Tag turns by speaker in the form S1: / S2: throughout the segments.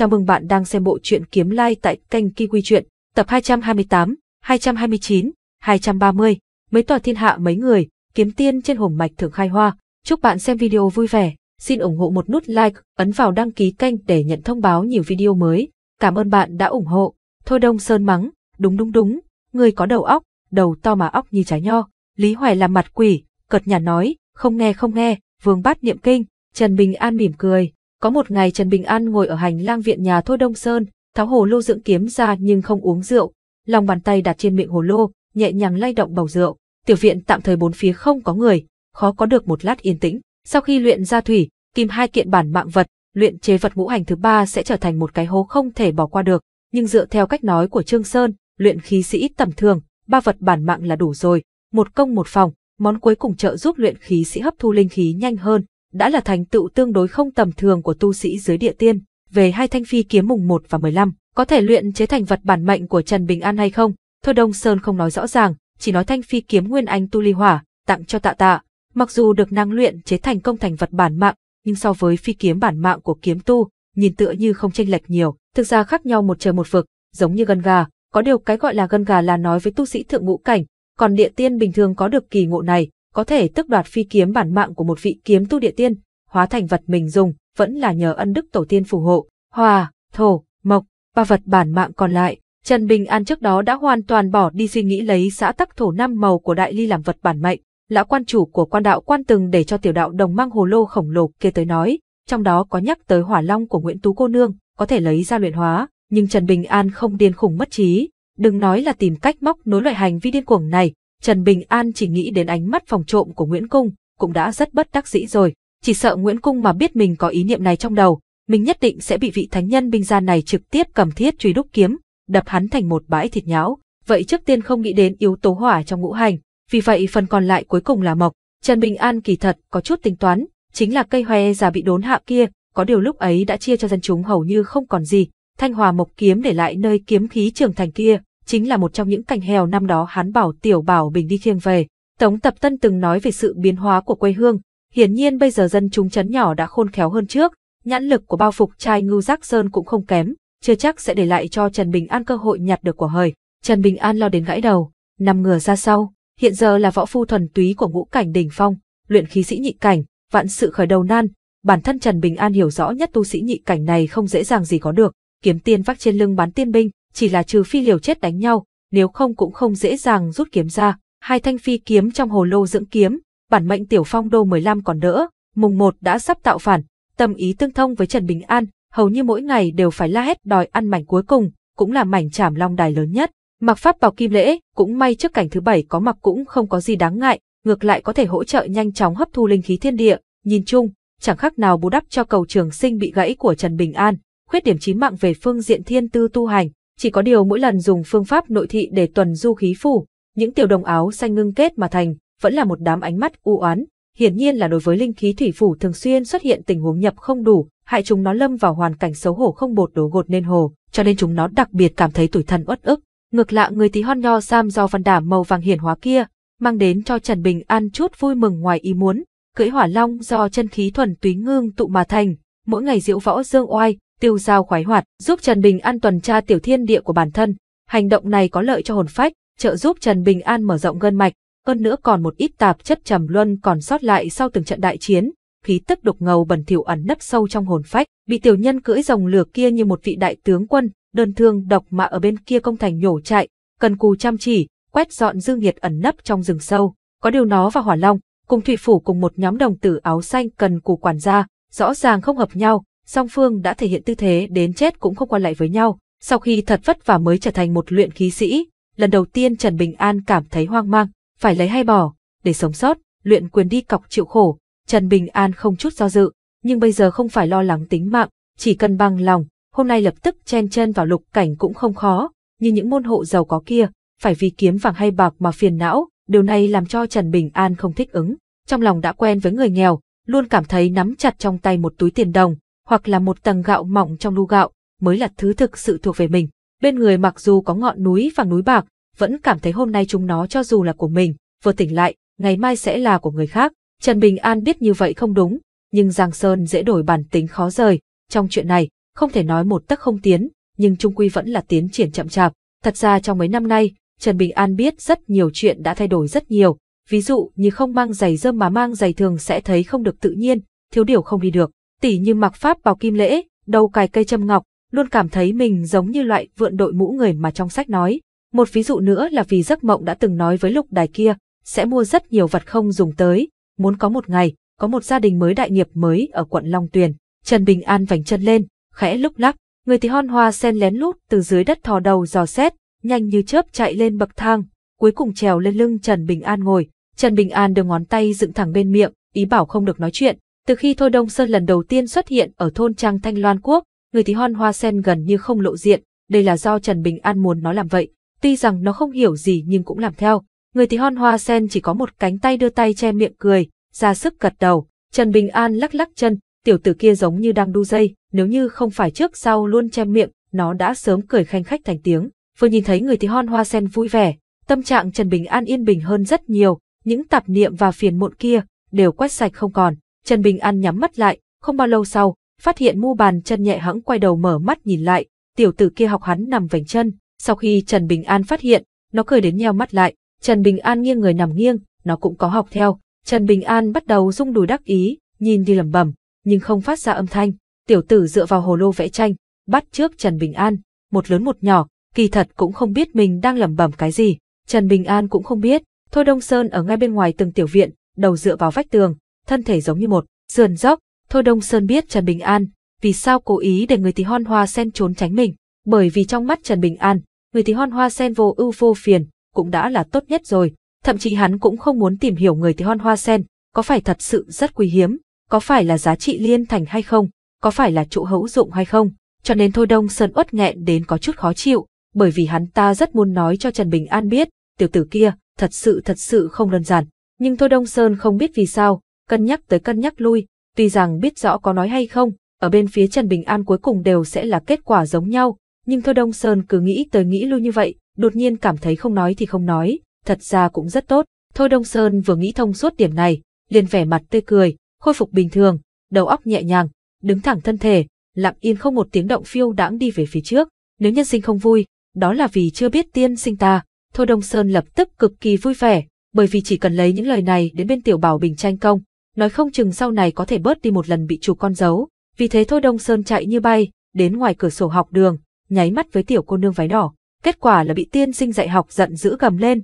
S1: Chào mừng bạn đang xem bộ truyện kiếm lai tại kênh Kiwi Truyện, tập 228, 229, 230, mấy tòa thiên hạ mấy người, kiếm tiên trên hồng mạch thượng khai hoa. Chúc bạn xem video vui vẻ, xin ủng hộ một nút like, ấn vào đăng ký kênh để nhận thông báo nhiều video mới. Cảm ơn bạn đã ủng hộ. Thôi Đông Sơn mắng, đúng đúng đúng, người có đầu óc, đầu to mà óc như trái nho. Lý Hoài làm mặt quỷ, cợt nhà nói, không nghe không nghe, vương bát niệm kinh, Trần Bình An mỉm cười, có một ngày Trần Bình An ngồi ở hành lang viện nhà Thôi Đông Sơn, tháo hồ lô dưỡng kiếm ra nhưng không uống rượu, lòng bàn tay đặt trên miệng hồ lô, nhẹ nhàng lay động bầu rượu. Tiểu viện tạm thời bốn phía không có người, khó có được một lát yên tĩnh. Sau khi luyện ra thủy, tìm hai kiện bản mạng vật, luyện chế vật ngũ hành thứ ba sẽ trở thành một cái hố không thể bỏ qua được. Nhưng dựa theo cách nói của Trương Sơn, luyện khí sĩ tầm thường, ba vật bản mạng là đủ rồi, một công một phòng, món cuối cùng trợ giúp luyện khí sĩ hấp thu linh khí nhanh hơn, đã là thành tựu tương đối không tầm thường của tu sĩ dưới địa tiên. Về hai thanh phi kiếm mùng 1 và 15, có thể luyện chế thành vật bản mệnh của Trần Bình An hay không? Thôi Đông Sơn không nói rõ ràng, chỉ nói thanh phi kiếm nguyên anh tu ly hỏa, tặng cho tạ tạ. Mặc dù được năng luyện chế thành công thành vật bản mạng, nhưng so với phi kiếm bản mạng của kiếm tu, nhìn tựa như không chênh lệch nhiều, thực ra khác nhau một trời một vực, giống như gân gà, có điều cái gọi là gân gà là nói với tu sĩ thượng ngũ cảnh, còn địa tiên bình thường có được kỳ ngộ này, có thể tước đoạt phi kiếm bản mạng của một vị kiếm tu địa tiên, hóa thành vật mình dùng, vẫn là nhờ ân đức tổ tiên phù hộ. Hòa, thổ, mộc, ba vật bản mạng còn lại, Trần Bình An trước đó đã hoàn toàn bỏ đi suy nghĩ lấy xã tắc thổ năm màu của đại ly làm vật bản mệnh. Lão quan chủ của quan đạo quan từng để cho tiểu đạo đồng mang hồ lô khổng lồ kia tới nói, trong đó có nhắc tới hỏa long của Nguyễn Tú Cô Nương, có thể lấy ra luyện hóa, nhưng Trần Bình An không điên khủng mất trí. Đừng nói là tìm cách móc nối loại hành vi điên cuồng này, Trần Bình An chỉ nghĩ đến ánh mắt phòng trộm của Nguyễn Cung, cũng đã rất bất đắc dĩ rồi. Chỉ sợ Nguyễn Cung mà biết mình có ý niệm này trong đầu, mình nhất định sẽ bị vị thánh nhân binh gia này trực tiếp cầm thiết truy đúc kiếm, đập hắn thành một bãi thịt nhão. Vậy trước tiên không nghĩ đến yếu tố hỏa trong ngũ hành, vì vậy phần còn lại cuối cùng là mộc. Trần Bình An kỳ thật có chút tính toán, chính là cây hoe già bị đốn hạ kia, có điều lúc ấy đã chia cho dân chúng hầu như không còn gì. Thanh Hòa Mộc Kiếm để lại nơi kiếm khí trường thành kia, chính là một trong những cảnh hèo năm đó hắn bảo Tiểu Bảo Bình đi khiêng về. Tống Tập Tân từng nói về sự biến hóa của quê hương, hiển nhiên bây giờ dân chúng chấn nhỏ đã khôn khéo hơn trước, nhãn lực của bao phục trai Ngưu Giác Sơn cũng không kém, chưa chắc sẽ để lại cho Trần Bình An cơ hội nhặt được của hời. Trần Bình An lo đến gãy đầu, nằm ngửa ra sau, hiện giờ là võ phu thuần túy của ngũ cảnh đỉnh phong, luyện khí sĩ nhị cảnh, vạn sự khởi đầu nan, bản thân Trần Bình An hiểu rõ nhất tu sĩ nhị cảnh này không dễ dàng gì có được, kiếm tiên vác trên lưng bán tiên binh, chỉ là trừ phi liều chết đánh nhau, nếu không cũng không dễ dàng rút kiếm ra. Hai thanh phi kiếm trong hồ lô dưỡng kiếm, bản mệnh tiểu phong đô 15 còn đỡ, mùng 1 đã sắp tạo phản, tâm ý tương thông với Trần Bình An, hầu như mỗi ngày đều phải la hét đòi ăn mảnh cuối cùng, cũng là mảnh trảm long đài lớn nhất. Mặc pháp bảo kim lễ, cũng may trước cảnh thứ bảy có mặc cũng không có gì đáng ngại, ngược lại có thể hỗ trợ nhanh chóng hấp thu linh khí thiên địa, nhìn chung, chẳng khác nào bù đắp cho cầu trường sinh bị gãy của Trần Bình An, khuyết điểm chí mạng về phương diện thiên tư tu hành, chỉ có điều mỗi lần dùng phương pháp nội thị để tuần du khí phủ, những tiểu đồng áo xanh ngưng kết mà thành, vẫn là một đám ánh mắt u oán. Hiển nhiên là đối với linh khí thủy phủ thường xuyên xuất hiện tình huống nhập không đủ, hại chúng nó lâm vào hoàn cảnh xấu hổ không bột đổ gột nên hồ, cho nên chúng nó đặc biệt cảm thấy tủi thân uất ức. Ngược lại người tí hon nho sam do văn đảm màu vàng hiển hóa kia, mang đến cho Trần Bình An chút vui mừng ngoài ý muốn, cưỡi hỏa long do chân khí thuần túy ngưng tụ mà thành, mỗi ngày diễu võ dương oai, tiêu giao khoái hoạt, giúp Trần Bình An tuần tra tiểu thiên địa của bản thân. Hành động này có lợi cho hồn phách, trợ giúp Trần Bình An mở rộng gân mạch, hơn nữa còn một ít tạp chất trầm luân còn sót lại sau từng trận đại chiến, khí tức đục ngầu bẩn thỉu ẩn nấp sâu trong hồn phách, bị tiểu nhân cưỡi rồng lửa kia như một vị đại tướng quân, đơn thương độc mã ở bên kia công thành nhổ chạy, cần cù chăm chỉ, quét dọn dư nghiệt ẩn nấp trong rừng sâu, có điều nó và Hỏa Long, cùng thủy phủ cùng một nhóm đồng tử áo xanh cần cù quản gia, rõ ràng không hợp nhau, song phương đã thể hiện tư thế đến chết cũng không qua lại với nhau. Sau khi thật vất vả mới trở thành một luyện khí sĩ, lần đầu tiên Trần Bình An cảm thấy hoang mang, phải lấy hay bỏ, để sống sót, luyện quyền đi cọc chịu khổ. Trần Bình An không chút do dự, nhưng bây giờ không phải lo lắng tính mạng, chỉ cần bằng lòng, hôm nay lập tức chen chân vào lục cảnh cũng không khó, như những môn hộ giàu có kia, phải vì kiếm vàng hay bạc mà phiền não, điều này làm cho Trần Bình An không thích ứng. Trong lòng đã quen với người nghèo, luôn cảm thấy nắm chặt trong tay một túi tiền đồng, hoặc là một tầng gạo mỏng trong lu gạo, mới là thứ thực sự thuộc về mình. Bên người mặc dù có ngọn núi và núi bạc, vẫn cảm thấy hôm nay chúng nó cho dù là của mình, vừa tỉnh lại, ngày mai sẽ là của người khác. Trần Bình An biết như vậy không đúng, nhưng Giang Sơn dễ đổi bản tính khó rời. Trong chuyện này, không thể nói một tấc không tiến, nhưng trung quy vẫn là tiến triển chậm chạp. Thật ra trong mấy năm nay, Trần Bình An biết rất nhiều chuyện đã thay đổi rất nhiều, ví dụ như không mang giày dơm mà mang giày thường sẽ thấy không được tự nhiên, thiếu điều không đi được tỉ như mặc pháp bào kim lễ, đầu cài cây châm ngọc, luôn cảm thấy mình giống như loại vượn đội mũ người mà trong sách nói. Một ví dụ nữa là vì giấc mộng đã từng nói với lục đài kia, sẽ mua rất nhiều vật không dùng tới, muốn có một ngày, có một gia đình mới đại nghiệp mới ở quận Long Tuyền. Trần Bình An vành chân lên, khẽ lúc lắc, người thì hon hoa sen lén lút từ dưới đất thò đầu dò xét, nhanh như chớp chạy lên bậc thang, cuối cùng trèo lên lưng Trần Bình An ngồi. Trần Bình An đưa ngón tay dựng thẳng bên miệng, ý bảo không được nói chuyện, từ khi Thôi Đông Sơn lần đầu tiên xuất hiện ở thôn Trang Thanh Loan Quốc, người tí hon hoa sen gần như không lộ diện, đây là do Trần Bình An muốn nó làm vậy. Tuy rằng nó không hiểu gì nhưng cũng làm theo. Người tí hon hoa sen chỉ có một cánh tay đưa tay che miệng cười, ra sức gật đầu. Trần Bình An lắc lắc chân, tiểu tử kia giống như đang đu dây, nếu như không phải trước sau luôn che miệng, nó đã sớm cười khanh khách thành tiếng. Vừa nhìn thấy người tí hon hoa sen vui vẻ, tâm trạng Trần Bình An yên bình hơn rất nhiều, những tạp niệm và phiền muộn kia đều quét sạch không còn. Trần Bình An nhắm mắt lại, không bao lâu sau, phát hiện mu bàn chân nhẹ hẫng quay đầu mở mắt nhìn lại, tiểu tử kia học hắn nằm vành chân. Sau khi Trần Bình An phát hiện, nó cười đến nheo mắt lại, Trần Bình An nghiêng người nằm nghiêng, nó cũng có học theo. Trần Bình An bắt đầu rung đùi đắc ý, nhìn đi lẩm bẩm, nhưng không phát ra âm thanh. Tiểu tử dựa vào hồ lô vẽ tranh, bắt trước Trần Bình An, một lớn một nhỏ, kỳ thật cũng không biết mình đang lẩm bẩm cái gì. Trần Bình An cũng không biết, Thôi Đông Sơn ở ngay bên ngoài từng tiểu viện, đầu dựa vào vách tường, thân thể giống như một sườn dốc, Thôi Đông Sơn biết Trần Bình An, vì sao cố ý để người tí hon hoa sen trốn tránh mình, bởi vì trong mắt Trần Bình An, người tí hon hoa sen vô ưu vô phiền, cũng đã là tốt nhất rồi, thậm chí hắn cũng không muốn tìm hiểu người tí hon hoa sen, có phải thật sự rất quý hiếm, có phải là giá trị liên thành hay không, có phải là chỗ hữu dụng hay không, cho nên Thôi Đông Sơn uất nghẹn đến có chút khó chịu, bởi vì hắn ta rất muốn nói cho Trần Bình An biết, tiểu tử kia, thật sự thật sự không đơn giản. Nhưng Thôi Đông Sơn không biết vì sao, cân nhắc tới cân nhắc lui, tuy rằng biết rõ có nói hay không, ở bên phía Trần Bình An cuối cùng đều sẽ là kết quả giống nhau, nhưng Thôi Đông Sơn cứ nghĩ tới nghĩ lui như vậy, đột nhiên cảm thấy không nói thì không nói, thật ra cũng rất tốt. Thôi Đông Sơn vừa nghĩ thông suốt điểm này, liền vẻ mặt tươi cười, khôi phục bình thường, đầu óc nhẹ nhàng, đứng thẳng thân thể, lặng yên không một tiếng động phiêu đãng đi về phía trước. Nếu nhân sinh không vui, đó là vì chưa biết tiên sinh ta. Thôi Đông Sơn lập tức cực kỳ vui vẻ, bởi vì chỉ cần lấy những lời này đến bên tiểu bảo bình tranh công, nói không chừng sau này có thể bớt đi một lần bị chủ con giấu. Vì thế Thôi Đông Sơn chạy như bay, đến ngoài cửa sổ học đường, nháy mắt với tiểu cô nương váy đỏ. Kết quả là bị tiên sinh dạy học giận dữ gầm lên.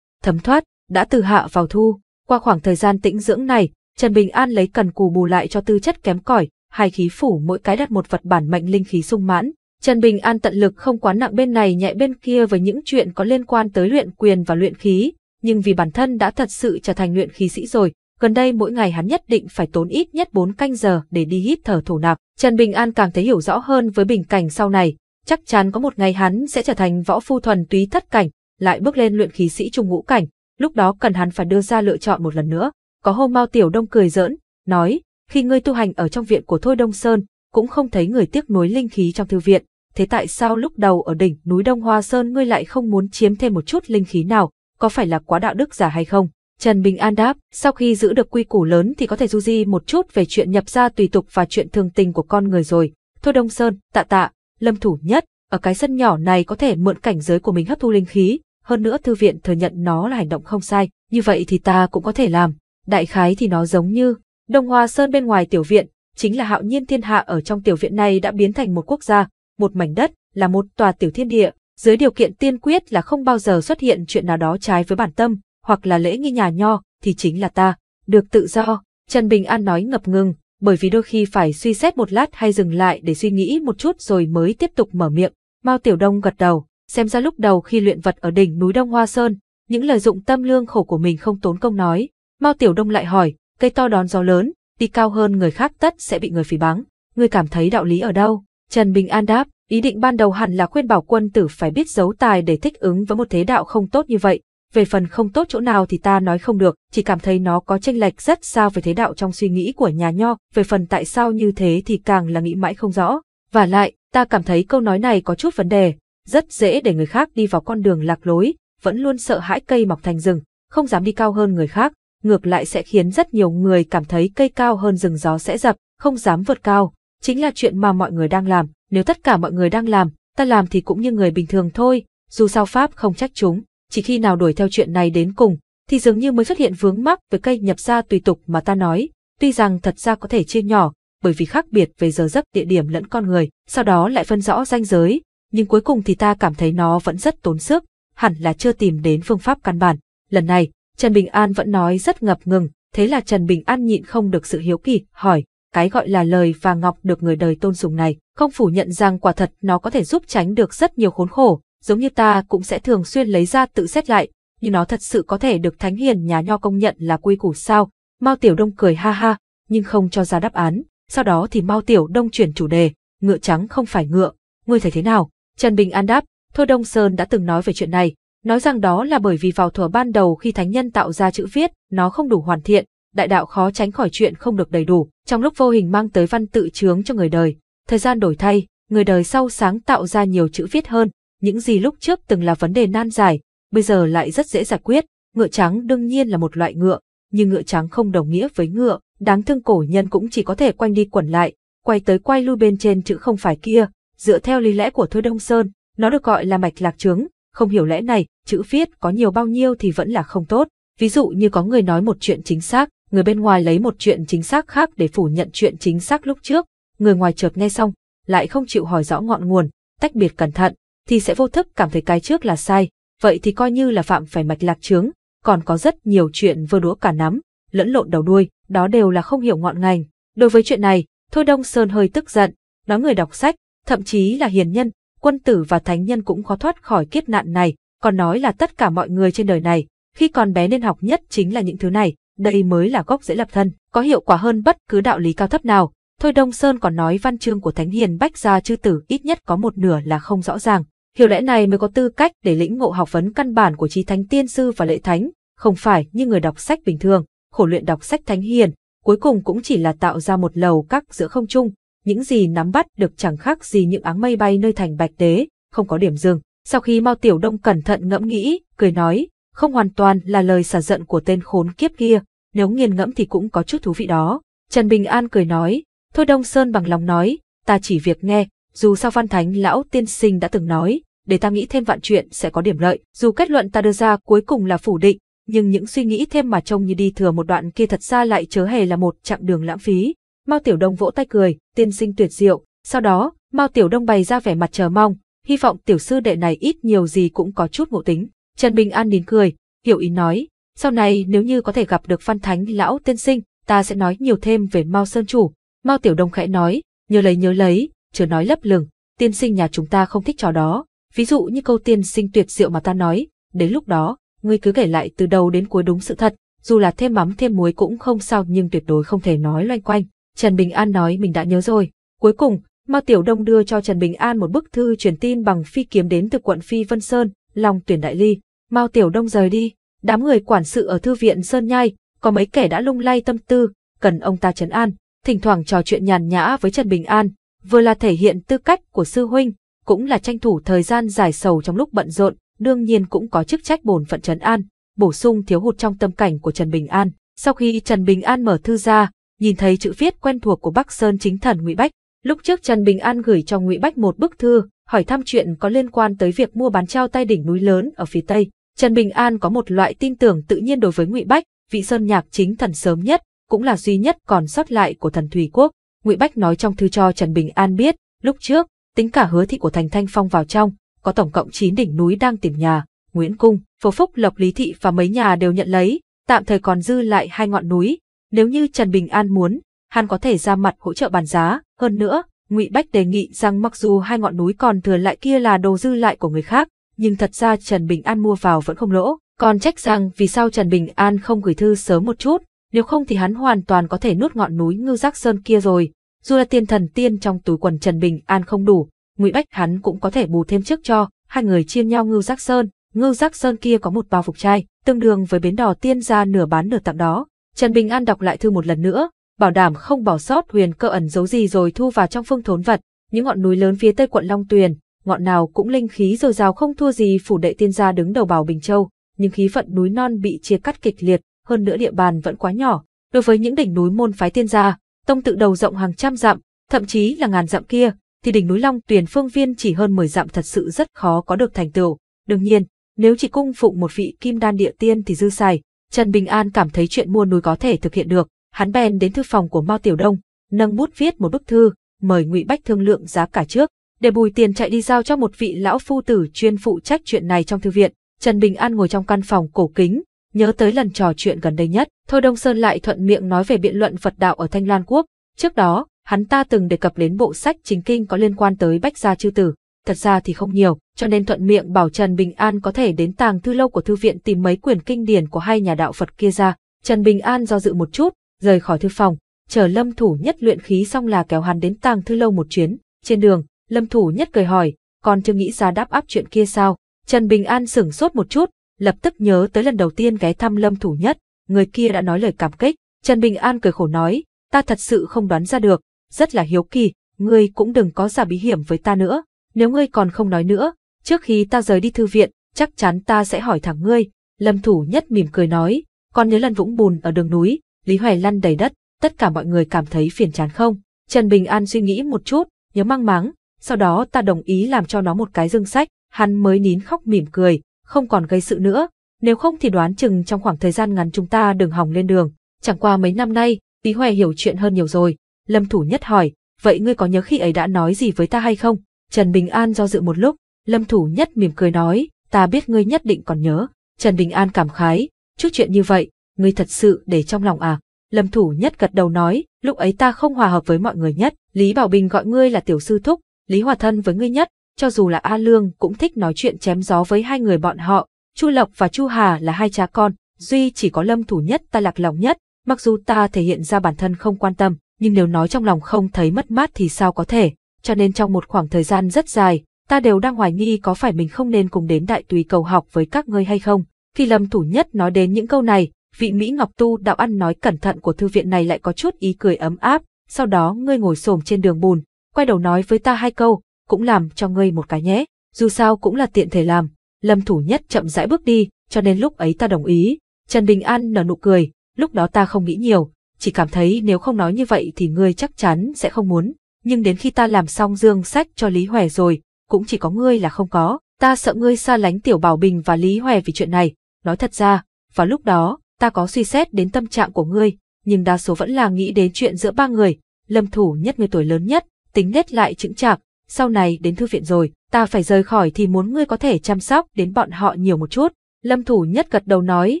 S1: Thấm thoát, đã từ hạ vào thu, qua khoảng thời gian tĩnh dưỡng này, Trần Bình An lấy cần cù bù lại cho tư chất kém cỏi, hai khí phủ mỗi cái đặt một vật bản mệnh linh khí sung mãn. Trần Bình An tận lực không quá nặng bên này nhẹ bên kia với những chuyện có liên quan tới luyện quyền và luyện khí, nhưng vì bản thân đã thật sự trở thành luyện khí sĩ rồi, gần đây mỗi ngày hắn nhất định phải tốn ít nhất 4 canh giờ để đi hít thở thổ nạp. Trần Bình An càng thấy hiểu rõ hơn với bình cảnh sau này, chắc chắn có một ngày hắn sẽ trở thành võ phu thuần túy thất cảnh, lại bước lên luyện khí sĩ trung ngũ cảnh, lúc đó cần hắn phải đưa ra lựa chọn một lần nữa. Có hôm Mao Tiểu Đông cười giỡn, nói, khi ngươi tu hành ở trong viện của Thôi Đông Sơn, cũng không thấy người tiếc nối linh khí trong thư viện, thế tại sao lúc đầu ở đỉnh núi Đông Hoa Sơn ngươi lại không muốn chiếm thêm một chút linh khí nào, có phải là quá đạo đức giả hay không? Trần Bình An đáp, sau khi giữ được quy củ lớn thì có thể du di một chút về chuyện nhập gia tùy tục và chuyện thường tình của con người rồi. Thôi Đông Sơn, tạ tạ, lâm thủ nhất, ở cái sân nhỏ này có thể mượn cảnh giới của mình hấp thu linh khí, hơn nữa thư viện thừa nhận nó là hành động không sai, như vậy thì ta cũng có thể làm. Đại khái thì nó giống như Đông Hoa Sơn bên ngoài tiểu viện, chính là hạo nhiên thiên hạ ở trong tiểu viện này đã biến thành một quốc gia, một mảnh đất, là một tòa tiểu thiên địa, dưới điều kiện tiên quyết là không bao giờ xuất hiện chuyện nào đó trái với bản tâm, hoặc là lễ nghi nhà nho, thì chính là ta, được tự do. Trần Bình An nói ngập ngừng, bởi vì đôi khi phải suy xét một lát hay dừng lại để suy nghĩ một chút rồi mới tiếp tục mở miệng. Mao Tiểu Đông gật đầu, xem ra lúc đầu khi luyện vật ở đỉnh núi Đông Hoa Sơn, những lời dụng tâm lương khổ của mình không tốn công nói. Mao Tiểu Đông lại hỏi, cây to đón gió lớn, đi cao hơn người khác tất sẽ bị người phỉ báng. Ngươi cảm thấy đạo lý ở đâu? Trần Bình An đáp, ý định ban đầu hẳn là khuyên bảo quân tử phải biết giấu tài để thích ứng với một thế đạo không tốt như vậy về phần không tốt chỗ nào thì ta nói không được, chỉ cảm thấy nó có tranh lệch rất xa với thế đạo trong suy nghĩ của nhà nho, về phần tại sao như thế thì càng là nghĩ mãi không rõ. Và lại, ta cảm thấy câu nói này có chút vấn đề, rất dễ để người khác đi vào con đường lạc lối, vẫn luôn sợ hãi cây mọc thành rừng, không dám đi cao hơn người khác, ngược lại sẽ khiến rất nhiều người cảm thấy cây cao hơn rừng gió sẽ dập, không dám vượt cao. Chính là chuyện mà mọi người đang làm, nếu tất cả mọi người đang làm, ta làm thì cũng như người bình thường thôi, dù sao Pháp không trách chúng, chỉ khi nào đuổi theo chuyện này đến cùng, thì dường như mới xuất hiện vướng mắc với cây nhập gia tùy tục mà ta nói, tuy rằng thật ra có thể chia nhỏ, bởi vì khác biệt về giờ giấc địa điểm lẫn con người, sau đó lại phân rõ ranh giới, nhưng cuối cùng thì ta cảm thấy nó vẫn rất tốn sức, hẳn là chưa tìm đến phương pháp căn bản. Lần này, Trần Bình An vẫn nói rất ngập ngừng, thế là Trần Bình An nhịn không được sự hiếu kỳ, hỏi, cái gọi là lời và ngọc được người đời tôn sùng này, không phủ nhận rằng quả thật nó có thể giúp tránh được rất nhiều khốn khổ, giống như ta cũng sẽ thường xuyên lấy ra tự xét lại, nhưng nó thật sự có thể được thánh hiền nhà nho công nhận là quy củ sao. Mao Tiểu Đông cười ha ha, nhưng không cho ra đáp án, sau đó thì Mao Tiểu Đông chuyển chủ đề, ngựa trắng không phải ngựa, ngươi thấy thế nào? Trần Bình An đáp, Thôi Đông Sơn đã từng nói về chuyện này, nói rằng đó là bởi vì vào thuở ban đầu khi thánh nhân tạo ra chữ viết, nó không đủ hoàn thiện, đại đạo khó tránh khỏi chuyện không được đầy đủ, trong lúc vô hình mang tới văn tự chướng cho người đời. Thời gian đổi thay, người đời sau sáng tạo ra nhiều chữ viết hơn, những gì lúc trước từng là vấn đề nan giải, bây giờ lại rất dễ giải quyết. Ngựa trắng đương nhiên là một loại ngựa, nhưng ngựa trắng không đồng nghĩa với ngựa, đáng thương cổ nhân cũng chỉ có thể quanh đi quẩn lại, quay tới quay lui bên trên chữ không phải kia, dựa theo lý lẽ của Thôi Đông Sơn, nó được gọi là mạch lạc trứng. không hiểu lẽ này, chữ viết có nhiều bao nhiêu thì vẫn là không tốt. Ví dụ như có người nói một chuyện chính xác, người bên ngoài lấy một chuyện chính xác khác để phủ nhận chuyện chính xác lúc trước, người ngoài chợt nghe xong, lại không chịu hỏi rõ ngọn nguồn, tách biệt cẩn thận, thì sẽ vô thức cảm thấy cái trước là sai, vậy thì coi như là phạm phải mạch lạc trướng, còn có rất nhiều chuyện vừa đũa cả nắm, lẫn lộn đầu đuôi, đó đều là không hiểu ngọn ngành. Đối với chuyện này, Thôi Đông Sơn hơi tức giận, nói người đọc sách, thậm chí là hiền nhân, quân tử và thánh nhân cũng khó thoát khỏi kiếp nạn này, còn nói là tất cả mọi người trên đời này, khi còn bé nên học nhất chính là những thứ này, đây mới là gốc rễ lập thân, có hiệu quả hơn bất cứ đạo lý cao thấp nào. Thôi Đông Sơn còn nói văn chương của Thánh Hiền Bách Gia chư tử ít nhất có một nửa là không rõ ràng, Hiểu lẽ này mới có tư cách để lĩnh ngộ học vấn căn bản của trí thánh tiên sư và lệ thánh, không phải như người đọc sách bình thường, khổ luyện đọc sách thánh hiền, cuối cùng cũng chỉ là tạo ra một lầu các giữa không trung, những gì nắm bắt được chẳng khác gì những áng mây bay nơi thành bạch tế, không có điểm dừng. Sau khi Mao Tiểu Đông cẩn thận ngẫm nghĩ, cười nói, không hoàn toàn là lời xả giận của tên khốn kiếp kia, nếu nghiền ngẫm thì cũng có chút thú vị đó. Trần Bình An cười nói, thôi Đông Sơn bằng lòng nói, ta chỉ việc nghe, dù sao Văn Thánh Lão Tiên Sinh đã từng nói, để ta nghĩ thêm vạn chuyện sẽ có điểm lợi. Dù kết luận ta đưa ra cuối cùng là phủ định, nhưng những suy nghĩ thêm mà trông như đi thừa một đoạn kia thật ra lại chớ hề là một chặng đường lãng phí. Mao Tiểu Đông vỗ tay cười, tiên sinh tuyệt diệu. Sau đó, Mao Tiểu Đông bày ra vẻ mặt chờ mong, hy vọng tiểu sư đệ này ít nhiều gì cũng có chút ngộ tính. Trần Bình An nín cười, hiểu ý nói, sau này nếu như có thể gặp được Phan Thánh lão tiên sinh, ta sẽ nói nhiều thêm về Mao Sơn chủ. Mao Tiểu Đông khẽ nói, nhớ lấy nhớ lấy, chớ nói lấp lửng, tiên sinh nhà chúng ta không thích trò đó. Ví dụ như câu tiên sinh tuyệt diệu mà ta nói, đến lúc đó, ngươi cứ kể lại từ đầu đến cuối đúng sự thật, dù là thêm mắm thêm muối cũng không sao nhưng tuyệt đối không thể nói loanh quanh. Trần Bình An nói mình đã nhớ rồi. Cuối cùng, Mao Tiểu Đông đưa cho Trần Bình An một bức thư truyền tin bằng phi kiếm đến từ quận Phi Vân Sơn, Long Tuyển Đại Ly. Mao Tiểu Đông rời đi, đám người quản sự ở thư viện Sơn Nhai, có mấy kẻ đã lung lay tâm tư, cần ông ta trấn an, thỉnh thoảng trò chuyện nhàn nhã với Trần Bình An, vừa là thể hiện tư cách của sư huynh, cũng là tranh thủ thời gian giải sầu trong lúc bận rộn, đương nhiên cũng có chức trách bổn phận Trấn An, bổ sung thiếu hụt trong tâm cảnh của Trần Bình An. Sau khi Trần Bình An mở thư ra, nhìn thấy chữ viết quen thuộc của Bắc Sơn chính thần Ngụy Bách, lúc trước Trần Bình An gửi cho Ngụy Bách một bức thư, hỏi thăm chuyện có liên quan tới việc mua bán trao tay đỉnh núi lớn ở phía Tây. Trần Bình An có một loại tin tưởng tự nhiên đối với Ngụy Bách, vị sơn nhạc chính thần sớm nhất, cũng là duy nhất còn sót lại của thần Thủy Quốc. Ngụy Bách nói trong thư cho Trần Bình An biết, lúc trước, tính cả hứa thị của Thành Thanh Phong vào trong, có tổng cộng 9 đỉnh núi đang tìm nhà, Nguyễn Cung, Phố Phúc Lộc Lý Thị và mấy nhà đều nhận lấy, tạm thời còn dư lại hai ngọn núi. Nếu như Trần Bình An muốn, hắn có thể ra mặt hỗ trợ bàn giá, hơn nữa, Ngụy Bách đề nghị rằng mặc dù hai ngọn núi còn thừa lại kia là đồ dư lại của người khác, nhưng thật ra Trần Bình An mua vào vẫn không lỗ, còn trách rằng vì sao Trần Bình An không gửi thư sớm một chút, nếu không thì hắn hoàn toàn có thể nuốt ngọn núi Ngư Giác Sơn kia rồi. Dù là tiền thần tiên trong túi quần Trần Bình An không đủ, Ngụy Bách hắn cũng có thể bù thêm trước cho, hai người chia nhau ngưu giác sơn, ngưu giác sơn kia có một bao phục trai, tương đương với bến đò tiên ra nửa bán nửa tặng đó. Trần Bình An đọc lại thư một lần nữa, bảo đảm không bỏ sót huyền cơ ẩn giấu gì rồi thu vào trong phương thốn vật, những ngọn núi lớn phía tây quận Long Tuyền, ngọn nào cũng linh khí dồi dào không thua gì phủ đệ tiên gia đứng đầu Bảo Bình Châu, nhưng khí phận núi non bị chia cắt kịch liệt, hơn nữa địa bàn vẫn quá nhỏ. Đối với những đỉnh núi môn phái tiên gia, tông tự đầu rộng hàng trăm dặm, thậm chí là ngàn dặm kia, thì đỉnh núi Long Tuyền phương viên chỉ hơn 10 dặm thật sự rất khó có được thành tựu. Đương nhiên, nếu chỉ cung phụng một vị kim đan địa tiên thì dư xài, Trần Bình An cảm thấy chuyện mua núi có thể thực hiện được, hắn bèn đến thư phòng của Mao Tiểu Đông, nâng bút viết một bức thư, mời Ngụy Bách thương lượng giá cả trước, để bùi tiền chạy đi giao cho một vị lão phu tử chuyên phụ trách chuyện này trong thư viện. Trần Bình An ngồi trong căn phòng cổ kính, Nhớ tới lần trò chuyện gần đây nhất, Thôi Đông Sơn lại thuận miệng nói về biện luận Phật đạo ở Thanh Loan Quốc. Trước đó, hắn ta từng đề cập đến bộ sách chính kinh có liên quan tới Bách Gia Chư Tử. Thật ra thì không nhiều, cho nên thuận miệng bảo Trần Bình An có thể đến tàng thư lâu của thư viện tìm mấy quyển kinh điển của hai nhà đạo Phật kia ra. Trần Bình An do dự một chút, rời khỏi thư phòng, chờ lâm thủ nhất luyện khí xong là kéo hắn đến tàng thư lâu một chuyến. Trên đường, lâm thủ nhất cười hỏi, còn chưa nghĩ ra đáp áp chuyện kia sao? Trần Bình An sửng sốt một chút, lập tức nhớ tới lần đầu tiên ghé thăm lâm thủ nhất, người kia đã nói lời cảm kích, Trần Bình An cười khổ nói, ta thật sự không đoán ra được, rất là hiếu kỳ, ngươi cũng đừng có giả bí hiểm với ta nữa, nếu ngươi còn không nói nữa, trước khi ta rời đi thư viện, chắc chắn ta sẽ hỏi thẳng ngươi, lâm thủ nhất mỉm cười nói, còn nhớ lần vũng bùn ở đường núi, Lý Hoài lăn đầy đất, tất cả mọi người cảm thấy phiền chán không? Trần Bình An suy nghĩ một chút, nhớ mang máng, sau đó ta đồng ý làm cho nó một cái dương sách, hắn mới nín khóc mỉm cười, không còn gây sự nữa, nếu không thì đoán chừng trong khoảng thời gian ngắn chúng ta đừng hỏng lên đường. Chẳng qua mấy năm nay, Lý Hoè hiểu chuyện hơn nhiều rồi. Lâm Thủ Nhất hỏi, vậy ngươi có nhớ khi ấy đã nói gì với ta hay không? Trần Bình An do dự một lúc, Lâm Thủ Nhất mỉm cười nói, ta biết ngươi nhất định còn nhớ. Trần Bình An cảm khái, trước chuyện như vậy, ngươi thật sự để trong lòng à? Lâm Thủ Nhất gật đầu nói, lúc ấy ta không hòa hợp với mọi người nhất, Lý Bảo Bình gọi ngươi là tiểu sư thúc, Lý Hòa Thân với ngươi nhất, cho dù là A Lương cũng thích nói chuyện chém gió với hai người bọn họ, Chu Lộc và Chu Hà là hai cha con, duy chỉ có Lâm Thủ Nhất ta lạc lòng nhất, mặc dù ta thể hiện ra bản thân không quan tâm, nhưng nếu nói trong lòng không thấy mất mát thì sao có thể, cho nên trong một khoảng thời gian rất dài, ta đều đang hoài nghi có phải mình không nên cùng đến đại tùy cầu học với các ngươi hay không. Khi Lâm Thủ Nhất nói đến những câu này, vị Mỹ Ngọc Tu đạo ăn nói cẩn thận của thư viện này lại có chút ý cười ấm áp, sau đó ngươi ngồi xổm trên đường bùn, quay đầu nói với ta hai câu, cũng làm cho ngươi một cái nhé, dù sao cũng là tiện thể làm. Lâm Thủ Nhất chậm rãi bước đi, cho nên lúc ấy ta đồng ý. Trần Bình An nở nụ cười, lúc đó ta không nghĩ nhiều, chỉ cảm thấy nếu không nói như vậy thì ngươi chắc chắn sẽ không muốn. Nhưng đến khi ta làm xong dương sách cho Lý Hòe rồi, cũng chỉ có ngươi là không có. Ta sợ ngươi xa lánh Tiểu Bảo Bình và Lý Hòe vì chuyện này. Nói thật ra, vào lúc đó, ta có suy xét đến tâm trạng của ngươi, nhưng đa số vẫn là nghĩ đến chuyện giữa ba người. Lâm Thủ Nhất người tuổi lớn nhất, tính nết lại chững chạc, sau này đến thư viện rồi, ta phải rời khỏi thì muốn ngươi có thể chăm sóc đến bọn họ nhiều một chút. Lâm Thủ Nhất gật đầu nói,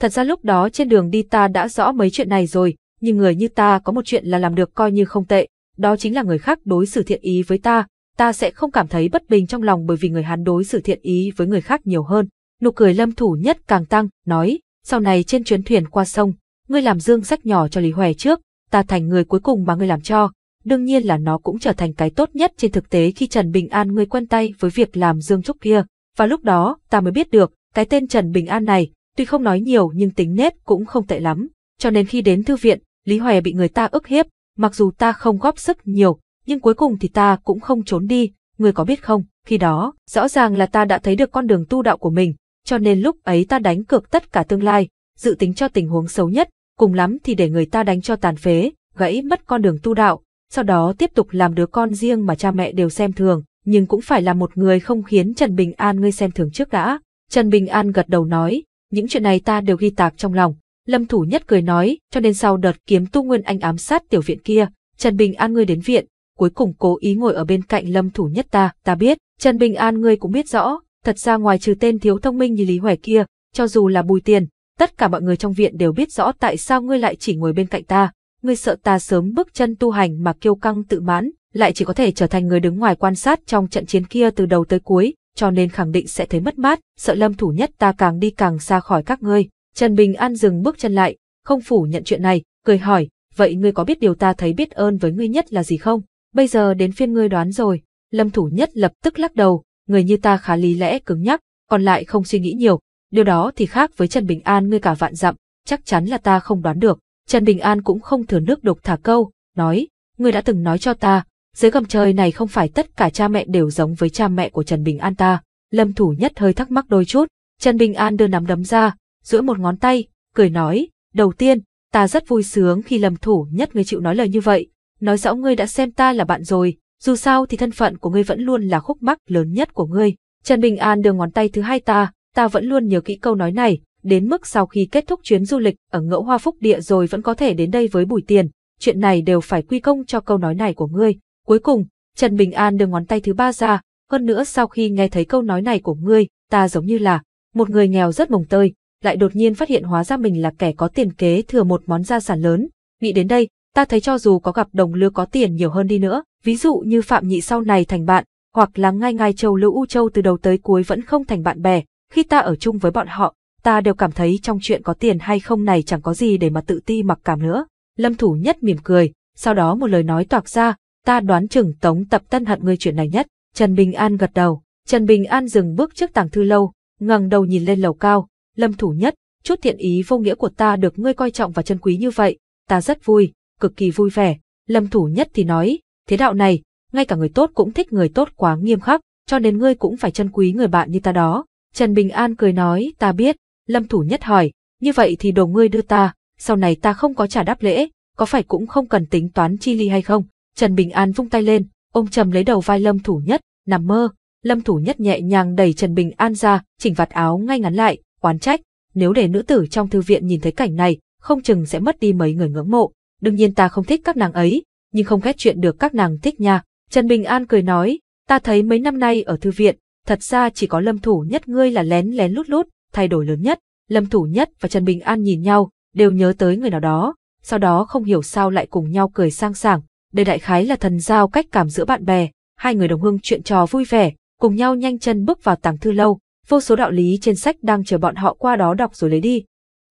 S1: thật ra lúc đó trên đường đi ta đã rõ mấy chuyện này rồi, nhưng người như ta có một chuyện là làm được coi như không tệ, đó chính là người khác đối xử thiện ý với ta, ta sẽ không cảm thấy bất bình trong lòng bởi vì người hắn đối xử thiện ý với người khác nhiều hơn. Nụ cười Lâm Thủ Nhất càng tăng, nói, sau này trên chuyến thuyền qua sông, ngươi làm dương sách nhỏ cho Lý Hoè trước, ta thành người cuối cùng mà ngươi làm cho, Đương nhiên là nó cũng trở thành cái tốt nhất trên thực tế khi Trần Bình An người quen tay với việc làm Dương Trúc kia. Và lúc đó, ta mới biết được, cái tên Trần Bình An này, tuy không nói nhiều nhưng tính nết cũng không tệ lắm. Cho nên khi đến thư viện, Lý Hòe bị người ta ức hiếp, mặc dù ta không góp sức nhiều, nhưng cuối cùng thì ta cũng không trốn đi, người có biết không, khi đó, rõ ràng là ta đã thấy được con đường tu đạo của mình, cho nên lúc ấy ta đánh cược tất cả tương lai, dự tính cho tình huống xấu nhất, cùng lắm thì để người ta đánh cho tàn phế, gãy mất con đường tu đạo, sau đó tiếp tục làm đứa con riêng mà cha mẹ đều xem thường, nhưng cũng phải là một người không khiến Trần Bình An ngươi xem thường trước đã. Trần Bình An gật đầu nói, những chuyện này ta đều ghi tạc trong lòng. Lâm Thủ Nhất cười nói, cho nên sau đợt kiếm tu nguyên anh ám sát tiểu viện kia, Trần Bình An ngươi đến viện, cuối cùng cố ý ngồi ở bên cạnh Lâm Thủ Nhất ta, ta biết, Trần Bình An ngươi cũng biết rõ, thật ra ngoài trừ tên thiếu thông minh như Lý Hoài kia, cho dù là Bùi Tiền, tất cả mọi người trong viện đều biết rõ tại sao ngươi lại chỉ ngồi bên cạnh ta, ngươi sợ ta sớm bước chân tu hành mà kiêu căng tự mãn, lại chỉ có thể trở thành người đứng ngoài quan sát trong trận chiến kia từ đầu tới cuối, cho nên khẳng định sẽ thấy mất mát, sợ lâm thủ nhất ta càng đi càng xa khỏi các ngươi. Trần Bình An dừng bước chân lại, không phủ nhận chuyện này, cười hỏi, vậy ngươi có biết điều ta thấy biết ơn với ngươi nhất là gì không? Bây giờ đến phiên ngươi đoán rồi. Lâm thủ nhất lập tức lắc đầu, người như ta khá lý lẽ cứng nhắc, còn lại không suy nghĩ nhiều, điều đó thì khác với Trần Bình An ngươi cả vạn dặm, chắc chắn là ta không đoán được. Trần Bình An cũng không thừa nước đục thả câu, nói, ngươi đã từng nói cho ta, dưới gầm trời này không phải tất cả cha mẹ đều giống với cha mẹ của Trần Bình An ta. Lâm Thủ Nhất hơi thắc mắc đôi chút, Trần Bình An đưa nắm đấm ra, duỗi một ngón tay, cười nói, đầu tiên, ta rất vui sướng khi Lâm Thủ Nhất ngươi chịu nói lời như vậy, nói rõ ngươi đã xem ta là bạn rồi, dù sao thì thân phận của ngươi vẫn luôn là khúc mắc lớn nhất của ngươi. Trần Bình An đưa ngón tay thứ hai ta, ta vẫn luôn nhớ kỹ câu nói này, đến mức sau khi kết thúc chuyến du lịch ở ngẫu hoa phúc địa rồi vẫn có thể đến đây với bùi tiền, chuyện này đều phải quy công cho câu nói này của ngươi. Cuối cùng, Trần Bình An đưa ngón tay thứ ba ra, hơn nữa sau khi nghe thấy câu nói này của ngươi, ta giống như là một người nghèo rất mồng tơi, lại đột nhiên phát hiện hóa ra mình là kẻ có tiền kế thừa một món gia sản lớn. Nghĩ đến đây, ta thấy cho dù có gặp đồng lứa có tiền nhiều hơn đi nữa, ví dụ như Phạm Nhị sau này thành bạn, hoặc là ngay ngay Châu Lưu U Châu từ đầu tới cuối vẫn không thành bạn bè, khi ta ở chung với bọn họ, ta đều cảm thấy trong chuyện có tiền hay không này chẳng có gì để mà tự ti mặc cảm nữa. Lâm Thủ Nhất mỉm cười, sau đó một lời nói toạc ra, ta đoán chừng Tống Tập Tân hận ngươi chuyện này nhất. Trần Bình An gật đầu, Trần Bình An dừng bước trước tàng thư lâu, ngẩng đầu nhìn lên lầu cao, Lâm Thủ Nhất, chút thiện ý vô nghĩa của ta được ngươi coi trọng và trân quý như vậy, ta rất vui, cực kỳ vui vẻ. Lâm Thủ Nhất thì nói, thế đạo này, ngay cả người tốt cũng thích người tốt quá nghiêm khắc, cho nên ngươi cũng phải trân quý người bạn như ta đó. Trần Bình An cười nói, ta biết, Lâm Thủ Nhất hỏi, như vậy thì đồ ngươi đưa ta, sau này ta không có trả đáp lễ, có phải cũng không cần tính toán chi ly hay không? Trần Bình An vung tay lên, ôm trầm lấy đầu vai Lâm Thủ Nhất, nằm mơ. Lâm Thủ Nhất nhẹ nhàng đẩy Trần Bình An ra, chỉnh vạt áo ngay ngắn lại, oán trách, nếu để nữ tử trong thư viện nhìn thấy cảnh này, không chừng sẽ mất đi mấy người ngưỡng mộ. Đương nhiên ta không thích các nàng ấy, nhưng không ghét chuyện được các nàng thích nha. Trần Bình An cười nói, ta thấy mấy năm nay ở thư viện, thật ra chỉ có lâm thủ nhất ngươi là lén lén lút lút, thay đổi lớn nhất, Lâm Thủ Nhất và Trần Bình An nhìn nhau, đều nhớ tới người nào đó, sau đó không hiểu sao lại cùng nhau cười sang sảng, đây đại khái là thần giao cách cảm giữa bạn bè, hai người đồng hương chuyện trò vui vẻ, cùng nhau nhanh chân bước vào tàng thư lâu, vô số đạo lý trên sách đang chờ bọn họ qua đó đọc rồi lấy đi.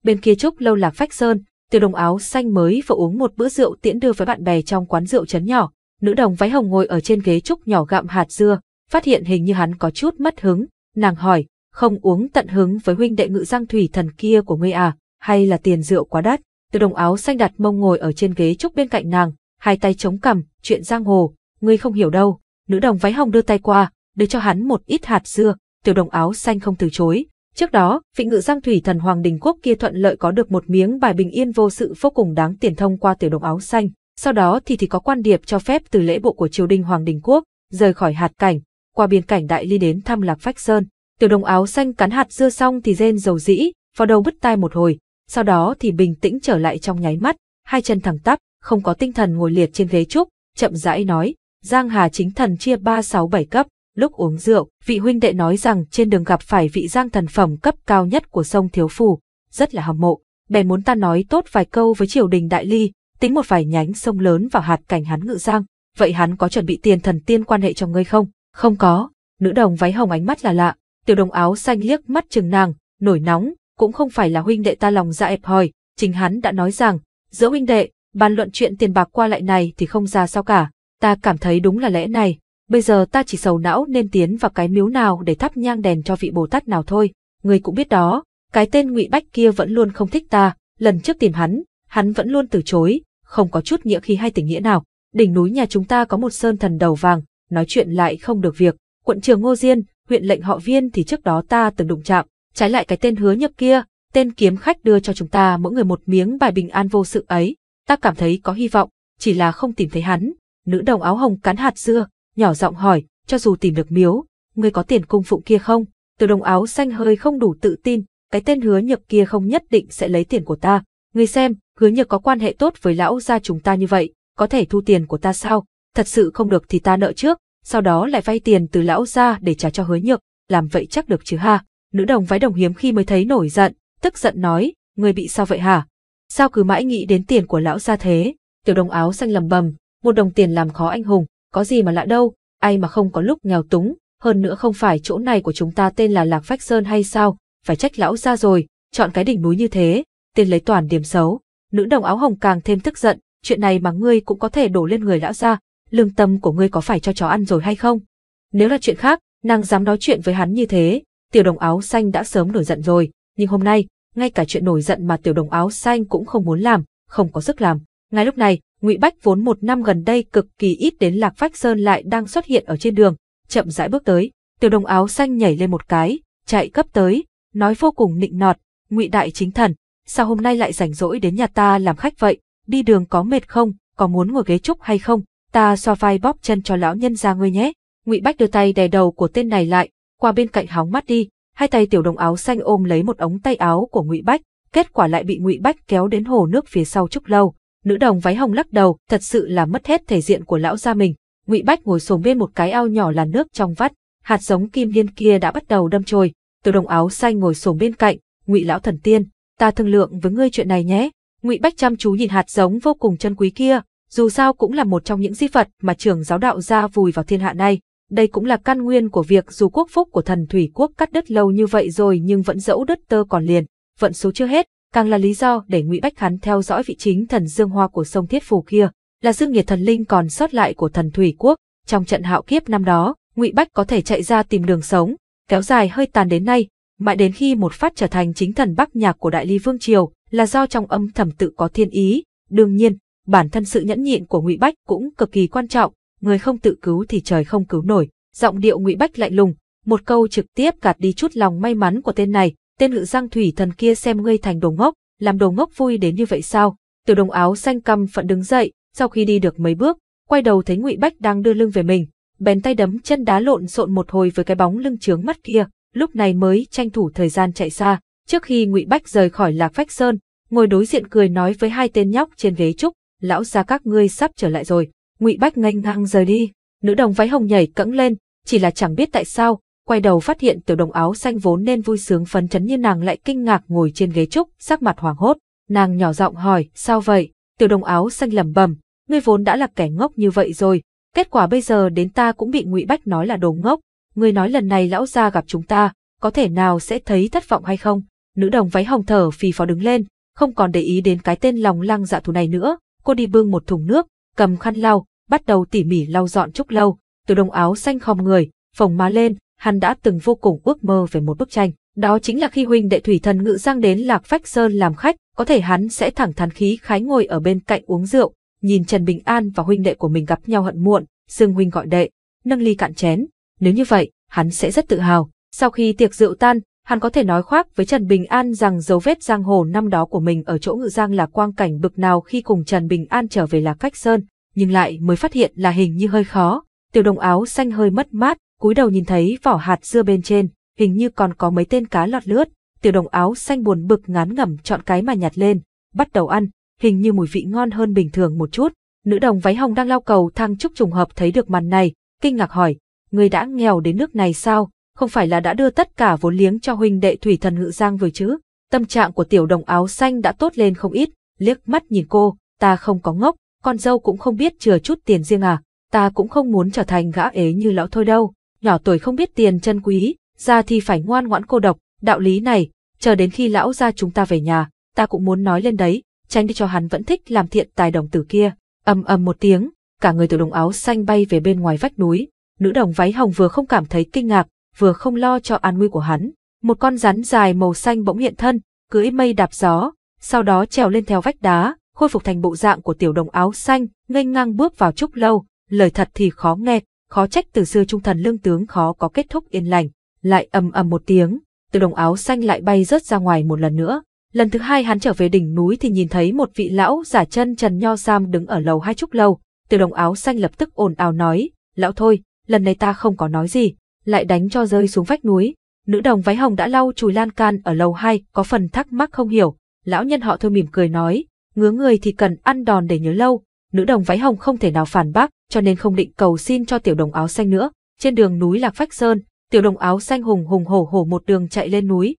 S1: Bên kia trúc lâu lạc phách sơn, tiểu đồng áo xanh mới vừa uống một bữa rượu tiễn đưa với bạn bè trong quán rượu chấn nhỏ, nữ đồng váy hồng ngồi ở trên ghế trúc nhỏ gặm hạt dưa, phát hiện hình như hắn có chút mất hứng, nàng hỏi, không uống tận hứng với huynh đệ ngự giang thủy thần kia của ngươi à, hay là tiền rượu quá đắt. Từ đồng áo xanh đặt mông ngồi ở trên ghế trúc bên cạnh nàng, hai tay chống cằm, chuyện giang hồ, ngươi không hiểu đâu. Nữ đồng váy hồng đưa tay qua, đưa cho hắn một ít hạt dưa, tiểu đồng áo xanh không từ chối. Trước đó, vị ngự giang thủy thần Hoàng Đình Quốc kia thuận lợi có được một miếng bài bình yên vô sự vô cùng đáng tiền thông qua tiểu đồng áo xanh. Sau đó thì thì có quan điệp cho phép từ lễ bộ của triều đình Hoàng Đình Quốc, rời khỏi hạt cảnh, qua biên cảnh Đại Ly đến thăm Lạc Phách Sơn. Tiểu đồng áo xanh cắn hạt dưa xong thì rên dầu dĩ, vào đầu bứt tai một hồi, sau đó thì bình tĩnh trở lại trong nháy mắt, hai chân thẳng tắp, không có tinh thần ngồi liệt trên ghế trúc, chậm rãi nói, Giang Hà chính thần chia 367 cấp, lúc uống rượu, vị huynh đệ nói rằng trên đường gặp phải vị Giang thần phẩm cấp cao nhất của sông Thiếu Phù, rất là hâm mộ, bèn muốn ta nói tốt vài câu với triều đình đại ly, tính một vài nhánh sông lớn vào hạt cảnh hắn ngự Giang, vậy hắn có chuẩn bị tiền thần tiên quan hệ cho ngươi không? Không có, nữ đồng váy hồng ánh mắt là lạ, Tiểu đồng áo xanh liếc mắt chừng nàng, nổi nóng, cũng không phải là huynh đệ ta lòng dạ ẹp hỏi, chính hắn đã nói rằng, giữa huynh đệ, bàn luận chuyện tiền bạc qua lại này thì không ra sao cả, ta cảm thấy đúng là lẽ này, bây giờ ta chỉ sầu não nên tiến vào cái miếu nào để thắp nhang đèn cho vị Bồ Tát nào thôi, người cũng biết đó, cái tên ngụy Bách kia vẫn luôn không thích ta, lần trước tìm hắn, hắn vẫn luôn từ chối, không có chút nghĩa khí hay tình nghĩa nào, đỉnh núi nhà chúng ta có một sơn thần đầu vàng, nói chuyện lại không được việc, quận trường Ngô Diên, huyện lệnh họ viên thì trước đó ta từng đụng chạm, trái lại cái tên hứa nhập kia, tên kiếm khách đưa cho chúng ta mỗi người một miếng bài bình an vô sự ấy, ta cảm thấy có hy vọng, chỉ là không tìm thấy hắn. Nữ đồng áo hồng cắn hạt dưa, nhỏ giọng hỏi, cho dù tìm được miếu, ngươi có tiền cung phụng kia không? Từ đồng áo xanh hơi không đủ tự tin, cái tên hứa nhập kia không nhất định sẽ lấy tiền của ta. Ngươi xem, hứa nhập có quan hệ tốt với lão gia chúng ta như vậy, có thể thu tiền của ta sao? Thật sự không được thì ta nợ trước, sau đó lại vay tiền từ lão ra để trả cho hứa nhược, làm vậy chắc được chứ ha. Nữ đồng vái đồng hiếm khi mới thấy nổi giận, tức giận nói, người bị sao vậy hả? Sao cứ mãi nghĩ đến tiền của lão ra thế? Tiểu đồng áo xanh lầm bầm, một đồng tiền làm khó anh hùng, có gì mà lạ đâu, ai mà không có lúc nghèo túng, hơn nữa không phải chỗ này của chúng ta tên là Lạc Phách Sơn hay sao, phải trách lão ra rồi, chọn cái đỉnh núi như thế, tên lấy toàn điểm xấu. Nữ đồng áo hồng càng thêm tức giận, chuyện này mà ngươi cũng có thể đổ lên người lão ra, lương tâm của ngươi có phải cho chó ăn rồi hay không? Nếu là chuyện khác, nàng dám nói chuyện với hắn như thế, tiểu đồng áo xanh đã sớm nổi giận rồi, nhưng hôm nay, ngay cả chuyện nổi giận mà tiểu đồng áo xanh cũng không muốn làm, không có sức làm. Ngay lúc này, Ngụy Bách vốn một năm gần đây cực kỳ ít đến Lạc Phách Sơn lại đang xuất hiện ở trên đường, chậm rãi bước tới, tiểu đồng áo xanh nhảy lên một cái, chạy cấp tới, nói vô cùng nịnh nọt, "Ngụy đại chính thần, sao hôm nay lại rảnh rỗi đến nhà ta làm khách vậy, đi đường có mệt không, có muốn ngồi ghế trúc hay không?" ta xoa vai bóp chân cho lão nhân ra ngươi nhé. Ngụy Bách đưa tay đè đầu của tên này lại, qua bên cạnh hóng mắt đi, hai tay tiểu đồng áo xanh ôm lấy một ống tay áo của Ngụy Bách, kết quả lại bị Ngụy Bách kéo đến hồ nước phía sau trúc lâu. Nữ đồng váy hồng lắc đầu, thật sự là mất hết thể diện của lão gia mình. Ngụy Bách ngồi xuống bên một cái ao nhỏ là nước trong vắt, hạt giống kim liên kia đã bắt đầu đâm chồi. Tiểu đồng áo xanh ngồi xuống bên cạnh, "Ngụy lão thần tiên, ta thương lượng với ngươi chuyện này nhé." Ngụy Bách chăm chú nhìn hạt giống vô cùng chân quý kia, dù sao cũng là một trong những di vật mà trường giáo đạo ra vùi vào thiên hạ này. Đây cũng là căn nguyên của việc dù quốc phúc của thần thủy quốc cắt đất lâu như vậy rồi nhưng vẫn dẫu đất tơ còn liền, vận số chưa hết, càng là lý do để Ngụy Bách hắn theo dõi vị chính thần dương hoa của sông Thiết Phù kia, là dương nhiệt thần linh còn sót lại của thần thủy quốc. Trong trận hạo kiếp năm đó, Ngụy Bách có thể chạy ra tìm đường sống, kéo dài hơi tàn đến nay, mãi đến khi một phát trở thành chính thần Bắc Nhạc của Đại Ly Vương Triều, là do trong âm thầm tự có thiên ý. Đương nhiên, bản thân sự nhẫn nhịn của ngụy bách cũng cực kỳ quan trọng người không tự cứu thì trời không cứu nổi giọng điệu ngụy bách lạnh lùng một câu trực tiếp gạt đi chút lòng may mắn của tên này tên ngự giang thủy thần kia xem ngươi thành đồ ngốc làm đồ ngốc vui đến như vậy sao từ đồng áo xanh căm phận đứng dậy sau khi đi được mấy bước quay đầu thấy ngụy bách đang đưa lưng về mình bèn tay đấm chân đá lộn xộn một hồi với cái bóng lưng trướng mắt kia lúc này mới tranh thủ thời gian chạy xa trước khi ngụy bách rời khỏi lạc phách sơn ngồi đối diện cười nói với hai tên nhóc trên ghế trúc lão gia các ngươi sắp trở lại rồi, Ngụy Bách nghênh ngang rời đi. Nữ đồng váy hồng nhảy cẫng lên, chỉ là chẳng biết tại sao, quay đầu phát hiện tiểu đồng áo xanh vốn nên vui sướng phấn chấn như nàng lại kinh ngạc ngồi trên ghế trúc, sắc mặt hoảng hốt. Nàng nhỏ giọng hỏi, sao vậy? Tiểu đồng áo xanh lẩm bẩm, ngươi vốn đã là kẻ ngốc như vậy rồi, kết quả bây giờ đến ta cũng bị Ngụy Bách nói là đồ ngốc. Ngươi nói lần này lão gia gặp chúng ta, có thể nào sẽ thấy thất vọng hay không? Nữ đồng váy hồng thở phì phò đứng lên, không còn để ý đến cái tên lòng lăng dạ thù này nữa, cô đi bưng một thùng nước, cầm khăn lau, bắt đầu tỉ mỉ lau dọn chúc lâu, từ đồng áo xanh khom người, phồng má lên, hắn đã từng vô cùng ước mơ về một bức tranh. Đó chính là khi huynh đệ thủy thần ngự giang đến Lạc Phách Sơn làm khách, có thể hắn sẽ thẳng thắn khí khái ngồi ở bên cạnh uống rượu, nhìn Trần Bình An và huynh đệ của mình gặp nhau hận muộn, Dương huynh gọi đệ, nâng ly cạn chén. Nếu như vậy, hắn sẽ rất tự hào. Sau khi tiệc rượu tan, Hắn có thể nói khoác với Trần Bình An rằng dấu vết giang hồ năm đó của mình ở chỗ ngự giang là quang cảnh bực nào khi cùng Trần Bình An trở về là cách sơn, nhưng lại mới phát hiện là hình như hơi khó. Tiểu đồng áo xanh hơi mất mát, cúi đầu nhìn thấy vỏ hạt dưa bên trên, hình như còn có mấy tên cá lọt lướt. Tiểu đồng áo xanh buồn bực ngán ngẩm chọn cái mà nhặt lên, bắt đầu ăn, hình như mùi vị ngon hơn bình thường một chút. Nữ đồng váy hồng đang lao cầu thang trúc trùng hợp thấy được màn này, kinh ngạc hỏi, người đã nghèo đến nước này sao? không phải là đã đưa tất cả vốn liếng cho huynh đệ thủy thần ngự giang vừa chứ. Tâm trạng của tiểu đồng áo xanh đã tốt lên không ít, liếc mắt nhìn cô, ta không có ngốc, con dâu cũng không biết chừa chút tiền riêng à, ta cũng không muốn trở thành gã ế như lão thôi đâu, nhỏ tuổi không biết tiền chân quý, ra thì phải ngoan ngoãn cô độc, đạo lý này, chờ đến khi lão ra chúng ta về nhà, ta cũng muốn nói lên đấy, tránh đi cho hắn vẫn thích làm thiện tài đồng tử kia. ầm ầm một tiếng, cả người tiểu đồng áo xanh bay về bên ngoài vách núi, nữ đồng váy hồng vừa không cảm thấy kinh ngạc, vừa không lo cho an nguy của hắn. Một con rắn dài màu xanh bỗng hiện thân, cưỡi mây đạp gió, sau đó trèo lên theo vách đá, khôi phục thành bộ dạng của tiểu đồng áo xanh, nghênh ngang bước vào trúc lâu, lời thật thì khó nghe, khó trách từ xưa trung thần lương tướng khó có kết thúc yên lành, lại ầm ầm một tiếng, từ đồng áo xanh lại bay rớt ra ngoài một lần nữa. Lần thứ hai hắn trở về đỉnh núi thì nhìn thấy một vị lão giả chân trần nho sam đứng ở lầu hai trúc lâu, từ đồng áo xanh lập tức ồn ào nói, lão thôi, lần này ta không có nói gì, lại đánh cho rơi xuống vách núi. Nữ đồng váy hồng đã lau chùi lan can ở lầu 2, có phần thắc mắc không hiểu. Lão nhân họ thơ mỉm cười nói, ngứa người thì cần ăn đòn để nhớ lâu. Nữ đồng váy hồng không thể nào phản bác, cho nên không định cầu xin cho tiểu đồng áo xanh nữa. Trên đường núi Lạc Phách Sơn, tiểu đồng áo xanh hùng hùng hổ hổ một đường chạy lên núi.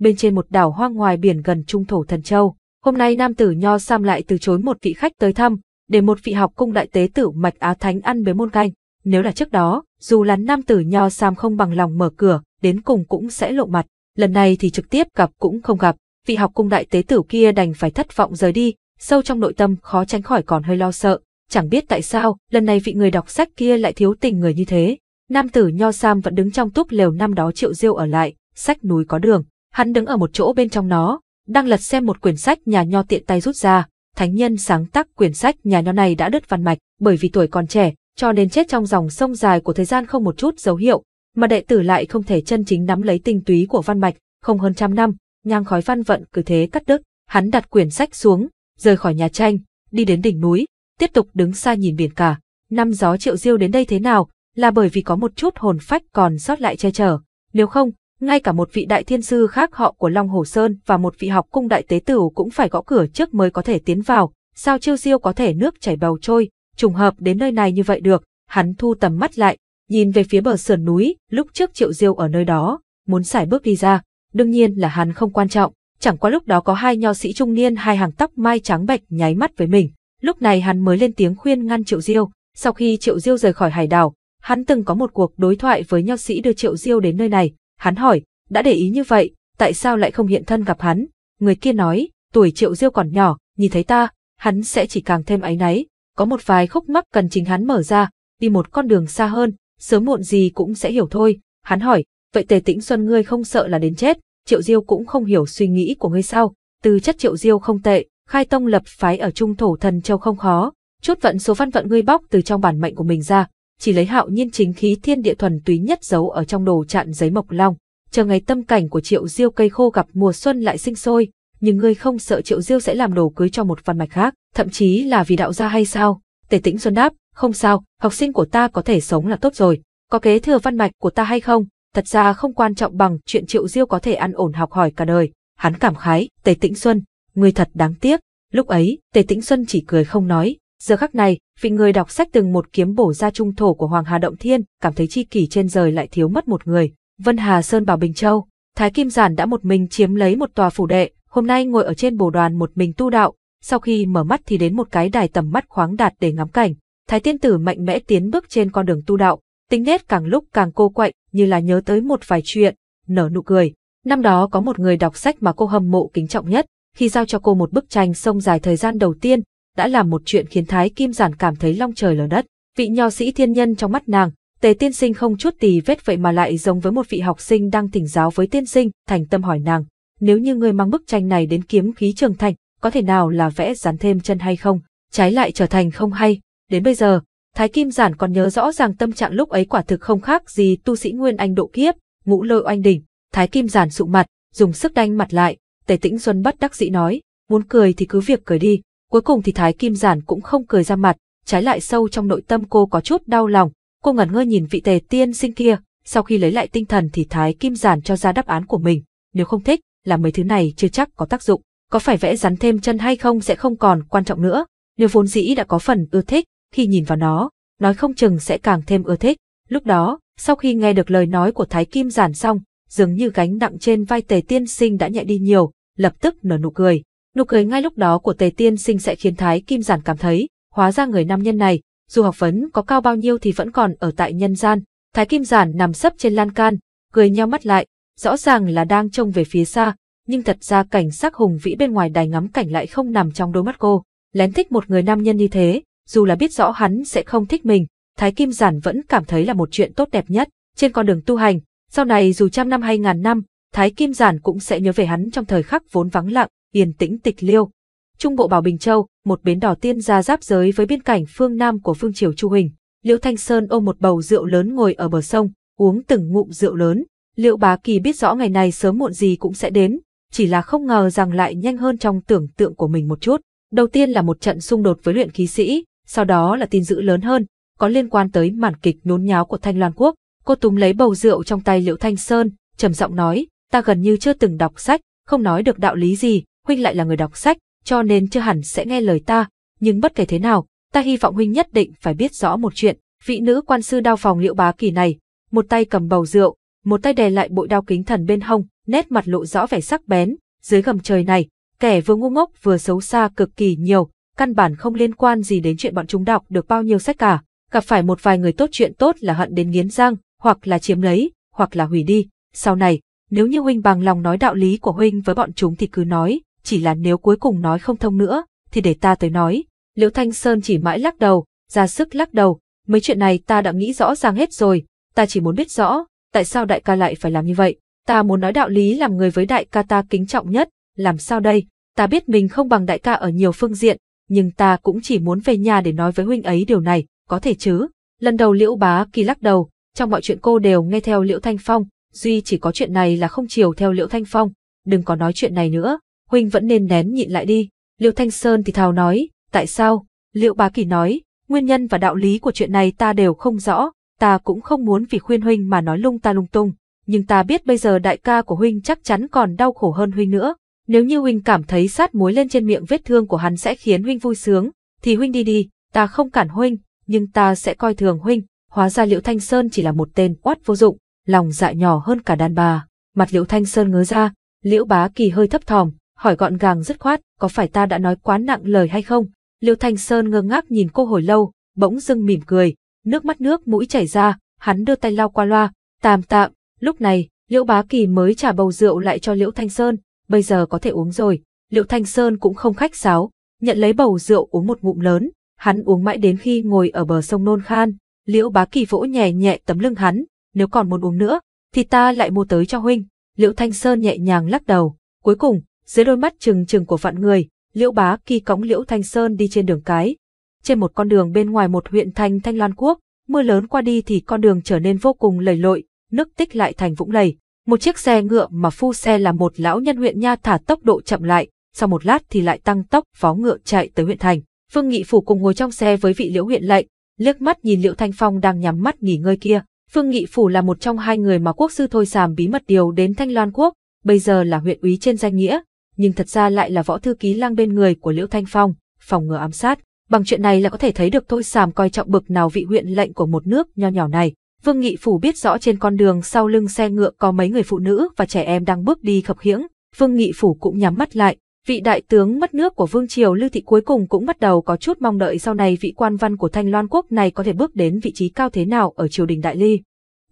S1: Bên trên một đảo hoang ngoài biển gần trung thổ thần châu, hôm nay nam tử Nho Sam lại từ chối một vị khách tới thăm, để một vị học cung đại tế tử Mạch Á Thánh ăn bế môn canh. Nếu là trước đó, dù là nam tử nho sam không bằng lòng mở cửa, đến cùng cũng sẽ lộ mặt, lần này thì trực tiếp gặp cũng không gặp, vị học cung đại tế tử kia đành phải thất vọng rời đi, sâu trong nội tâm khó tránh khỏi còn hơi lo sợ, chẳng biết tại sao, lần này vị người đọc sách kia lại thiếu tình người như thế. Nam tử nho sam vẫn đứng trong túp lều năm đó Triệu Diêu ở lại, sách núi có đường, hắn đứng ở một chỗ bên trong nó, đang lật xem một quyển sách nhà nho tiện tay rút ra, thánh nhân sáng tác quyển sách nhà nho này đã đứt văn mạch, bởi vì tuổi còn trẻ, cho đến chết trong dòng sông dài của thời gian không một chút dấu hiệu, mà đệ tử lại không thể chân chính nắm lấy tinh túy của văn mạch, không hơn trăm năm, nhang khói văn vận cứ thế cắt đứt, hắn đặt quyển sách xuống, rời khỏi nhà tranh, đi đến đỉnh núi, tiếp tục đứng xa nhìn biển cả. Năm gió triệu diêu đến đây thế nào, là bởi vì có một chút hồn phách còn sót lại che chở, nếu không, ngay cả một vị đại thiên sư khác họ của Long Hồ Sơn và một vị học cung đại tế tử cũng phải gõ cửa trước mới có thể tiến vào, sao Chiêu Diêu có thể nước chảy bầu trôi, trùng hợp đến nơi này như vậy được, hắn thu tầm mắt lại, nhìn về phía bờ sườn núi, lúc trước Triệu Diêu ở nơi đó, muốn xài bước đi ra, đương nhiên là hắn không quan trọng, chẳng qua lúc đó có hai nho sĩ trung niên hai hàng tóc mai trắng bạch nháy mắt với mình, lúc này hắn mới lên tiếng khuyên ngăn Triệu Diêu, sau khi Triệu Diêu rời khỏi hải đảo, hắn từng có một cuộc đối thoại với nho sĩ đưa Triệu Diêu đến nơi này, hắn hỏi, đã để ý như vậy, tại sao lại không hiện thân gặp hắn? Người kia nói, tuổi Triệu Diêu còn nhỏ, nhìn thấy ta, hắn sẽ chỉ càng thêm áy náy, có một vài khúc mắc cần chính hắn mở ra, đi một con đường xa hơn, sớm muộn gì cũng sẽ hiểu thôi. Hắn hỏi, vậy Tề Tĩnh Xuân ngươi không sợ là đến chết, Triệu Diêu cũng không hiểu suy nghĩ của ngươi sao? Từ chất Triệu Diêu không tệ, khai tông lập phái ở Trung Thổ Thần Châu không khó, chút vận số văn vận ngươi bóc từ trong bản mệnh của mình ra, chỉ lấy hạo nhiên chính khí thiên địa thuần túy nhất giấu ở trong đồ chặn giấy mộc long. Chờ ngày tâm cảnh của Triệu Diêu cây khô gặp mùa xuân lại sinh sôi, nhưng ngươi không sợ Triệu Diêu sẽ làm đồ cưới cho một văn mạch khác thậm chí là vì đạo gia hay sao? Tề Tĩnh Xuân đáp, không sao, học sinh của ta có thể sống là tốt rồi, có kế thừa văn mạch của ta hay không, thật ra không quan trọng bằng chuyện Triệu Diêu có thể ăn ổn học hỏi cả đời. Hắn cảm khái, Tề Tĩnh Xuân, người thật đáng tiếc. Lúc ấy, Tề Tĩnh Xuân chỉ cười không nói, giờ khắc này, vị người đọc sách từng một kiếm bổ ra trung thổ của Hoàng Hà Động Thiên, cảm thấy chi kỷ trên rời lại thiếu mất một người. Vân Hà Sơn bảo Bình Châu, Thái Kim Giản đã một mình chiếm lấy một tòa phủ đệ, hôm nay ngồi ở trên bồ đoàn một mình tu đạo, sau khi mở mắt thì đến một cái đài tầm mắt khoáng đạt để ngắm cảnh. Thái tiên tử mạnh mẽ tiến bước trên con đường tu đạo, tính nét càng lúc càng cô quạnh như là nhớ tới một vài chuyện, nở nụ cười. Năm đó có một người đọc sách mà cô hâm mộ kính trọng nhất, khi giao cho cô một bức tranh sông dài thời gian đầu tiên, đã làm một chuyện khiến Thái Kim Giản cảm thấy long trời lở đất. Vị nho sĩ thiên nhân trong mắt nàng, Tề tiên sinh không chút tì vết vậy mà lại giống với một vị học sinh đang thỉnh giáo với tiên sinh, thành tâm hỏi nàng, nếu như người mang bức tranh này đến kiếm khí trường thành, có thể nào là vẽ dán thêm chân hay không, trái lại trở thành không hay. Đến bây giờ, Thái Kim Giản còn nhớ rõ ràng tâm trạng lúc ấy quả thực không khác gì tu sĩ Nguyên Anh độ kiếp, ngũ lôi oanh đỉnh. Thái Kim Giản sụ mặt, dùng sức đánh mặt lại, Tề Tĩnh Xuân bất đắc dĩ nói, muốn cười thì cứ việc cười đi. Cuối cùng thì Thái Kim Giản cũng không cười ra mặt, trái lại sâu trong nội tâm cô có chút đau lòng, cô ngẩn ngơ nhìn vị tề tiên sinh kia, sau khi lấy lại tinh thần thì Thái Kim Giản cho ra đáp án của mình, nếu không thích, làm mấy thứ này chưa chắc có tác dụng có phải vẽ rắn thêm chân hay không sẽ không còn quan trọng nữa, nếu vốn dĩ đã có phần ưa thích, khi nhìn vào nó, nói không chừng sẽ càng thêm ưa thích. Lúc đó, sau khi nghe được lời nói của Thái Kim giản xong, dường như gánh nặng trên vai Tề Tiên Sinh đã nhẹ đi nhiều, lập tức nở nụ cười. Nụ cười ngay lúc đó của Tề Tiên Sinh sẽ khiến Thái Kim giản cảm thấy, hóa ra người nam nhân này, dù học vấn có cao bao nhiêu thì vẫn còn ở tại nhân gian. Thái Kim giản nằm sấp trên lan can, cười nheo mắt lại, rõ ràng là đang trông về phía xa, nhưng thật ra cảnh sắc hùng vĩ bên ngoài đài ngắm cảnh lại không nằm trong đôi mắt cô. Lén thích một người nam nhân như thế, dù là biết rõ hắn sẽ không thích mình, Thái Kim Giản vẫn cảm thấy là một chuyện tốt đẹp nhất. Trên con đường tu hành, sau này dù trăm năm hay ngàn năm, Thái Kim Giản cũng sẽ nhớ về hắn trong thời khắc vốn vắng lặng, yên tĩnh tịch liêu. Trung bộ Bảo Bình Châu, một bến đỏ tiên ra giáp giới với biên cảnh phương Nam của Phương Triều Chu Huỳnh. Liễu Thanh Sơn ôm một bầu rượu lớn ngồi ở bờ sông, uống từng ngụm rượu lớn. Liễu bá kỳ biết rõ ngày này sớm muộn gì cũng sẽ đến, chỉ là không ngờ rằng lại nhanh hơn trong tưởng tượng của mình một chút. Đầu tiên là một trận xung đột với luyện khí sĩ, sau đó là tin dữ lớn hơn, có liên quan tới màn kịch nhốn nháo của Thanh Loan Quốc. Cô túm lấy bầu rượu trong tay Liễu Thanh Sơn, trầm giọng nói, ta gần như chưa từng đọc sách, không nói được đạo lý gì, huynh lại là người đọc sách, cho nên chưa hẳn sẽ nghe lời ta, nhưng bất kể thế nào, ta hy vọng huynh nhất định phải biết rõ một chuyện, vị nữ quan sư đao phòng Liễu Bá Kỳ này, một tay cầm bầu rượu, một tay đè lại bội đao kính thần bên hông, nét mặt lộ rõ vẻ sắc bén, dưới gầm trời này, kẻ vừa ngu ngốc vừa xấu xa cực kỳ nhiều, căn bản không liên quan gì đến chuyện bọn chúng đọc được bao nhiêu sách cả, gặp phải một vài người tốt chuyện tốt là hận đến nghiến răng, hoặc là chiếm lấy, hoặc là hủy đi, sau này, nếu như huynh bằng lòng nói đạo lý của huynh với bọn chúng thì cứ nói, chỉ là nếu cuối cùng nói không thông nữa, thì để ta tới nói. Liễu Thanh Sơn chỉ mãi lắc đầu, ra sức lắc đầu, mấy chuyện này ta đã nghĩ rõ ràng hết rồi, ta chỉ muốn biết rõ, tại sao đại ca lại phải làm như vậy? Ta muốn nói đạo lý làm người với đại ca ta kính trọng nhất, làm sao đây? Ta biết mình không bằng đại ca ở nhiều phương diện, nhưng ta cũng chỉ muốn về nhà để nói với huynh ấy điều này, có thể chứ? Lần đầu Liễu Bá Kỳ lắc đầu, trong mọi chuyện cô đều nghe theo Liễu Thanh Phong, duy chỉ có chuyện này là không chiều theo Liễu Thanh Phong, đừng có nói chuyện này nữa, huynh vẫn nên nén nhịn lại đi. Liễu Thanh Sơn thì thào nói, tại sao? Liễu Bá Kỳ nói, nguyên nhân và đạo lý của chuyện này ta đều không rõ, ta cũng không muốn vì khuyên huynh mà nói lung ta lung tung, nhưng ta biết bây giờ đại ca của huynh chắc chắn còn đau khổ hơn huynh nữa. Nếu như huynh cảm thấy sát muối lên trên miệng vết thương của hắn sẽ khiến huynh vui sướng, thì huynh đi đi, ta không cản huynh, nhưng ta sẽ coi thường huynh. Hóa ra Liễu Thanh Sơn chỉ là một tên oát vô dụng, lòng dạ nhỏ hơn cả đàn bà. Mặt Liễu Thanh Sơn ngớ ra, Liễu Bá Kỳ hơi thấp thỏm, hỏi gọn gàng dứt khoát, có phải ta đã nói quá nặng lời hay không? Liễu Thanh Sơn ngơ ngác nhìn cô hồi lâu, bỗng dưng mỉm cười, nước mắt nước mũi chảy ra, hắn đưa tay lau qua loa, tạm tạm, lúc này, Liễu Bá Kỳ mới trả bầu rượu lại cho Liễu Thanh Sơn, bây giờ có thể uống rồi, Liễu Thanh Sơn cũng không khách sáo, nhận lấy bầu rượu uống một ngụm lớn, hắn uống mãi đến khi ngồi ở bờ sông nôn khan, Liễu Bá Kỳ vỗ nhẹ nhẹ tấm lưng hắn, nếu còn muốn uống nữa, thì ta lại mua tới cho huynh, Liễu Thanh Sơn nhẹ nhàng lắc đầu, cuối cùng, dưới đôi mắt trừng trừng của vạn người, Liễu Bá Kỳ cõng Liễu Thanh Sơn đi trên đường cái, trên một con đường bên ngoài một huyện thành Thanh Loan Quốc, mưa lớn qua đi thì con đường trở nên vô cùng lầy lội, nước tích lại thành vũng lầy. Một chiếc xe ngựa mà phu xe là một lão nhân huyện nha thả tốc độ chậm lại, sau một lát thì lại tăng tốc phó ngựa chạy tới huyện thành. phương Nghị Phủ cùng ngồi trong xe với vị liễu huyện lệnh, liếc mắt nhìn liễu Thanh Phong đang nhắm mắt nghỉ ngơi kia. phương Nghị Phủ là một trong hai người mà quốc sư Thôi Sàm bí mật điều đến Thanh Loan Quốc, bây giờ là huyện úy trên danh nghĩa, nhưng thật ra lại là võ thư ký lang bên người của liễu Thanh Phong, phòng ngừa ám sát. Bằng chuyện này là có thể thấy được Thôi Sàm coi trọng bực nào vị huyện lệnh của một nước nho nhỏ này. Vương Nghị Phủ biết rõ trên con đường sau lưng xe ngựa có mấy người phụ nữ và trẻ em đang bước đi khập khiễng. Vương Nghị Phủ cũng nhắm mắt lại. Vị đại tướng mất nước của Vương Triều Lưu Thị cuối cùng cũng bắt đầu có chút mong đợi sau này vị quan văn của Thanh Loan Quốc này có thể bước đến vị trí cao thế nào ở triều đình Đại Ly.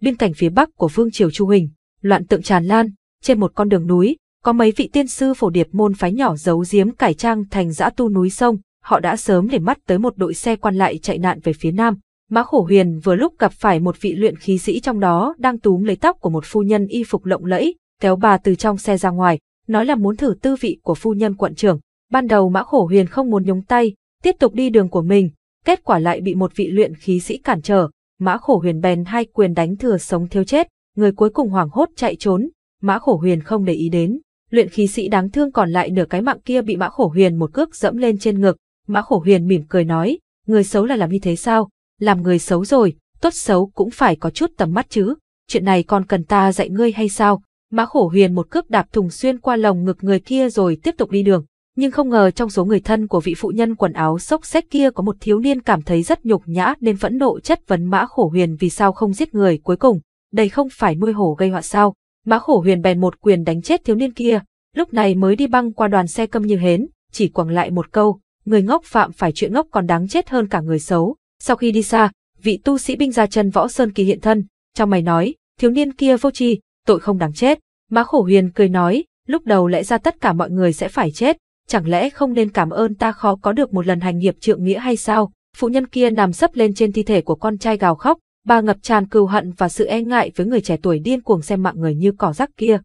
S1: Biên cảnh phía bắc của Vương Triều Chu Huỳnh, loạn tượng tràn lan, trên một con đường núi, có mấy vị tiên sư phổ điệp môn phái nhỏ giấu giếm cải trang thành dã tu núi sông, họ đã sớm để mắt tới một đội xe quan lại chạy nạn về phía nam. Mã Khổ Huyền vừa lúc gặp phải một vị luyện khí sĩ trong đó đang túm lấy tóc của một phu nhân y phục lộng lẫy, kéo bà từ trong xe ra ngoài, nói là muốn thử tư vị của phu nhân quận trưởng. Ban đầu Mã Khổ Huyền không muốn nhúng tay, tiếp tục đi đường của mình, kết quả lại bị một vị luyện khí sĩ cản trở. Mã Khổ Huyền bèn hai quyền đánh thừa sống thiếu chết, người cuối cùng hoảng hốt chạy trốn, Mã Khổ Huyền không để ý đến. Luyện khí sĩ đáng thương còn lại nửa cái mạng kia bị Mã Khổ Huyền một cước dẫm lên trên ngực, Mã Khổ Huyền mỉm cười nói, người xấu là làm như thế sao? Làm người xấu rồi, tốt xấu cũng phải có chút tầm mắt chứ. Chuyện này còn cần ta dạy ngươi hay sao? Mã Khổ Huyền một cước đạp thùng xuyên qua lồng ngực người kia rồi tiếp tục đi đường. Nhưng không ngờ trong số người thân của vị phụ nhân quần áo xốc xách kia có một thiếu niên cảm thấy rất nhục nhã nên phẫn nộ chất vấn Mã Khổ Huyền vì sao không giết người cuối cùng. Đây không phải nuôi hổ gây họa sao? Mã Khổ Huyền bèn một quyền đánh chết thiếu niên kia, lúc này mới đi băng qua đoàn xe câm như hến, chỉ quẳng lại một câu, người ngốc phạm phải chuyện ngốc còn đáng chết hơn cả người xấu. Sau khi đi xa, vị tu sĩ binh gia chân võ sơn kỳ hiện thân, trong mày nói, thiếu niên kia vô tri, tội không đáng chết. Má khổ huyền cười nói, lúc đầu lẽ ra tất cả mọi người sẽ phải chết, chẳng lẽ không nên cảm ơn ta khó có được một lần hành nghiệp trượng nghĩa hay sao? Phụ nhân kia nằm sấp lên trên thi thể của con trai gào khóc, bà ngập tràn cừu hận và sự e ngại với người trẻ tuổi điên cuồng xem mạng người như cỏ rác kia.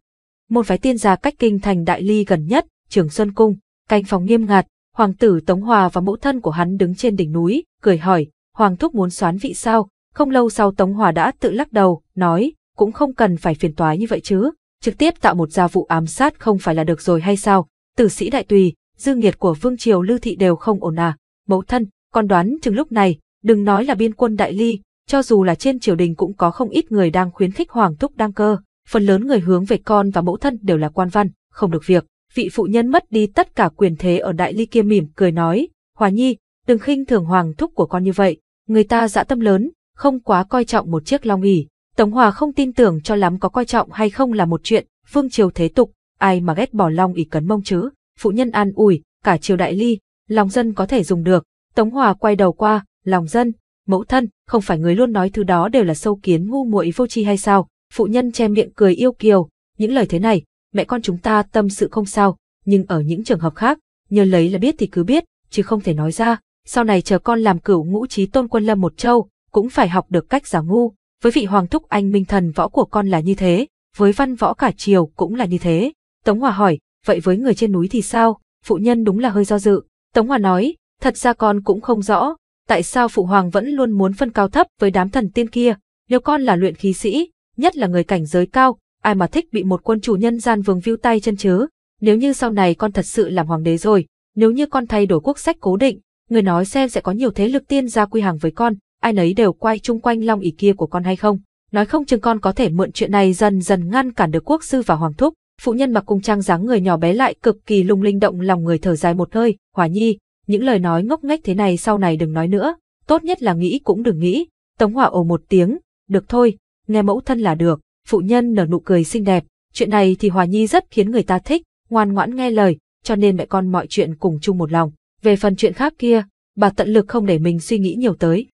S1: Một phái tiên gia cách kinh thành đại ly gần nhất, Trường Xuân Cung, canh phòng nghiêm ngặt, Hoàng tử Tống Hòa và mẫu thân của hắn đứng trên đỉnh núi, cười hỏi, Hoàng thúc muốn xoán vị sao? Không lâu sau Tống Hòa đã tự lắc đầu, nói, cũng không cần phải phiền toái như vậy chứ, trực tiếp tạo một gia vụ ám sát không phải là được rồi hay sao? Tử sĩ đại tùy, dư nghiệt của Vương Triều Lưu Thị đều không ổn à. Mẫu thân, con đoán chừng lúc này, đừng nói là biên quân đại ly, cho dù là trên triều đình cũng có không ít người đang khuyến khích Hoàng thúc đăng cơ, phần lớn người hướng về con và mẫu thân đều là quan văn, không được việc vị phụ nhân mất đi tất cả quyền thế ở đại ly kia mỉm cười nói, Hòa Nhi, đừng khinh thường hoàng thúc của con như vậy, người ta dã tâm lớn, không quá coi trọng một chiếc long ỉ. Tống Hòa không tin tưởng cho lắm có coi trọng hay không là một chuyện, phương triều thế tục, ai mà ghét bỏ long ỉ cấn mông chứ, phụ nhân an ủi, cả triều đại ly, lòng dân có thể dùng được, Tống Hòa quay đầu qua, lòng dân, mẫu thân, không phải người luôn nói thứ đó đều là sâu kiến ngu muội vô tri hay sao, phụ nhân che miệng cười yêu kiều, những lời thế này, mẹ con chúng ta tâm sự không sao, nhưng ở những trường hợp khác, nhờ lấy là biết thì cứ biết, chứ không thể nói ra. Sau này chờ con làm cửu ngũ trí tôn quân lâm một châu, cũng phải học được cách giả ngu. Với vị hoàng thúc anh minh thần võ của con là như thế, với văn võ cả triều cũng là như thế. Tống Hòa hỏi, vậy với người trên núi thì sao? Phụ nhân đúng là hơi do dự. Tống Hòa nói, thật ra con cũng không rõ, tại sao phụ hoàng vẫn luôn muốn phân cao thấp với đám thần tiên kia. Nếu con là luyện khí sĩ, nhất là người cảnh giới cao, ai mà thích bị một quân chủ nhân gian vương view tay chân chứ, nếu như sau này con thật sự làm hoàng đế rồi, nếu như con thay đổi quốc sách cố định, người nói xem sẽ có nhiều thế lực tiên gia quy hàng với con, ai nấy đều quay chung quanh long ỷ kia của con hay không. Nói không chừng con có thể mượn chuyện này dần dần ngăn cản được quốc sư và hoàng thúc. Phụ nhân mặc cung trang dáng người nhỏ bé lại cực kỳ lung linh động lòng người thở dài một hơi, hòa nhi, những lời nói ngốc nghếch thế này sau này đừng nói nữa, tốt nhất là nghĩ cũng đừng nghĩ. Tống hỏa ồ một tiếng, được thôi, nghe mẫu thân là được phụ nhân nở nụ cười xinh đẹp, chuyện này thì Hòa Nhi rất khiến người ta thích, ngoan ngoãn nghe lời, cho nên mẹ con mọi chuyện cùng chung một lòng. Về phần chuyện khác kia, bà tận lực không để mình suy nghĩ nhiều tới.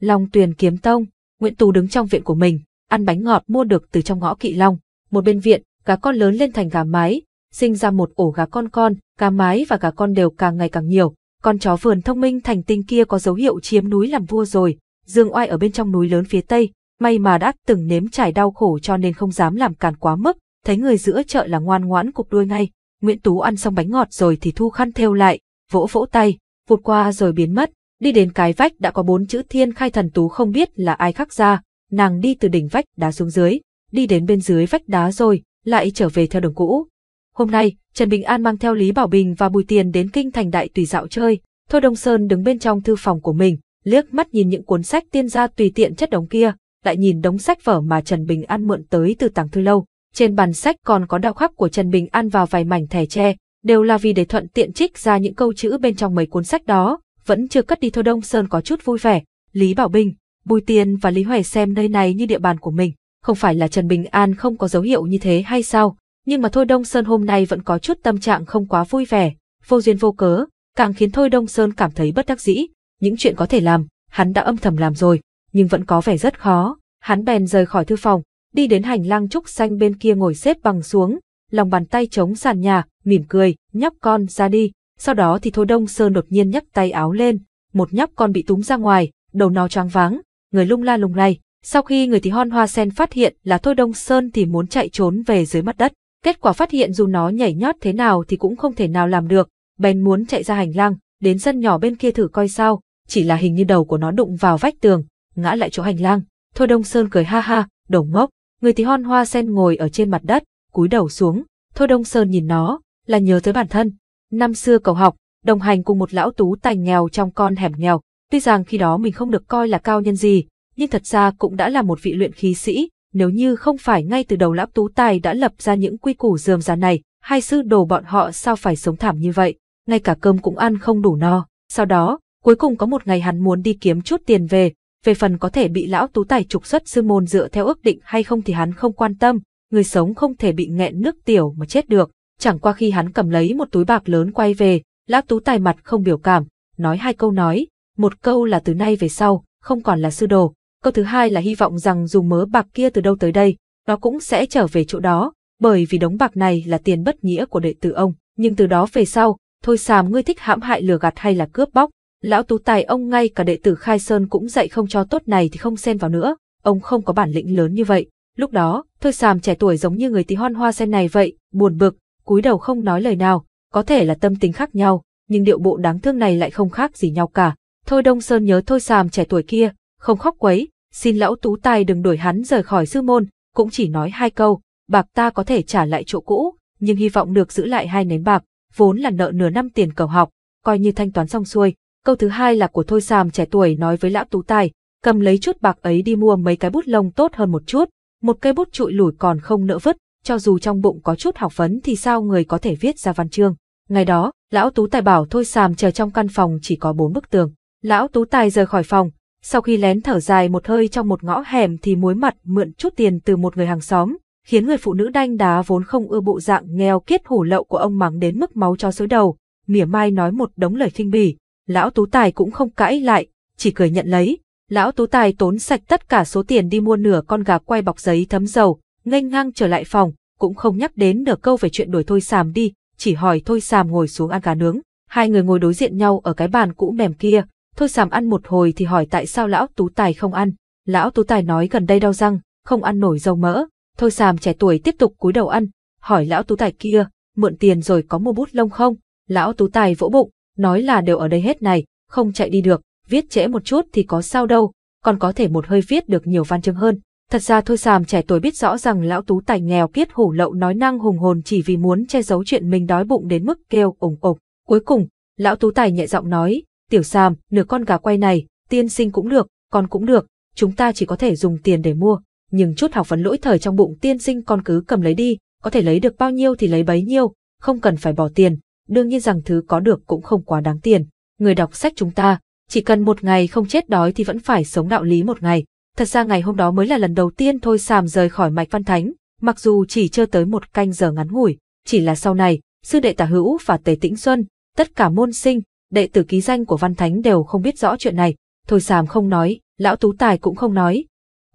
S1: Long Tuyền kiếm tông, Nguyễn Tú đứng trong viện của mình, ăn bánh ngọt mua được từ trong ngõ Kỵ Long, một bên viện, gà con lớn lên thành gà mái, sinh ra một ổ gà con con, gà mái và gà con đều càng ngày càng nhiều. Con chó vườn thông minh thành tinh kia có dấu hiệu chiếm núi làm vua rồi, dương oai ở bên trong núi lớn phía tây, May mà đã từng nếm trải đau khổ cho nên không dám làm càn quá mức, thấy người giữa chợ là ngoan ngoãn cục đuôi ngay. Nguyễn Tú ăn xong bánh ngọt rồi thì thu khăn theo lại, vỗ vỗ tay, vụt qua rồi biến mất, đi đến cái vách đã có bốn chữ thiên khai thần Tú không biết là ai khắc ra, nàng đi từ đỉnh vách đá xuống dưới, đi đến bên dưới vách đá rồi, lại trở về theo đường cũ. Hôm nay, Trần Bình An mang theo Lý Bảo Bình và Bùi Tiền đến kinh thành đại tùy dạo chơi, Thôi Đông Sơn đứng bên trong thư phòng của mình, liếc mắt nhìn những cuốn sách tiên gia tùy tiện chất đống kia, lại nhìn đống sách vở mà Trần Bình An mượn tới từ tàng thư lâu. Trên bàn sách còn có đạo khắc của Trần Bình An vào vài mảnh thẻ tre, đều là vì để thuận tiện trích ra những câu chữ bên trong mấy cuốn sách đó, vẫn chưa cất đi thôi Đông Sơn có chút vui vẻ. Lý Bảo Bình, Bùi Tiên và Lý Hoài xem nơi này như địa bàn của mình. Không phải là Trần Bình An không có dấu hiệu như thế hay sao, nhưng mà Thôi Đông Sơn hôm nay vẫn có chút tâm trạng không quá vui vẻ, vô duyên vô cớ, càng khiến Thôi Đông Sơn cảm thấy bất đắc dĩ. Những chuyện có thể làm, hắn đã âm thầm làm rồi, nhưng vẫn có vẻ rất khó. Hắn bèn rời khỏi thư phòng, đi đến hành lang trúc xanh bên kia ngồi xếp bằng xuống, lòng bàn tay chống sàn nhà, mỉm cười, nhóc con ra đi. Sau đó thì Thôi Đông Sơn đột nhiên nhấc tay áo lên, một nhóc con bị túm ra ngoài, đầu nó choáng váng, người lung la lung lay. Sau khi người thì hon hoa sen phát hiện là Thôi Đông Sơn thì muốn chạy trốn về dưới mặt đất. Kết quả phát hiện dù nó nhảy nhót thế nào thì cũng không thể nào làm được, bèn muốn chạy ra hành lang, đến sân nhỏ bên kia thử coi sao, chỉ là hình như đầu của nó đụng vào vách tường, ngã lại chỗ hành lang. Thôi Đông Sơn cười ha ha, đồng mốc. người tí hon hoa sen ngồi ở trên mặt đất, cúi đầu xuống. Thôi Đông Sơn nhìn nó, là nhớ tới bản thân. Năm xưa cầu học, đồng hành cùng một lão tú tài nghèo trong con hẻm nghèo. Tuy rằng khi đó mình không được coi là cao nhân gì, nhưng thật ra cũng đã là một vị luyện khí sĩ. Nếu như không phải ngay từ đầu lão tú tài đã lập ra những quy củ dườm giá này, hai sư đồ bọn họ sao phải sống thảm như vậy, ngay cả cơm cũng ăn không đủ no. Sau đó, cuối cùng có một ngày hắn muốn đi kiếm chút tiền về, về phần có thể bị lão tú tài trục xuất sư môn dựa theo ước định hay không thì hắn không quan tâm, người sống không thể bị nghẹn nước tiểu mà chết được. Chẳng qua khi hắn cầm lấy một túi bạc lớn quay về, lão tú tài mặt không biểu cảm, nói hai câu nói, một câu là từ nay về sau, không còn là sư đồ, câu thứ hai là hy vọng rằng dù mớ bạc kia từ đâu tới đây, nó cũng sẽ trở về chỗ đó, bởi vì đống bạc này là tiền bất nghĩa của đệ tử ông, nhưng từ đó về sau, thôi sàm ngươi thích hãm hại lừa gạt hay là cướp bóc, lão tú tài ông ngay cả đệ tử khai sơn cũng dạy không cho tốt này thì không xen vào nữa ông không có bản lĩnh lớn như vậy lúc đó thôi sàm trẻ tuổi giống như người tí hon hoa sen này vậy buồn bực cúi đầu không nói lời nào có thể là tâm tính khác nhau nhưng điệu bộ đáng thương này lại không khác gì nhau cả thôi đông sơn nhớ thôi sàm trẻ tuổi kia không khóc quấy xin lão tú tài đừng đuổi hắn rời khỏi sư môn cũng chỉ nói hai câu bạc ta có thể trả lại chỗ cũ nhưng hy vọng được giữ lại hai nén bạc vốn là nợ nửa năm tiền cầu học coi như thanh toán xong xuôi câu thứ hai là của thôi sàm trẻ tuổi nói với lão tú tài, cầm lấy chút bạc ấy đi mua mấy cái bút lông tốt hơn một chút, một cây bút trụi lủi còn không nỡ vứt, cho dù trong bụng có chút học vấn thì sao người có thể viết ra văn chương. Ngày đó, lão tú tài bảo thôi sàm chờ trong căn phòng chỉ có bốn bức tường. Lão tú tài rời khỏi phòng, sau khi lén thở dài một hơi trong một ngõ hẻm thì muối mặt mượn chút tiền từ một người hàng xóm, khiến người phụ nữ đanh đá vốn không ưa bộ dạng nghèo kiết hủ lậu của ông mắng đến mức máu cho sối đầu, mỉa mai nói một đống lời khinh bỉ, Lão Tú Tài cũng không cãi lại, chỉ cười nhận lấy. Lão Tú Tài tốn sạch tất cả số tiền đi mua nửa con gà quay bọc giấy thấm dầu, nghênh ngang trở lại phòng, cũng không nhắc đến nửa câu về chuyện đuổi Thôi Sàm đi, chỉ hỏi Thôi Sàm ngồi xuống ăn gà nướng. Hai người ngồi đối diện nhau ở cái bàn cũ mềm kia, Thôi Sàm ăn một hồi thì hỏi tại sao Lão Tú Tài không ăn. Lão Tú Tài nói gần đây đau răng, không ăn nổi dầu mỡ. Thôi Sàm trẻ tuổi tiếp tục cúi đầu ăn, hỏi Lão Tú Tài kia, mượn tiền rồi có mua bút lông không? Lão Tú Tài vỗ bụng, nói là đều ở đây hết này, không chạy đi được, viết trễ một chút thì có sao đâu, còn có thể một hơi viết được nhiều văn chương hơn. Thật ra thôi sàm trẻ tuổi biết rõ rằng lão tú tài nghèo kiết hủ lậu nói năng hùng hồn chỉ vì muốn che giấu chuyện mình đói bụng đến mức kêu ủng ủng. Cuối cùng, lão tú tài nhẹ giọng nói, tiểu sàm, nửa con gà quay này, tiên sinh cũng được, con cũng được, chúng ta chỉ có thể dùng tiền để mua, nhưng chút học vấn lỗi thời trong bụng tiên sinh con cứ cầm lấy đi, có thể lấy được bao nhiêu thì lấy bấy nhiêu, không cần phải bỏ tiền, đương nhiên rằng thứ có được cũng không quá đáng tiền. Người đọc sách chúng ta, chỉ cần một ngày không chết đói thì vẫn phải sống đạo lý một ngày. Thật ra ngày hôm đó mới là lần đầu tiên Thôi Sàm rời khỏi Mạch Văn Thánh, mặc dù chỉ chưa tới một canh giờ ngắn ngủi, chỉ là sau này, sư đệ Tả Hữu và Tề Tĩnh Xuân, tất cả môn sinh, đệ tử ký danh của Văn Thánh đều không biết rõ chuyện này. Thôi Sàm không nói, lão Tú Tài cũng không nói.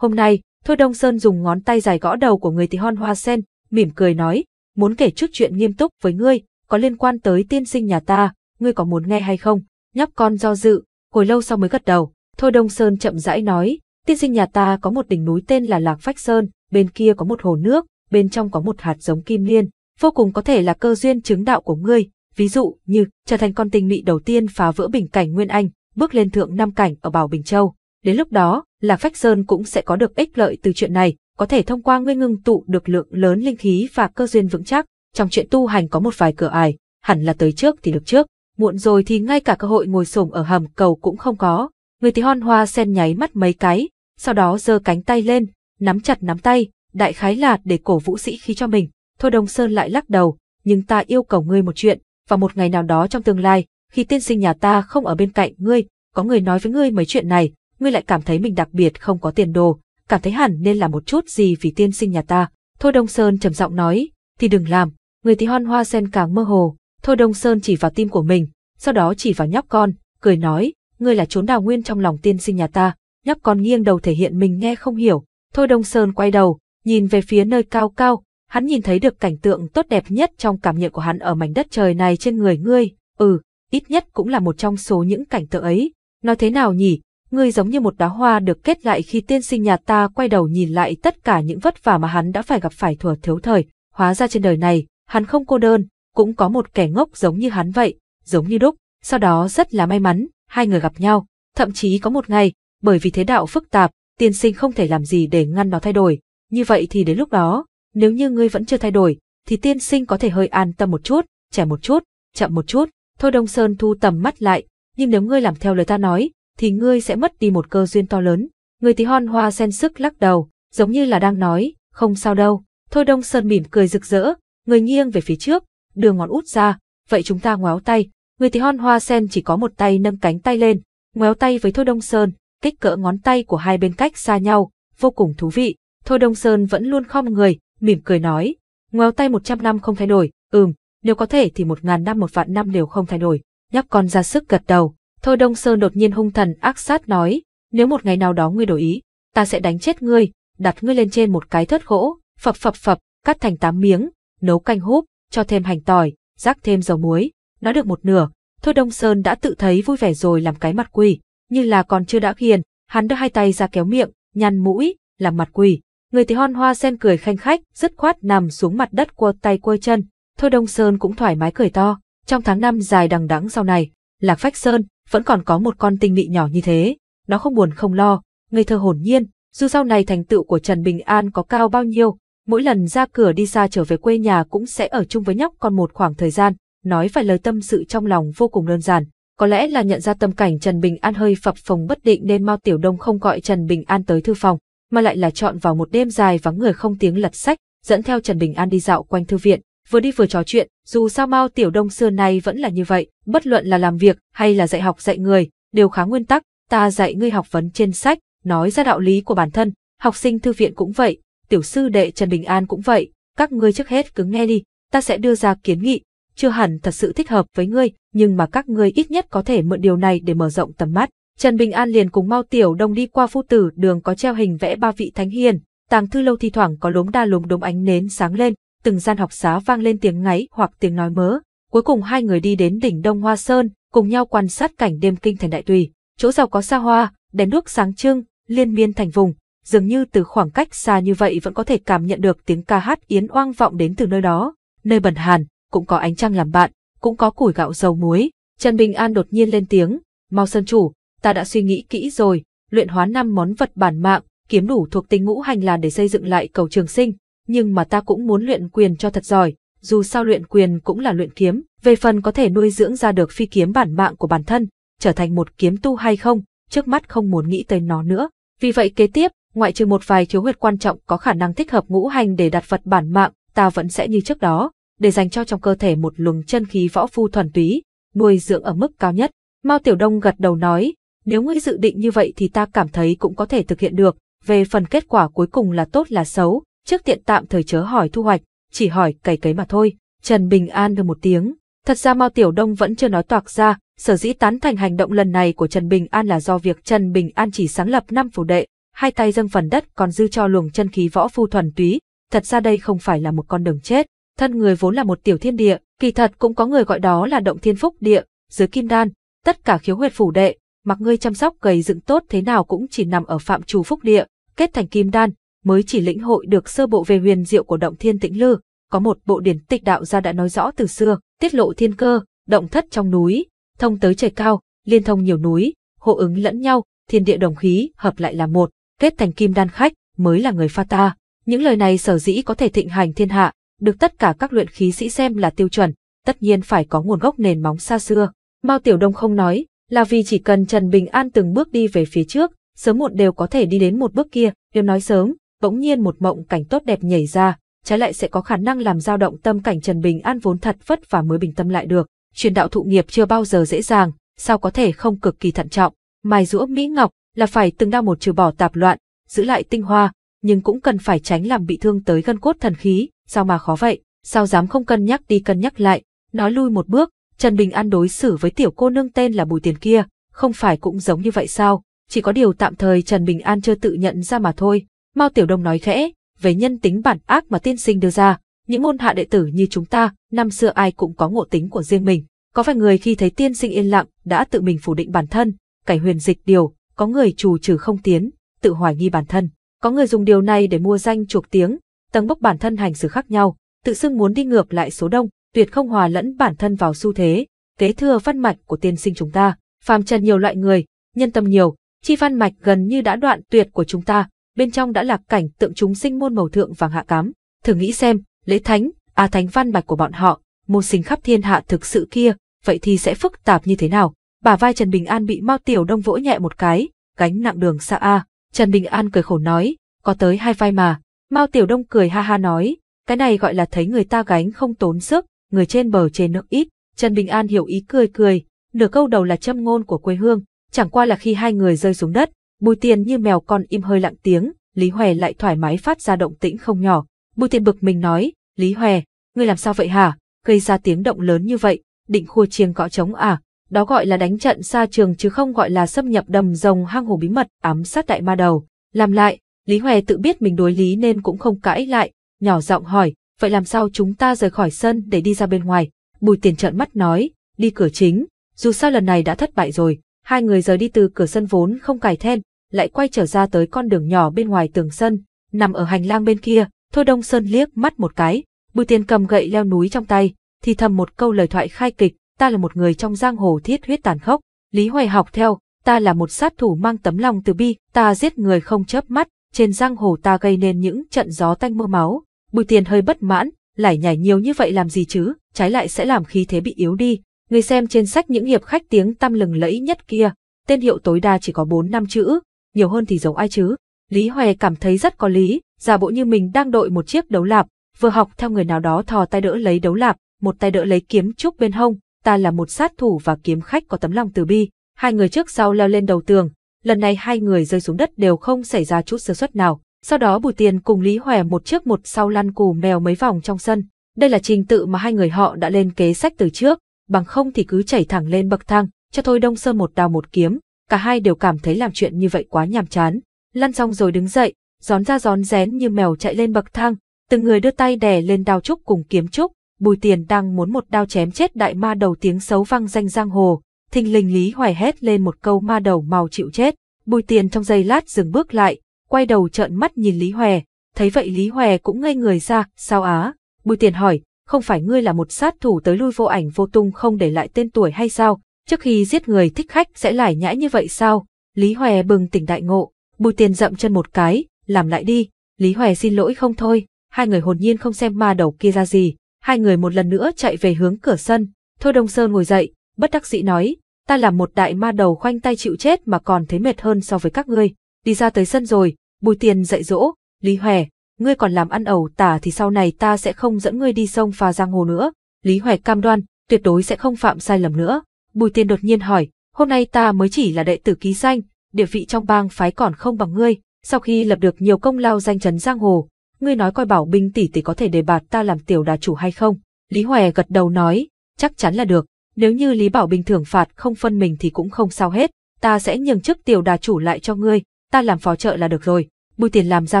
S1: Hôm nay, Thôi Đông Sơn dùng ngón tay dài gõ đầu của người tí hon hoa sen, mỉm cười nói, muốn kể chút chuyện nghiêm túc với ngươi, có liên quan tới tiên sinh nhà ta, ngươi có muốn nghe hay không? Nhóc con do dự, hồi lâu sau mới gật đầu. Thôi Đông Sơn chậm rãi nói, tiên sinh nhà ta có một đỉnh núi tên là Lạc Phách Sơn, bên kia có một hồ nước, bên trong có một hạt giống kim liên, vô cùng có thể là cơ duyên chứng đạo của ngươi, ví dụ như trở thành con tinh mị đầu tiên phá vỡ bình cảnh Nguyên Anh, bước lên thượng năm cảnh ở Bảo Bình Châu. Đến lúc đó, Lạc Phách Sơn cũng sẽ có được ích lợi từ chuyện này, có thể thông qua ngươi ngưng tụ được lượng lớn linh khí và cơ duyên vững chắc, trong chuyện tu hành có một vài cửa ải, hẳn là tới trước thì được trước, muộn rồi thì ngay cả cơ hội ngồi xổm ở hầm cầu cũng không có. Người tí hon hoa sen nháy mắt mấy cái, sau đó giơ cánh tay lên, nắm chặt nắm tay, đại khái là để cổ vũ sĩ khí cho mình. Thôi Đông Sơn lại lắc đầu, nhưng ta yêu cầu ngươi một chuyện, và một ngày nào đó trong tương lai, khi tiên sinh nhà ta không ở bên cạnh ngươi, có người nói với ngươi mấy chuyện này, ngươi lại cảm thấy mình đặc biệt không có tiền đồ, cảm thấy hẳn nên làm một chút gì vì tiên sinh nhà ta. Thôi Đông Sơn trầm giọng nói, thì đừng làm, người thì hoan hoa sen càng mơ hồ. Thôi Đông Sơn chỉ vào tim của mình, sau đó chỉ vào nhóc con, cười nói, ngươi là trốn đào nguyên trong lòng tiên sinh nhà ta. Nhóc con nghiêng đầu thể hiện mình nghe không hiểu. Thôi Đông Sơn quay đầu, nhìn về phía nơi cao cao, hắn nhìn thấy được cảnh tượng tốt đẹp nhất trong cảm nhận của hắn ở mảnh đất trời này trên người ngươi. Ừ, ít nhất cũng là một trong số những cảnh tượng ấy. Nói thế nào nhỉ, ngươi giống như một đóa hoa được kết lại khi tiên sinh nhà ta quay đầu nhìn lại tất cả những vất vả mà hắn đã phải gặp phải thuở thiếu thời. Hóa ra trên đời này, Hắn không cô đơn, cũng có một kẻ ngốc giống như hắn vậy, giống như đúc, sau đó rất là may mắn, hai người gặp nhau, thậm chí có một ngày, bởi vì thế đạo phức tạp, tiên sinh không thể làm gì để ngăn nó thay đổi, như vậy thì đến lúc đó, nếu như ngươi vẫn chưa thay đổi, thì tiên sinh có thể hơi an tâm một chút, trẻ một chút, chậm một chút, thôi Đông Sơn thu tầm mắt lại, nhưng nếu ngươi làm theo lời ta nói, thì ngươi sẽ mất đi một cơ duyên to lớn. Người tí hon hoa sen sức lắc đầu, giống như là đang nói, không sao đâu. Thôi Đông Sơn mỉm cười rực rỡ, người nghiêng về phía trước, đưa ngón út ra, vậy chúng ta ngoéo tay. Người tí hon hoa sen chỉ có một tay nâng cánh tay lên, ngoéo tay với Thôi Đông Sơn, kích cỡ ngón tay của hai bên cách xa nhau, vô cùng thú vị. Thôi Đông Sơn vẫn luôn khom người, mỉm cười nói, ngoéo tay một trăm năm không thay đổi, ừm, nếu có thể thì một ngàn năm một vạn năm đều không thay đổi. Nhóc con ra sức gật đầu, Thôi Đông Sơn đột nhiên hung thần ác sát nói, nếu một ngày nào đó ngươi đổi ý, ta sẽ đánh chết ngươi, đặt ngươi lên trên một cái thớt gỗ, phập phập phập, cắt thành tám miếng, nấu canh húp, cho thêm hành tỏi, rắc thêm dầu muối. Nói được một nửa, Thôi Đông Sơn đã tự thấy vui vẻ rồi làm cái mặt quỷ, như là còn chưa đã hiền, hắn đưa hai tay ra kéo miệng, nhăn mũi, làm mặt quỷ. Người thì hon hoa sen cười khanh khách, dứt khoát nằm xuống mặt đất quơ tay quơ chân. Thôi Đông Sơn cũng thoải mái cười to, trong tháng năm dài đằng đẵng sau này, Lạc Phách Sơn vẫn còn có một con tinh mị nhỏ như thế, nó không buồn không lo, người thơ hồn nhiên, dù sau này thành tựu của Trần Bình An có cao bao nhiêu, Mỗi lần ra cửa đi xa trở về quê nhà cũng sẽ ở chung với nhóc con một khoảng thời gian, nói vài lời tâm sự trong lòng vô cùng đơn giản. Có lẽ là nhận ra tâm cảnh Trần Bình An hơi phập phồng bất định nên Mao Tiểu Đông không gọi Trần Bình An tới thư phòng, mà lại là chọn vào một đêm dài vắng người không tiếng lật sách, dẫn theo Trần Bình An đi dạo quanh thư viện, vừa đi vừa trò chuyện, dù sao Mao Tiểu Đông xưa nay vẫn là như vậy, bất luận là làm việc hay là dạy học dạy người, đều khá nguyên tắc, ta dạy ngươi học vấn trên sách, nói ra đạo lý của bản thân, học sinh thư viện cũng vậy, tiểu sư đệ Trần Bình An cũng vậy, các ngươi trước hết cứ nghe đi, ta sẽ đưa ra kiến nghị, chưa hẳn thật sự thích hợp với ngươi, nhưng mà các ngươi ít nhất có thể mượn điều này để mở rộng tầm mắt. Trần Bình An liền cùng mau Tiểu Đông đi qua phu tử đường có treo hình vẽ ba vị thánh hiền, tàng thư lâu thi thoảng có lốm đa lốm đốm ánh nến sáng lên, từng gian học xá vang lên tiếng ngáy hoặc tiếng nói mớ. Cuối cùng hai người đi đến đỉnh Đông Hoa Sơn, cùng nhau quan sát cảnh đêm kinh thành đại tùy, chỗ giàu có xa hoa, đèn đuốc sáng trưng, liên miên thành vùng, dường như từ khoảng cách xa như vậy vẫn có thể cảm nhận được tiếng ca hát yến oang vọng đến từ nơi đó. Nơi bần hàn, cũng có ánh trăng làm bạn, cũng có củi gạo dầu muối. Trần Bình An đột nhiên lên tiếng, mau sơn chủ, ta đã suy nghĩ kỹ rồi, luyện hóa năm món vật bản mạng, kiếm đủ thuộc tính ngũ hành là để xây dựng lại cầu trường sinh, nhưng mà ta cũng muốn luyện quyền cho thật giỏi, dù sao luyện quyền cũng là luyện kiếm, về phần có thể nuôi dưỡng ra được phi kiếm bản mạng của bản thân, trở thành một kiếm tu hay không, trước mắt không muốn nghĩ tới nó nữa. Vì vậy kế tiếp, ngoại trừ một vài thiếu huyệt quan trọng có khả năng thích hợp ngũ hành để đặt vật bản mạng, ta vẫn sẽ như trước đó, để dành cho trong cơ thể một luồng chân khí võ phu thuần túy, nuôi dưỡng ở mức cao nhất. Mao Tiểu Đông gật đầu nói, nếu ngươi dự định như vậy thì ta cảm thấy cũng có thể thực hiện được, về phần kết quả cuối cùng là tốt là xấu, trước tiện tạm thời chớ hỏi thu hoạch, chỉ hỏi cày cấy mà thôi. Trần Bình An được một tiếng, thật ra Mao Tiểu Đông vẫn chưa nói toạc ra, sở dĩ tán thành hành động lần này của Trần Bình An là do việc Trần Bình An chỉ sáng lập năm phủ đệ, hai tay dâng phần đất còn dư cho luồng chân khí võ phu thuần túy, thật ra đây không phải là một con đường chết, thân người vốn là một tiểu thiên địa, kỳ thật cũng có người gọi đó là động thiên phúc địa, dưới kim đan, tất cả khiếu huyệt phủ đệ, mặc ngươi chăm sóc gầy dựng tốt thế nào cũng chỉ nằm ở phạm trù phúc địa, kết thành kim đan, mới chỉ lĩnh hội được sơ bộ về huyền diệu của động thiên tĩnh lư, có một bộ điển tịch đạo gia đã nói rõ từ xưa, tiết lộ thiên cơ, động thất trong núi, thông tới trời cao, liên thông nhiều núi, hộ ứng lẫn nhau, thiên địa đồng khí, hợp lại là một, kết thành kim đan khách, mới là người pha ta. Những lời này sở dĩ có thể thịnh hành thiên hạ, được tất cả các luyện khí sĩ xem là tiêu chuẩn, tất nhiên phải có nguồn gốc nền móng xa xưa. Mao Tiểu Đông không nói, là vì chỉ cần Trần Bình An từng bước đi về phía trước, sớm muộn đều có thể đi đến một bước kia, nếu nói sớm, bỗng nhiên một mộng cảnh tốt đẹp nhảy ra, trái lại sẽ có khả năng làm dao động tâm cảnh Trần Bình An vốn thật vất và mới bình tâm lại được. Truyền đạo thụ nghiệp chưa bao giờ dễ dàng, sao có thể không cực kỳ thận trọng. Mài rũa Mỹ Ngọc, là phải từng đau một trừ bỏ tạp loạn, giữ lại tinh hoa, nhưng cũng cần phải tránh làm bị thương tới gân cốt thần khí, sao mà khó vậy, sao dám không cân nhắc đi cân nhắc lại, nói lui một bước, Trần Bình An đối xử với tiểu cô nương tên là Bùi Tiền kia, không phải cũng giống như vậy sao, chỉ có điều tạm thời Trần Bình An chưa tự nhận ra mà thôi, Mao Tiểu Đông nói khẽ, về nhân tính bản ác mà tiên sinh đưa ra, những môn hạ đệ tử như chúng ta, năm xưa ai cũng có ngộ tính của riêng mình, có vài người khi thấy tiên sinh yên lặng đã tự mình phủ định bản thân, cải huyền dịch điều, có người chủ trừ không tiến, tự hoài nghi bản thân. Có người dùng điều này để mua danh chuộc tiếng, tầng bốc bản thân hành xử khác nhau, tự xưng muốn đi ngược lại số đông, tuyệt không hòa lẫn bản thân vào xu thế, kế thừa văn mạch của tiên sinh chúng ta. Phàm trần nhiều loại người, nhân tâm nhiều, chi văn mạch gần như đã đoạn tuyệt của chúng ta, bên trong đã là cảnh tượng chúng sinh môn màu thượng vàng hạ cám. Thử nghĩ xem, lễ thánh, a thánh văn mạch của bọn họ, môn sinh khắp thiên hạ thực sự kia, vậy thì sẽ phức tạp như thế nào? bả vai Trần Bình An bị Mao Tiểu Đông vỗ nhẹ một cái, gánh nặng đường xa a. Trần Bình An cười khổ nói, có tới hai vai mà. Mao Tiểu Đông cười ha ha nói, cái này gọi là thấy người ta gánh không tốn sức, người trên bờ trên nước ít. Trần Bình An hiểu ý cười cười, nửa câu đầu là châm ngôn của quê hương, chẳng qua là khi hai người rơi xuống đất, Bùi Tiền như mèo con im hơi lặng tiếng, Lý Hoè lại thoải mái phát ra động tĩnh không nhỏ. Bùi Tiền bực mình nói, Lý Hoè, ngươi làm sao vậy hả, gây ra tiếng động lớn như vậy, định khua chiêng gõ trống à, đó gọi là đánh trận xa trường chứ không gọi là xâm nhập đầm rồng hang hồ bí mật ám sát đại ma đầu. Làm lại, Lý hoè tự biết mình đối lý nên cũng không cãi lại, nhỏ giọng hỏi, vậy làm sao chúng ta rời khỏi sân để đi ra bên ngoài? Bùi tiền trợn mắt nói, đi cửa chính, dù sao lần này đã thất bại rồi, hai người rời đi từ cửa sân vốn không cài then, lại quay trở ra tới con đường nhỏ bên ngoài tường sân, nằm ở hành lang bên kia, Thôi Đông Sơn liếc mắt một cái, Bùi Tiền cầm gậy leo núi trong tay, thì thầm một câu lời thoại khai kịch, ta là một người trong giang hồ thiết huyết tàn khốc. Lý Hoài học theo, ta là một sát thủ mang tấm lòng từ bi, ta giết người không chớp mắt, trên giang hồ ta gây nên những trận gió tanh mưa máu. Bùi tiền hơi bất mãn, lải nhải nhiều như vậy làm gì chứ, trái lại sẽ làm khí thế bị yếu đi. Người xem trên sách những hiệp khách tiếng tăm lừng lẫy nhất kia, tên hiệu tối đa chỉ có 4 năm chữ, nhiều hơn thì giống ai chứ. Lý Hoài cảm thấy rất có lý, giả bộ như mình đang đội một chiếc đấu lạp, vừa học theo người nào đó thò tay đỡ lấy đấu lạp, một tay đỡ lấy kiếm trúc bên hông, ta là một sát thủ và kiếm khách có tấm lòng từ bi, hai người trước sau leo lên đầu tường, lần này hai người rơi xuống đất đều không xảy ra chút sơ suất nào. Sau đó Bùi Tiền cùng Lý Hòe một trước một sau lăn cù mèo mấy vòng trong sân. Đây là trình tự mà hai người họ đã lên kế sách từ trước, bằng không thì cứ chảy thẳng lên bậc thang, cho thôi Đông Sơn một đào một kiếm, cả hai đều cảm thấy làm chuyện như vậy quá nhàm chán. Lăn xong rồi đứng dậy, gión ra gión rén như mèo chạy lên bậc thang, từng người đưa tay đè lên đao trúc cùng kiếm trúc, Bùi Tiền đang muốn một đao chém chết đại ma đầu tiếng xấu vang danh giang hồ, thình lình Lý Hoài hét lên một câu ma đầu màu chịu chết. Bùi Tiền trong giây lát dừng bước lại, quay đầu trợn mắt nhìn Lý Hoè, thấy vậy Lý Hoè cũng ngây người ra, sao á? Bùi Tiền hỏi, không phải ngươi là một sát thủ tới lui vô ảnh vô tung không để lại tên tuổi hay sao? Trước khi giết người thích khách sẽ lải nhãi như vậy sao? Lý Hoè bừng tỉnh đại ngộ, Bùi Tiền dậm chân một cái, làm lại đi. Lý Hoè xin lỗi không thôi, hai người hồn nhiên không xem ma đầu kia ra gì, hai người một lần nữa chạy về hướng cửa sân. Thôi Đông Sơn ngồi dậy, bất đắc dĩ nói, ta là một đại ma đầu khoanh tay chịu chết mà còn thấy mệt hơn so với các ngươi. Đi ra tới sân rồi, Bùi Tiền dạy dỗ, Lý Hòe, ngươi còn làm ăn ẩu tả thì sau này ta sẽ không dẫn ngươi đi sông pha giang hồ nữa. Lý Hòe cam đoan, tuyệt đối sẽ không phạm sai lầm nữa. Bùi Tiền đột nhiên hỏi, hôm nay ta mới chỉ là đệ tử ký danh, địa vị trong bang phái còn không bằng ngươi. Sau khi lập được nhiều công lao danh chấn giang hồ, ngươi nói coi bảo binh tỷ tỷ có thể đề bạt ta làm tiểu đà chủ hay không? Lý Hòe gật đầu nói, chắc chắn là được, nếu như Lý Bảo Bình thưởng phạt không phân mình thì cũng không sao hết, ta sẽ nhường chức tiểu đà chủ lại cho ngươi, ta làm phó trợ là được rồi. Bùi tiền làm ra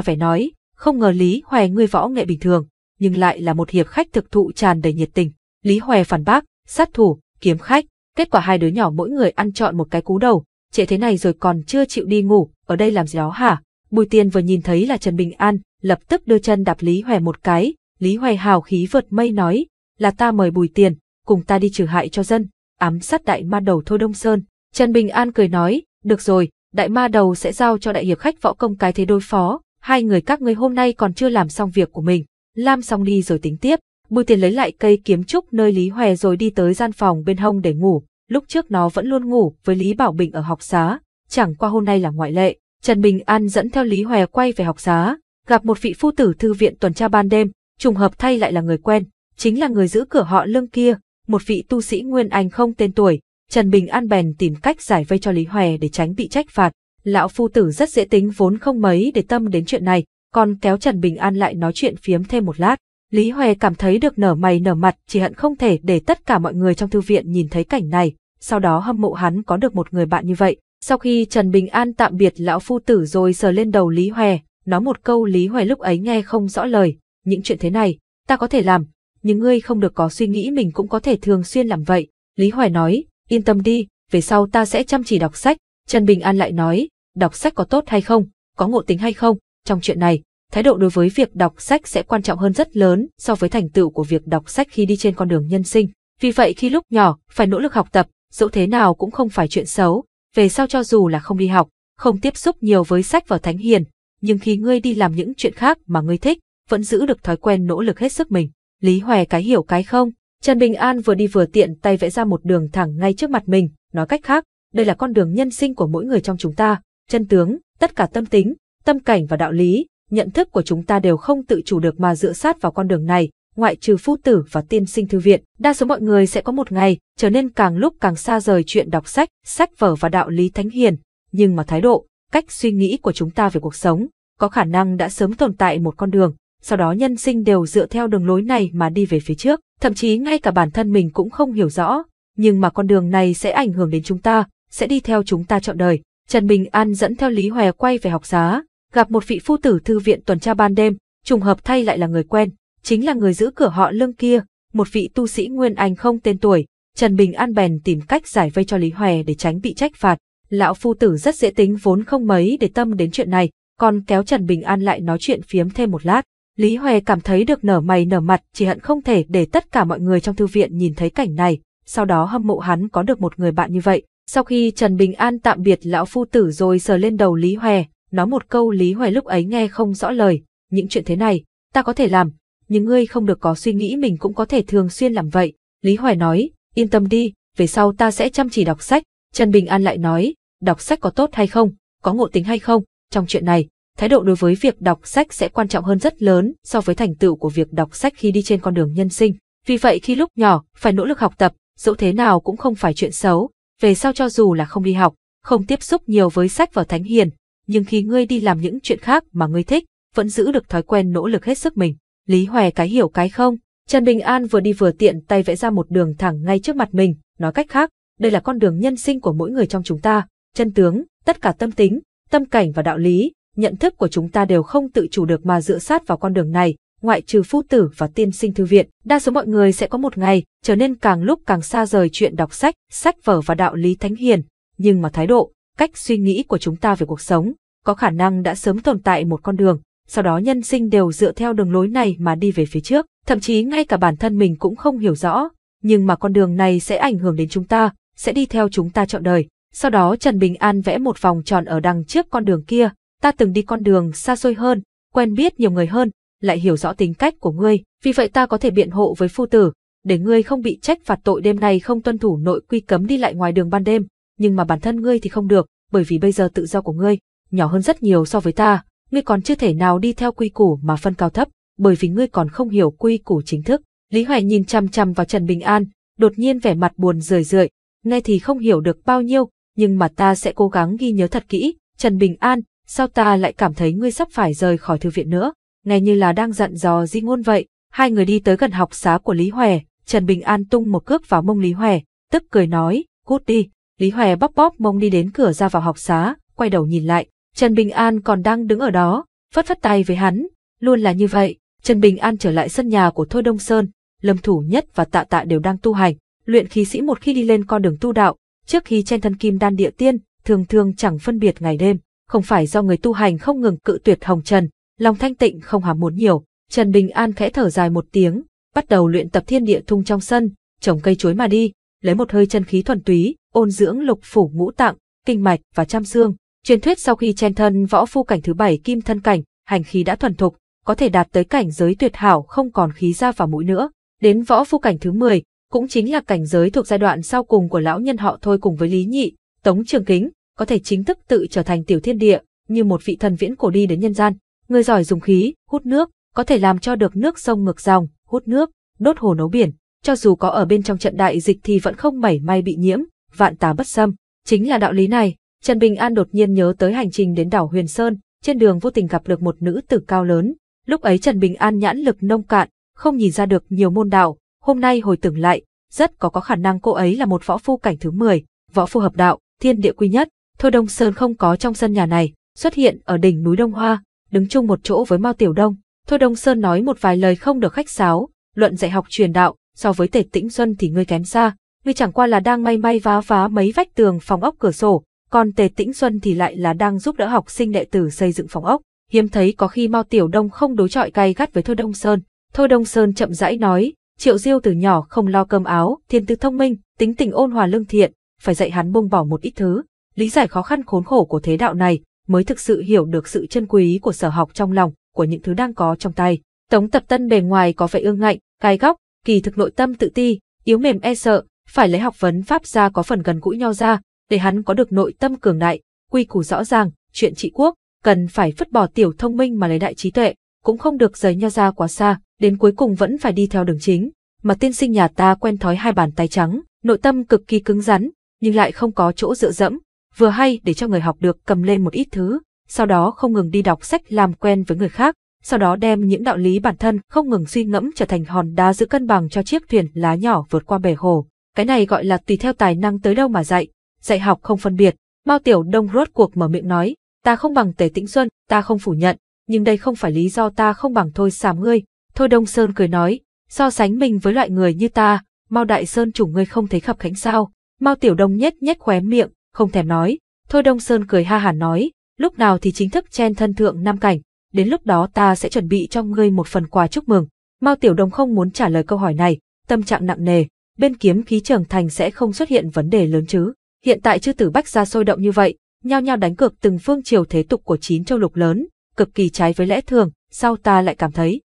S1: vẻ nói, không ngờ Lý Hòe ngươi võ nghệ bình thường, nhưng lại là một hiệp khách thực thụ tràn đầy nhiệt tình. Lý Hòe phản bác, sát thủ, kiếm khách, kết quả hai đứa nhỏ mỗi người ăn chọn một cái cú đầu, trễ thế này rồi còn chưa chịu đi ngủ, ở đây làm gì đó hả? Bùi tiền vừa nhìn thấy là Trần Bình An, lập tức đưa chân đạp Lý Hoè một cái, Lý Hoè hào khí vượt mây nói, là ta mời bùi tiền, cùng ta đi trừ hại cho dân, ám sát đại ma đầu Thôi Đông Sơn. Trần Bình An cười nói, được rồi, đại ma đầu sẽ giao cho đại hiệp khách võ công cái thế đối phó, hai người các người hôm nay còn chưa làm xong việc của mình, làm xong đi rồi tính tiếp. Bùi tiền lấy lại cây kiếm trúc nơi Lý Hoè rồi đi tới gian phòng bên hông để ngủ, lúc trước nó vẫn luôn ngủ với Lý Bảo Bình ở học xá, chẳng qua hôm nay là ngoại lệ. Trần Bình An dẫn theo Lý Hoè quay về học xá, gặp một vị phu tử thư viện tuần tra ban đêm, trùng hợp thay lại là người quen, chính là người giữ cửa họ lưng kia, một vị tu sĩ Nguyên Anh không tên tuổi, Trần Bình An bèn tìm cách giải vây cho Lý Hòe để tránh bị trách phạt. Lão phu tử rất dễ tính vốn không mấy để tâm đến chuyện này, còn kéo Trần Bình An lại nói chuyện phiếm thêm một lát. Lý Hòe cảm thấy được nở mày nở mặt chỉ hận không thể để tất cả mọi người trong thư viện nhìn thấy cảnh này, sau đó hâm mộ hắn có được một người bạn như vậy. Sau khi Trần Bình An tạm biệt lão phu tử rồi sờ lên đầu Lý Hòe, nói một câu Lý Hoài lúc ấy nghe không rõ lời, những chuyện thế này, ta có thể làm, nhưng ngươi không được có suy nghĩ mình cũng có thể thường xuyên làm vậy. Lý Hoài nói, yên tâm đi, về sau ta sẽ chăm chỉ đọc sách. Trần Bình An lại nói, đọc sách có tốt hay không, có ngộ tính hay không, trong chuyện này, thái độ đối với việc đọc sách sẽ quan trọng hơn rất lớn so với thành tựu của việc đọc sách khi đi trên con đường nhân sinh. Vì vậy khi lúc nhỏ, phải nỗ lực học tập, dẫu thế nào cũng không phải chuyện xấu, về sau cho dù là không đi học, không tiếp xúc nhiều với sách và thánh hiền, nhưng khi ngươi đi làm những chuyện khác mà ngươi thích, vẫn giữ được thói quen nỗ lực hết sức mình. Lý Hòe cái hiểu cái không, Trần Bình An vừa đi vừa tiện tay vẽ ra một đường thẳng ngay trước mặt mình, nói cách khác, đây là con đường nhân sinh của mỗi người trong chúng ta, chân tướng, tất cả tâm tính, tâm cảnh và đạo lý, nhận thức của chúng ta đều không tự chủ được mà dựa sát vào con đường này, ngoại trừ phu tử và tiên sinh thư viện, đa số mọi người sẽ có một ngày trở nên càng lúc càng xa rời chuyện đọc sách, sách vở và đạo lý thánh hiền, nhưng mà thái độ, cách suy nghĩ của chúng ta về cuộc sống, có khả năng đã sớm tồn tại một con đường, sau đó nhân sinh đều dựa theo đường lối này mà đi về phía trước, thậm chí ngay cả bản thân mình cũng không hiểu rõ, nhưng mà con đường này sẽ ảnh hưởng đến chúng ta, sẽ đi theo chúng ta chọn đời. Trần Bình An dẫn theo Lý Hòe quay về học giá, gặp một vị phu tử thư viện tuần tra ban đêm, trùng hợp thay lại là người quen, chính là người giữ cửa họ lưng kia, một vị tu sĩ Nguyên Anh không tên tuổi, Trần Bình An bèn tìm cách giải vây cho Lý Hòe để tránh bị trách phạt, lão phu tử rất dễ tính vốn không mấy để tâm đến chuyện này, còn kéo Trần Bình An lại nói chuyện phiếm thêm một lát. Lý Hoè cảm thấy được nở mày nở mặt, chỉ hận không thể để tất cả mọi người trong thư viện nhìn thấy cảnh này, sau đó hâm mộ hắn có được một người bạn như vậy. Sau khi Trần Bình An tạm biệt lão phu tử rồi sờ lên đầu Lý Hoè, nói một câu Lý Hoè lúc ấy nghe không rõ lời, những chuyện thế này, ta có thể làm, nhưng ngươi không được có suy nghĩ mình cũng có thể thường xuyên làm vậy. Lý Hoè nói, yên tâm đi, về sau ta sẽ chăm chỉ đọc sách, Trần Bình An lại nói, đọc sách có tốt hay không, có ngộ tính hay không, trong chuyện này, thái độ đối với việc đọc sách sẽ quan trọng hơn rất lớn so với thành tựu của việc đọc sách khi đi trên con đường nhân sinh. Vì vậy khi lúc nhỏ, phải nỗ lực học tập, dẫu thế nào cũng không phải chuyện xấu, về sau cho dù là không đi học, không tiếp xúc nhiều với sách và thánh hiền, nhưng khi ngươi đi làm những chuyện khác mà ngươi thích, vẫn giữ được thói quen nỗ lực hết sức mình. Lý Hòe cái hiểu cái không, Trần Bình An vừa đi vừa tiện tay vẽ ra một đường thẳng ngay trước mặt mình, nói cách khác, đây là con đường nhân sinh của mỗi người trong chúng ta, chân tướng, tất cả tâm tính, tâm cảnh và đạo lý, nhận thức của chúng ta đều không tự chủ được mà dựa sát vào con đường này, ngoại trừ phu tử và tiên sinh thư viện, đa số mọi người sẽ có một ngày trở nên càng lúc càng xa rời chuyện đọc sách, sách vở và đạo lý thánh hiền, nhưng mà thái độ, cách suy nghĩ của chúng ta về cuộc sống, có khả năng đã sớm tồn tại một con đường, sau đó nhân sinh đều dựa theo đường lối này mà đi về phía trước, thậm chí ngay cả bản thân mình cũng không hiểu rõ, nhưng mà con đường này sẽ ảnh hưởng đến chúng ta, sẽ đi theo chúng ta trọn đời. Sau đó Trần Bình An vẽ một vòng tròn ở đằng trước con đường kia, ta từng đi con đường xa xôi hơn, quen biết nhiều người hơn, lại hiểu rõ tính cách của ngươi, vì vậy ta có thể biện hộ với phu tử, để ngươi không bị trách phạt tội đêm nay không tuân thủ nội quy cấm đi lại ngoài đường ban đêm, nhưng mà bản thân ngươi thì không được, bởi vì bây giờ tự do của ngươi nhỏ hơn rất nhiều so với ta, ngươi còn chưa thể nào đi theo quy củ mà phân cao thấp, bởi vì ngươi còn không hiểu quy củ chính thức. Lý Hoài nhìn chăm chăm vào Trần Bình An, đột nhiên vẻ mặt buồn rười rượi, nghe thì không hiểu được bao nhiêu, nhưng mà ta sẽ cố gắng ghi nhớ thật kỹ, Trần Bình An, sao ta lại cảm thấy ngươi sắp phải rời khỏi thư viện nữa, nghe như là đang dặn dò di ngôn vậy, hai người đi tới gần học xá của Lý Hòe, Trần Bình An tung một cước vào mông Lý Hòe, tức cười nói, cút đi, Lý Hòe bóp bóp mông đi đến cửa ra vào học xá, quay đầu nhìn lại, Trần Bình An còn đang đứng ở đó, phất phất tay với hắn, luôn là như vậy, Trần Bình An trở lại sân nhà của Thôi Đông Sơn, Lâm Thủ Nhất và Tạ Tạ đều đang tu hành, luyện khí sĩ một khi đi lên con đường tu đạo, trước khi trên thân kim đan địa tiên, thường thường chẳng phân biệt ngày đêm, không phải do người tu hành không ngừng cự tuyệt hồng trần, lòng thanh tịnh không hàm muốn nhiều. Trần Bình An khẽ thở dài một tiếng, bắt đầu luyện tập thiên địa thung trong sân, trồng cây chuối mà đi, lấy một hơi chân khí thuần túy, ôn dưỡng lục phủ ngũ tạng, kinh mạch và trăm xương. Truyền thuyết sau khi chen thân võ phu cảnh thứ bảy kim thân cảnh, hành khí đã thuần thục, có thể đạt tới cảnh giới tuyệt hảo không còn khí ra vào mũi nữa. Đến võ phu cảnh thứ 10, cũng chính là cảnh giới thuộc giai đoạn sau cùng của lão nhân họ thôi cùng với Lý Nhị, Tống Trường Kính, có thể chính thức tự trở thành tiểu thiên địa, như một vị thần viễn cổ đi đến nhân gian. Người giỏi dùng khí, hút nước, có thể làm cho được nước sông ngược dòng, hút nước, đốt hồ nấu biển, cho dù có ở bên trong trận đại dịch thì vẫn không mảy may bị nhiễm, vạn tà bất xâm. Chính là đạo lý này, Trần Bình An đột nhiên nhớ tới hành trình đến đảo Huyền Sơn, trên đường vô tình gặp được một nữ tử cao lớn. Lúc ấy Trần Bình An nhãn lực nông cạn, không nhìn ra được nhiều môn đạo, hôm nay hồi tưởng lại, rất có có khả năng cô ấy là một võ phu cảnh thứ 10, võ phu hợp đạo, thiên địa quy nhất. Thôi Đông Sơn không có trong sân nhà này, xuất hiện ở đỉnh núi Đông Hoa, đứng chung một chỗ với Mao Tiểu Đông. Thôi Đông Sơn nói một vài lời không được khách sáo, luận dạy học truyền đạo, so với Tề Tĩnh Xuân thì ngươi kém xa, ngươi chẳng qua là đang may may vá vá mấy vách tường phòng ốc cửa sổ, còn Tề Tĩnh Xuân thì lại là đang giúp đỡ học sinh đệ tử xây dựng phòng ốc. Hiếm thấy có khi Mao Tiểu Đông không đối chọi gay gắt với Thôi Đông Sơn. Thôi Đông Sơn chậm rãi nói, Triệu Diêu từ nhỏ không lo cơm áo, thiên tư thông minh, tính tình ôn hòa lương thiện, phải dạy hắn buông bỏ một ít thứ, lý giải khó khăn khốn khổ của thế đạo này, mới thực sự hiểu được sự chân quý của sở học trong lòng, của những thứ đang có trong tay. Tống Tập Tân bề ngoài có vẻ ương ngạnh, cay góc, kỳ thực nội tâm tự ti, yếu mềm e sợ, phải lấy học vấn pháp ra có phần gần gũi nhau ra, để hắn có được nội tâm cường đại, quy củ rõ ràng, chuyện trị quốc, cần phải phất bỏ tiểu thông minh mà lấy đại trí tuệ, cũng không được rời nho ra quá xa, đến cuối cùng vẫn phải đi theo đường chính, mà tiên sinh nhà ta quen thói hai bàn tay trắng, nội tâm cực kỳ cứng rắn, nhưng lại không có chỗ dựa dẫm, vừa hay để cho người học được cầm lên một ít thứ, sau đó không ngừng đi đọc sách làm quen với người khác, sau đó đem những đạo lý bản thân không ngừng suy ngẫm trở thành hòn đá giữ cân bằng cho chiếc thuyền lá nhỏ vượt qua bể hồ. Cái này gọi là tùy theo tài năng tới đâu mà dạy, dạy học không phân biệt. Mao Tiểu Đông rốt cuộc mở miệng nói, ta không bằng Tề Tĩnh Xuân, ta không phủ nhận, nhưng đây không phải lý do ta không bằng thôi xàm ngươi, Thôi Đông Sơn cười nói, so sánh mình với loại người như ta, Mao Đại Sơn chủ ngươi không thấy khập khánh sao. Mao Tiểu Đông nhét nhét khóe miệng, không thèm nói. Thôi Đông Sơn cười ha hẳn nói, lúc nào thì chính thức chen thân thượng Nam Cảnh, đến lúc đó ta sẽ chuẩn bị cho ngươi một phần quà chúc mừng. Mao Tiểu Đông không muốn trả lời câu hỏi này, tâm trạng nặng nề, bên kiếm khí trưởng thành sẽ không xuất hiện vấn đề lớn chứ. Hiện tại chư tử bách ra sôi động như vậy, nhau nhau đánh cược từng phương chiều thế tục của chín châu lục lớn, cực kỳ trái với lẽ thường, sao ta lại cảm thấy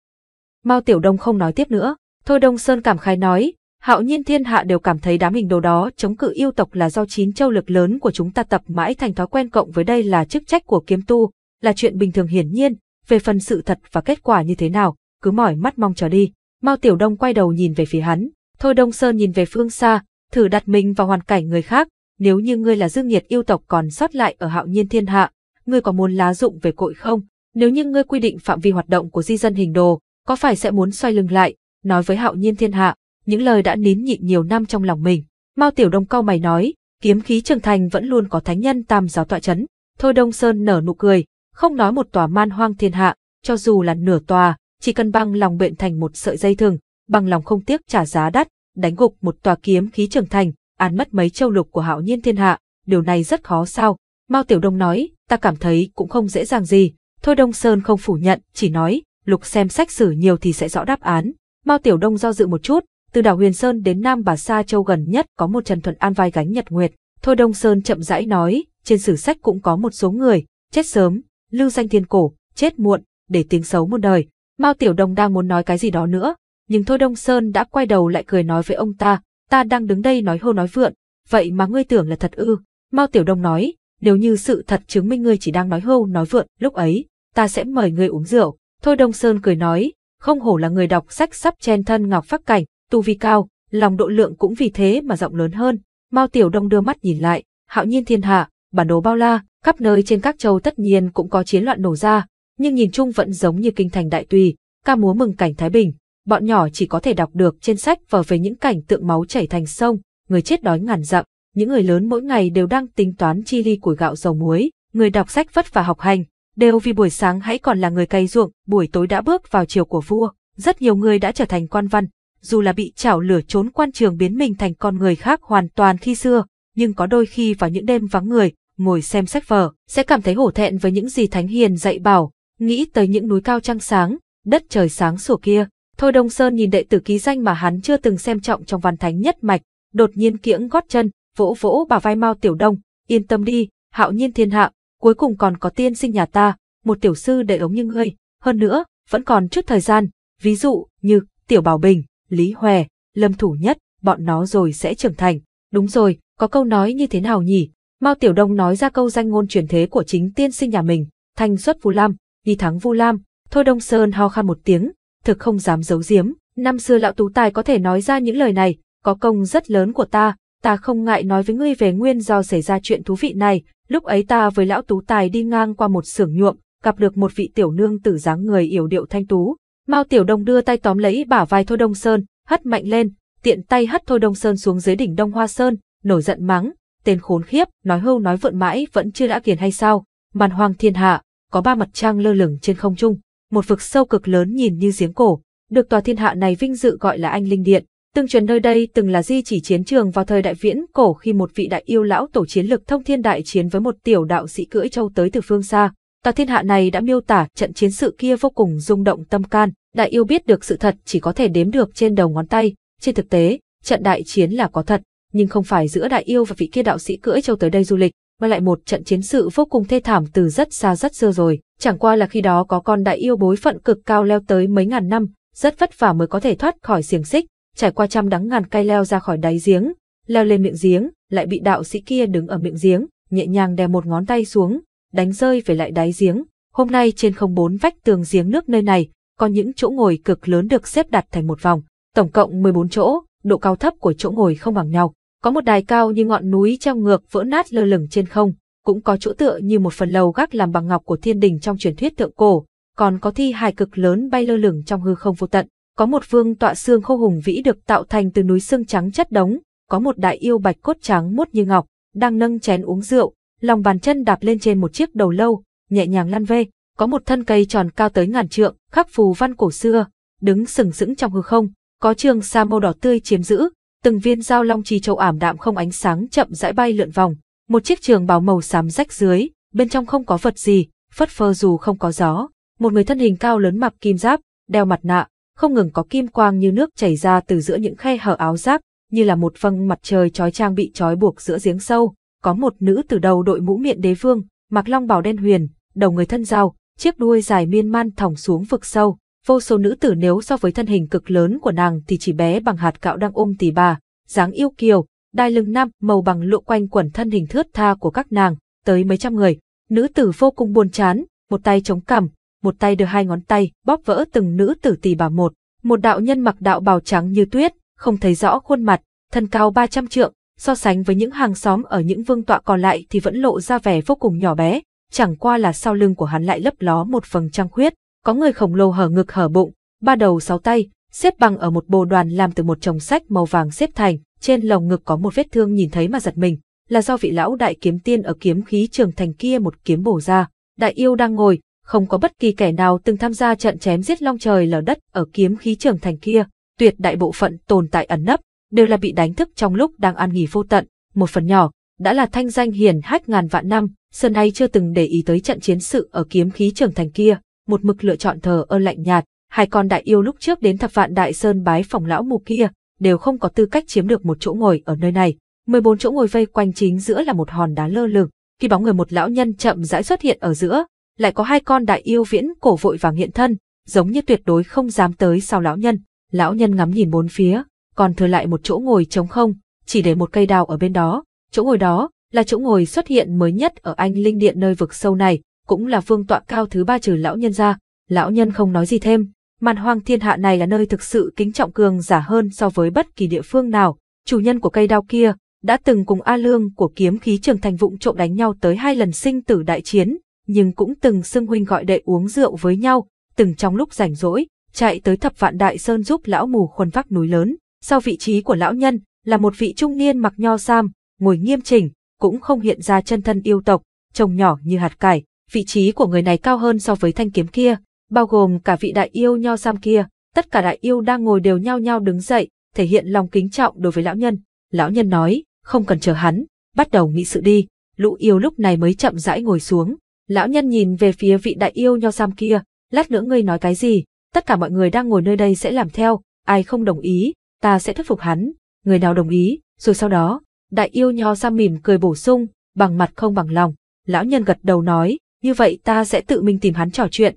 S1: Mao Tiểu Đông không nói tiếp nữa. Thôi Đông Sơn cảm khái nói, hạo nhiên thiên hạ đều cảm thấy đám hình đồ đó chống cự yêu tộc là do chín châu lực lớn của chúng ta tập mãi thành thói quen cộng với đây là chức trách của kiếm tu, là chuyện bình thường hiển nhiên, về phần sự thật và kết quả như thế nào, cứ mỏi mắt mong chờ đi. Mao Tiểu Đông quay đầu nhìn về phía hắn, Thôi Đông Sơn nhìn về phương xa, thử đặt mình vào hoàn cảnh người khác, nếu như ngươi là dương nhiệt yêu tộc còn sót lại ở hạo nhiên thiên hạ, ngươi có muốn lá dụng về cội không? Nếu như ngươi quy định phạm vi hoạt động của di dân hình đồ, có phải sẽ muốn xoay lưng lại, nói với hạo nhiên thiên hạ, những lời đã nín nhịn nhiều năm trong lòng mình. Mao Tiểu Đông cau mày nói, kiếm khí trường thành vẫn luôn có thánh nhân tam giáo tọa chấn. Thôi Đông Sơn nở nụ cười, không nói một tòa man hoang thiên hạ, cho dù là nửa tòa, chỉ cần băng lòng bệnh thành một sợi dây thừng, bằng lòng không tiếc trả giá đắt, đánh gục một tòa kiếm khí trường thành, án mất mấy châu lục của hạo nhiên thiên hạ, điều này rất khó sao. Mao Tiểu Đông nói, ta cảm thấy cũng không dễ dàng gì. Thôi Đông Sơn không phủ nhận, chỉ nói, Lục xem sách sử nhiều thì sẽ rõ đáp án. Mao Tiểu Đông do dự một chút, từ đảo Huyền Sơn đến Nam Bà Sa Châu gần nhất có một Trần Thuận An vai gánh Nhật Nguyệt. Thôi Đông Sơn chậm rãi nói, trên sử sách cũng có một số người, chết sớm, lưu danh thiên cổ, chết muộn, để tiếng xấu muôn đời. Mao Tiểu Đông đang muốn nói cái gì đó nữa, nhưng Thôi Đông Sơn đã quay đầu lại cười nói với ông ta, ta đang đứng đây nói hô nói vượn, vậy mà ngươi tưởng là thật ư. Mao Tiểu Đông nói, nếu như sự thật chứng minh ngươi chỉ đang nói hô nói vượn lúc ấy, ta sẽ mời ngươi uống rượu. Thôi Đông Sơn cười nói, không hổ là người đọc sách sắp chen thân ngọc phát cảnh, tu vi cao, lòng độ lượng cũng vì thế mà rộng lớn hơn. Mao Tiểu Đông đưa mắt nhìn lại, hạo nhiên thiên hạ, bản đồ bao la, khắp nơi trên các châu tất nhiên cũng có chiến loạn nổ ra, nhưng nhìn chung vẫn giống như kinh thành đại tùy, ca múa mừng cảnh Thái Bình, bọn nhỏ chỉ có thể đọc được trên sách và về những cảnh tượng máu chảy thành sông, người chết đói ngàn dặm, những người lớn mỗi ngày đều đang tính toán chi ly củi gạo dầu muối, người đọc sách vất vả học hành, đều vì buổi sáng hãy còn là người cày ruộng, buổi tối đã bước vào chiều của vua. Rất nhiều người đã trở thành quan văn, dù là bị chảo lửa trốn quan trường biến mình thành con người khác hoàn toàn khi xưa, nhưng có đôi khi vào những đêm vắng người, ngồi xem sách vở, sẽ cảm thấy hổ thẹn với những gì Thánh Hiền dạy bảo, nghĩ tới những núi cao trăng sáng, đất trời sáng sủa kia. Thôi Đông Sơn nhìn đệ tử ký danh mà hắn chưa từng xem trọng trong văn thánh nhất mạch, đột nhiên kiễng gót chân, vỗ vỗ bà vai Mao Tiểu Đông, yên tâm đi, hạo nhiên thiên hạ, cuối cùng còn có tiên sinh nhà ta, một tiểu sư đệ ống như ngươi, hơn nữa, vẫn còn trước thời gian, ví dụ như Tiểu Bảo Bình, Lý hoè, Lâm Thủ Nhất, bọn nó rồi sẽ trưởng thành. Đúng rồi, có câu nói như thế nào nhỉ? Mao Tiểu Đông nói ra câu danh ngôn truyền thế của chính tiên sinh nhà mình, thanh xuất Vu Lam, đi thắng Vu Lam, thôi Đông Sơn ho khan một tiếng, thực không dám giấu giếm. Năm xưa lão tú tài có thể nói ra những lời này, có công rất lớn của ta, ta không ngại nói với ngươi về nguyên do xảy ra chuyện thú vị này, Lúc ấy ta với lão tú tài đi ngang qua một xưởng nhuộm, gặp được một vị tiểu nương tử dáng người yểu điệu thanh tú. Mao Tiểu Đông đưa tay tóm lấy bả vai Thôi Đông Sơn, hất mạnh lên, tiện tay hất Thôi Đông Sơn xuống dưới đỉnh Đông Hoa Sơn, nổi giận mắng, tên khốn khiếp, nói hưu nói vượn mãi vẫn chưa đã kiền hay sao? Màn hoàng thiên hạ, có ba mặt trăng lơ lửng trên không trung, một vực sâu cực lớn nhìn như giếng cổ, được tòa thiên hạ này vinh dự gọi là Anh Linh Điện, Tương truyền nơi đây từng là di chỉ chiến trường vào thời đại viễn cổ khi một vị đại yêu lão tổ chiến lực thông thiên đại chiến với một tiểu đạo sĩ cưỡi châu tới từ phương xa. Tòa thiên hạ này đã miêu tả trận chiến sự kia vô cùng rung động tâm can, đại yêu biết được sự thật chỉ có thể đếm được trên đầu ngón tay. Trên thực tế, trận đại chiến là có thật, nhưng không phải giữa đại yêu và vị kia đạo sĩ cưỡi châu tới đây du lịch, mà lại một trận chiến sự vô cùng thê thảm từ rất xa rất xưa rồi. Chẳng qua là khi đó có con đại yêu bối phận cực cao leo tới mấy ngàn năm, rất vất vả mới có thể thoát khỏi xiềng xích, trải qua trăm đắng ngàn cay leo ra khỏi đáy giếng, leo lên miệng giếng, lại bị đạo sĩ kia đứng ở miệng giếng, nhẹ nhàng đè một ngón tay xuống, đánh rơi về lại đáy giếng. Hôm nay trên không bốn vách tường giếng nước nơi này, có những chỗ ngồi cực lớn được xếp đặt thành một vòng, tổng cộng 14 chỗ, độ cao thấp của chỗ ngồi không bằng nhau. Có một đài cao như ngọn núi treo ngược vỡ nát lơ lửng trên không, cũng có chỗ tựa như một phần lầu gác làm bằng ngọc của thiên đình trong truyền thuyết thượng cổ, còn có thi hài cực lớn bay lơ lửng trong hư không vô tận. Có một vương tọa xương khô hùng vĩ được tạo thành từ núi xương trắng chất đống, có một đại yêu bạch cốt trắng mốt như ngọc, đang nâng chén uống rượu, lòng bàn chân đạp lên trên một chiếc đầu lâu, nhẹ nhàng lăn vê, có một thân cây tròn cao tới ngàn trượng, khắc phù văn cổ xưa, đứng sừng sững trong hư không, có trường sa màu đỏ tươi chiếm giữ, từng viên dao long trì châu ảm đạm không ánh sáng chậm rãi bay lượn vòng, một chiếc trường bào màu xám rách dưới, bên trong không có vật gì, phất phơ dù không có gió, một người thân hình cao lớn mặc kim giáp, đeo mặt nạ, không ngừng có kim quang như nước chảy ra từ giữa những khe hở áo giáp, như là một vầng mặt trời trói trang bị trói buộc giữa giếng sâu. Có một nữ từ đầu đội mũ miệng đế vương, mặc long bào đen huyền, đầu người thân dao, chiếc đuôi dài miên man thòng xuống vực sâu. Vô số nữ tử nếu so với thân hình cực lớn của nàng thì chỉ bé bằng hạt gạo đang ôm tỷ bà, dáng yêu kiều, đai lưng nam màu bằng lụa quanh quẩn thân hình thướt tha của các nàng, tới mấy trăm người. Nữ tử vô cùng buồn chán, một tay chống cằm, một tay đưa hai ngón tay, bóp vỡ từng nữ tử tỷ bà một. Một đạo nhân mặc đạo bào trắng như tuyết, không thấy rõ khuôn mặt, thân cao 300 trượng, so sánh với những hàng xóm ở những vương tọa còn lại thì vẫn lộ ra vẻ vô cùng nhỏ bé, chẳng qua là sau lưng của hắn lại lấp ló một phần trăng khuyết, có người khổng lồ hở ngực hở bụng, ba đầu sáu tay, xếp bằng ở một bồ đoàn làm từ một chồng sách màu vàng xếp thành, trên lồng ngực có một vết thương nhìn thấy mà giật mình, là do vị lão đại kiếm tiên ở kiếm khí trường thành kia một kiếm bổ ra. Đại yêu đang ngồi, không có bất kỳ kẻ nào từng tham gia trận chém giết long trời lở đất ở kiếm khí trường thành kia, tuyệt đại bộ phận tồn tại ẩn nấp, đều là bị đánh thức trong lúc đang an nghỉ vô tận, một phần nhỏ, đã là thanh danh hiển hách ngàn vạn năm, sơn nay chưa từng để ý tới trận chiến sự ở kiếm khí trường thành kia, một mực lựa chọn thờ ơ lạnh nhạt, hai con đại yêu lúc trước đến thập vạn đại sơn bái phòng lão mù kia, đều không có tư cách chiếm được một chỗ ngồi ở nơi này. 14 chỗ ngồi vây quanh chính giữa là một hòn đá lơ lửng, khi bóng người một lão nhân chậm rãi xuất hiện ở giữa, lại có hai con đại yêu viễn cổ vội vàng hiện thân, giống như tuyệt đối không dám tới sau lão nhân. Lão nhân ngắm nhìn bốn phía, còn thừa lại một chỗ ngồi trống không, chỉ để một cây đào ở bên đó. Chỗ ngồi đó là chỗ ngồi xuất hiện mới nhất ở Anh Linh Điện nơi vực sâu này, cũng là vương tọa cao thứ ba trừ lão nhân ra. Lão nhân không nói gì thêm, màn hoang thiên hạ này là nơi thực sự kính trọng cường giả hơn so với bất kỳ địa phương nào. Chủ nhân của cây đao kia đã từng cùng A Lương của kiếm khí trường thành vụng trộm đánh nhau tới hai lần sinh tử đại chiến, nhưng cũng từng xưng huynh gọi đệ uống rượu với nhau, từng trong lúc rảnh rỗi, chạy tới thập vạn đại sơn giúp lão mù khuân vác núi lớn. Sau vị trí của lão nhân là một vị trung niên mặc nho sam, ngồi nghiêm chỉnh, cũng không hiện ra chân thân yêu tộc, trông nhỏ như hạt cải. Vị trí của người này cao hơn so với thanh kiếm kia, bao gồm cả vị đại yêu nho sam kia. Tất cả đại yêu đang ngồi đều nhao nhao đứng dậy, thể hiện lòng kính trọng đối với lão nhân. Lão nhân nói, không cần chờ hắn, bắt đầu nghị sự đi. Lũ yêu lúc này mới chậm rãi ngồi xuống, Lão nhân nhìn về phía vị đại yêu nho sam kia, lát nữa ngươi nói cái gì, tất cả mọi người đang ngồi nơi đây sẽ làm theo, ai không đồng ý, ta sẽ thuyết phục hắn, người nào đồng ý, rồi sau đó, đại yêu nho sam mỉm cười bổ sung, bằng mặt không bằng lòng, lão nhân gật đầu nói, như vậy ta sẽ tự mình tìm hắn trò chuyện.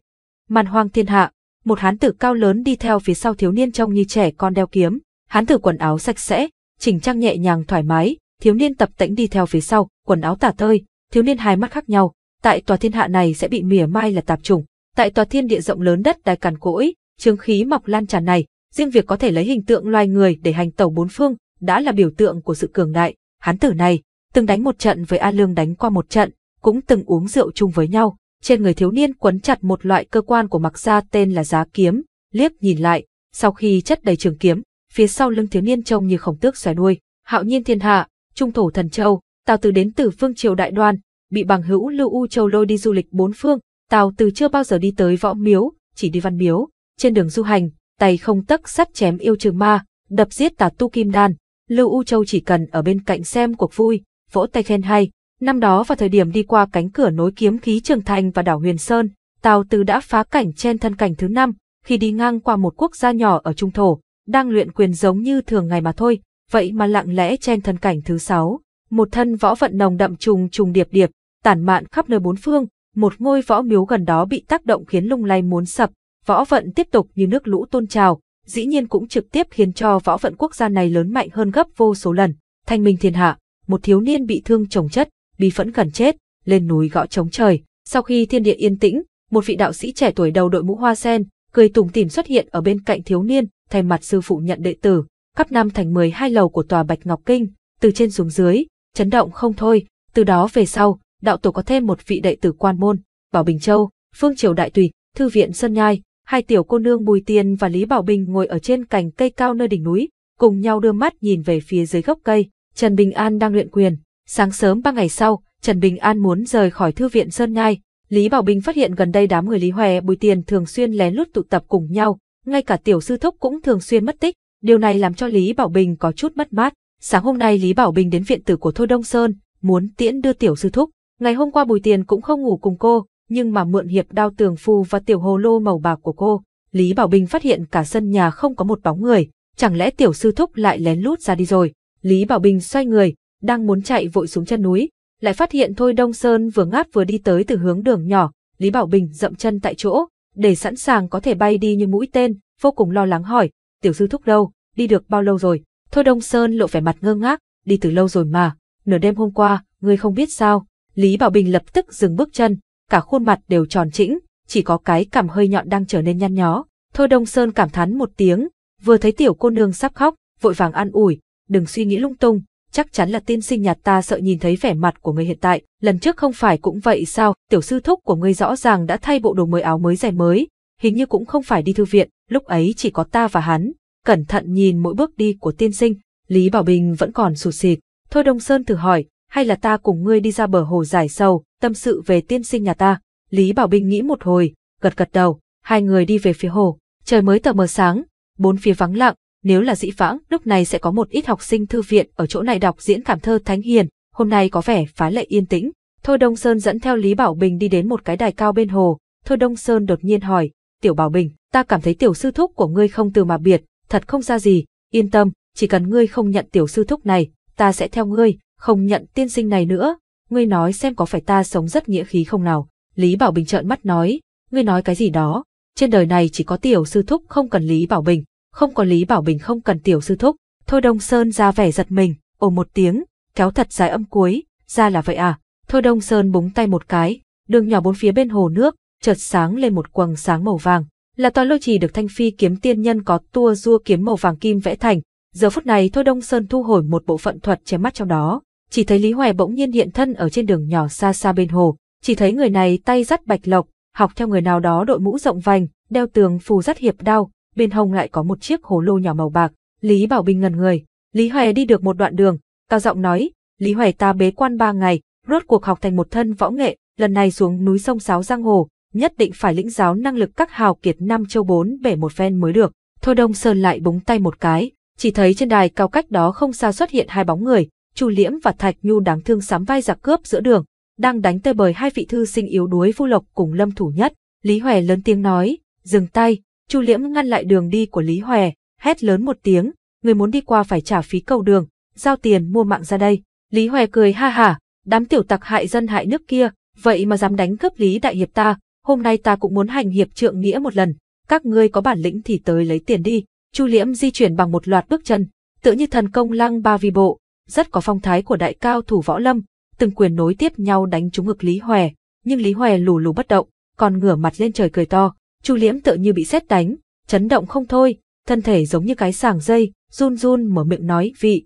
S1: Màn hoang thiên hạ, một hán tử cao lớn đi theo phía sau thiếu niên trông như trẻ con đeo kiếm, hán tử quần áo sạch sẽ, chỉnh trang nhẹ nhàng thoải mái, thiếu niên tập tễnh đi theo phía sau, quần áo tả tơi, thiếu niên hai mắt khác nhau, tại tòa thiên hạ này sẽ bị mỉa mai là tạp chủng. Tại tòa thiên địa rộng lớn đất đai cằn cỗi, chứng khí mọc lan tràn này, riêng việc có thể lấy hình tượng loài người để hành tẩu bốn phương, đã là biểu tượng của sự cường đại. Hán tử này, từng đánh một trận với A Lương đánh qua một trận, cũng từng uống rượu chung với nhau. Trên người thiếu niên quấn chặt một loại cơ quan của mặc gia tên là giá kiếm, liếc nhìn lại, sau khi chất đầy trường kiếm, phía sau lưng thiếu niên trông như khổng tước xòe đuôi. Hạo nhiên thiên hạ, trung thổ thần châu, tào từ đến từ phương triều đại đoan, bị bằng hữu Lưu U Châu lôi đi du lịch bốn phương, Tào từ chưa bao giờ đi tới võ miếu, chỉ đi văn miếu. Trên đường du hành, tay không tấc sắt chém yêu trừ ma, đập giết tà tu kim đan. Lưu U Châu chỉ cần ở bên cạnh xem cuộc vui, vỗ tay khen hay. Năm đó vào thời điểm đi qua cánh cửa nối kiếm khí Trường Thành và đảo Huyền Sơn, Tào Từ đã phá cảnh trên thân cảnh thứ năm, khi đi ngang qua một quốc gia nhỏ ở Trung Thổ, đang luyện quyền giống như thường ngày mà thôi, vậy mà lặng lẽ trên thân cảnh thứ sáu. Một thân võ vận nồng đậm trùng trùng điệp điệp, tản mạn khắp nơi bốn phương, một ngôi võ miếu gần đó bị tác động khiến lung lay muốn sập, võ vận tiếp tục như nước lũ tôn trào, dĩ nhiên cũng trực tiếp khiến cho võ vận quốc gia này lớn mạnh hơn gấp vô số lần. Thanh minh thiên hạ, một thiếu niên bị thương chồng chất, bị phẫn gần chết, lên núi gõ trống trời. Sau khi thiên địa yên tĩnh, một vị đạo sĩ trẻ tuổi đầu đội mũ hoa sen, cười tùng tìm xuất hiện ở bên cạnh thiếu niên, thay mặt sư phụ nhận đệ tử, cấp năm thành 12 lầu của tòa Bạch Ngọc Kinh, từ trên xuống dưới, chấn động không thôi, từ đó về sau, đạo tổ có thêm một vị đệ tử quan môn, Bảo Bình Châu, Phương Triều Đại Tùy, Thư viện Sơn Nhai, hai tiểu cô nương Bùi Tiên và Lý Bảo Bình ngồi ở trên cành cây cao nơi đỉnh núi, cùng nhau đưa mắt nhìn về phía dưới gốc cây, Trần Bình An đang luyện quyền. Sáng sớm ba ngày sau, Trần Bình An muốn rời khỏi Thư viện Sơn Nhai, Lý Bảo Bình phát hiện gần đây đám người Lý Hòe Bùi Tiên thường xuyên lén lút tụ tập cùng nhau, ngay cả tiểu sư thúc cũng thường xuyên mất tích, điều này làm cho Lý Bảo Bình có chút mất mát. Sáng hôm nay Lý Bảo Bình đến viện tử của Thôi Đông Sơn, muốn tiễn đưa tiểu sư thúc. Ngày hôm qua Bùi Tiền cũng không ngủ cùng cô, nhưng mà mượn hiệp đao tường phu và tiểu hồ lô màu bạc của cô, Lý Bảo Bình phát hiện cả sân nhà không có một bóng người, chẳng lẽ tiểu sư thúc lại lén lút ra đi rồi. Lý Bảo Bình xoay người, đang muốn chạy vội xuống chân núi, lại phát hiện Thôi Đông Sơn vừa ngáp vừa đi tới từ hướng đường nhỏ, Lý Bảo Bình dậm chân tại chỗ, để sẵn sàng có thể bay đi như mũi tên, vô cùng lo lắng hỏi, tiểu sư thúc đâu, đi được bao lâu rồi? Thôi Đông Sơn lộ vẻ mặt ngơ ngác, đi từ lâu rồi mà, nửa đêm hôm qua, ngươi không biết sao, Lý Bảo Bình lập tức dừng bước chân, cả khuôn mặt đều tròn trĩnh, chỉ có cái cằm hơi nhọn đang trở nên nhăn nhó. Thôi Đông Sơn cảm thán một tiếng, vừa thấy tiểu cô nương sắp khóc, vội vàng an ủi, đừng suy nghĩ lung tung, chắc chắn là tiên sinh nhạt ta sợ nhìn thấy vẻ mặt của người hiện tại, lần trước không phải cũng vậy sao, tiểu sư thúc của ngươi rõ ràng đã thay bộ đồ mới áo mới giày mới, hình như cũng không phải đi thư viện, lúc ấy chỉ có ta và hắn, cẩn thận nhìn mỗi bước đi của tiên sinh, Lý Bảo Bình vẫn còn sụt sịt, Thôi Đông Sơn thử hỏi, hay là ta cùng ngươi đi ra bờ hồ giải sầu, tâm sự về tiên sinh nhà ta. Lý Bảo Bình nghĩ một hồi, gật gật đầu, hai người đi về phía hồ, trời mới tờ mờ sáng, bốn phía vắng lặng, nếu là dĩ vãng lúc này sẽ có một ít học sinh thư viện ở chỗ này đọc diễn cảm thơ Thánh Hiền, hôm nay có vẻ phá lệ yên tĩnh. Thôi Đông Sơn dẫn theo Lý Bảo Bình đi đến một cái đài cao bên hồ, Thôi Đông Sơn đột nhiên hỏi, Tiểu Bảo Bình, ta cảm thấy tiểu sư thúc của ngươi không từ mà biệt, thật không ra gì, yên tâm, chỉ cần ngươi không nhận tiểu sư thúc này, ta sẽ theo ngươi, không nhận tiên sinh này nữa, ngươi nói xem có phải ta sống rất nghĩa khí không nào. Lý Bảo Bình trợn mắt nói, ngươi nói cái gì đó, trên đời này chỉ có tiểu sư thúc không cần Lý Bảo Bình, không có Lý Bảo Bình không cần tiểu sư thúc. Thôi Đông Sơn ra vẻ giật mình, ồ một tiếng, kéo thật dài âm cuối, ra là vậy à. Thôi Đông Sơn búng tay một cái, đường nhỏ bốn phía bên hồ nước, chợt sáng lên một quầng sáng màu vàng, là tòa lôi trì được thanh phi kiếm tiên nhân có tua rua kiếm màu vàng kim vẽ thành. Giờ phút này Thôi Đông Sơn thu hồi một bộ phận thuật chém mắt trong đó, chỉ thấy Lý Hoè bỗng nhiên hiện thân ở trên đường nhỏ xa xa bên hồ, chỉ thấy người này tay dắt bạch lộc, học theo người nào đó đội mũ rộng vành, đeo tường phù dắt hiệp đao, bên hông lại có một chiếc hồ lô nhỏ màu bạc. Lý Bảo Bình ngần người, Lý Hoè đi được một đoạn đường, cao giọng nói, Lý Hoè ta bế quan ba ngày, rốt cuộc học thành một thân võ nghệ, lần này xuống núi sông sáo giang hồ, nhất định phải lĩnh giáo năng lực các hào kiệt năm châu bốn bể một phen mới được. Thôi Đông Sơn lại búng tay một cái, chỉ thấy trên đài cao cách đó không xa xuất hiện hai bóng người, Chu Liễm và Thạch Nhu đáng thương sắm vai giặc cướp giữa đường, đang đánh tơi bời hai vị thư sinh yếu đuối Vu lộc cùng Lâm Thủ Nhất. Lý Hoè lớn tiếng nói, dừng tay, Chu Liễm ngăn lại đường đi của Lý Hoè, hét lớn một tiếng, người muốn đi qua phải trả phí cầu đường, giao tiền mua mạng ra đây. Lý Hoè cười ha hả, đám tiểu tặc hại dân hại nước kia, vậy mà dám đánh cướp Lý Đại Hiệp ta, hôm nay ta cũng muốn hành hiệp trượng nghĩa một lần, các ngươi có bản lĩnh thì tới lấy tiền đi. Chu Liễm di chuyển bằng một loạt bước chân, tựa như thần công lăng ba vi bộ, rất có phong thái của đại cao thủ võ lâm, từng quyền nối tiếp nhau đánh trúng ngực Lý Hòe, nhưng Lý Hòe lù lù bất động, còn ngửa mặt lên trời cười to, Chu Liễm tựa như bị sét đánh, chấn động không thôi, thân thể giống như cái sàng dây, run run mở miệng nói, "Vị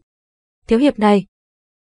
S1: thiếu hiệp này,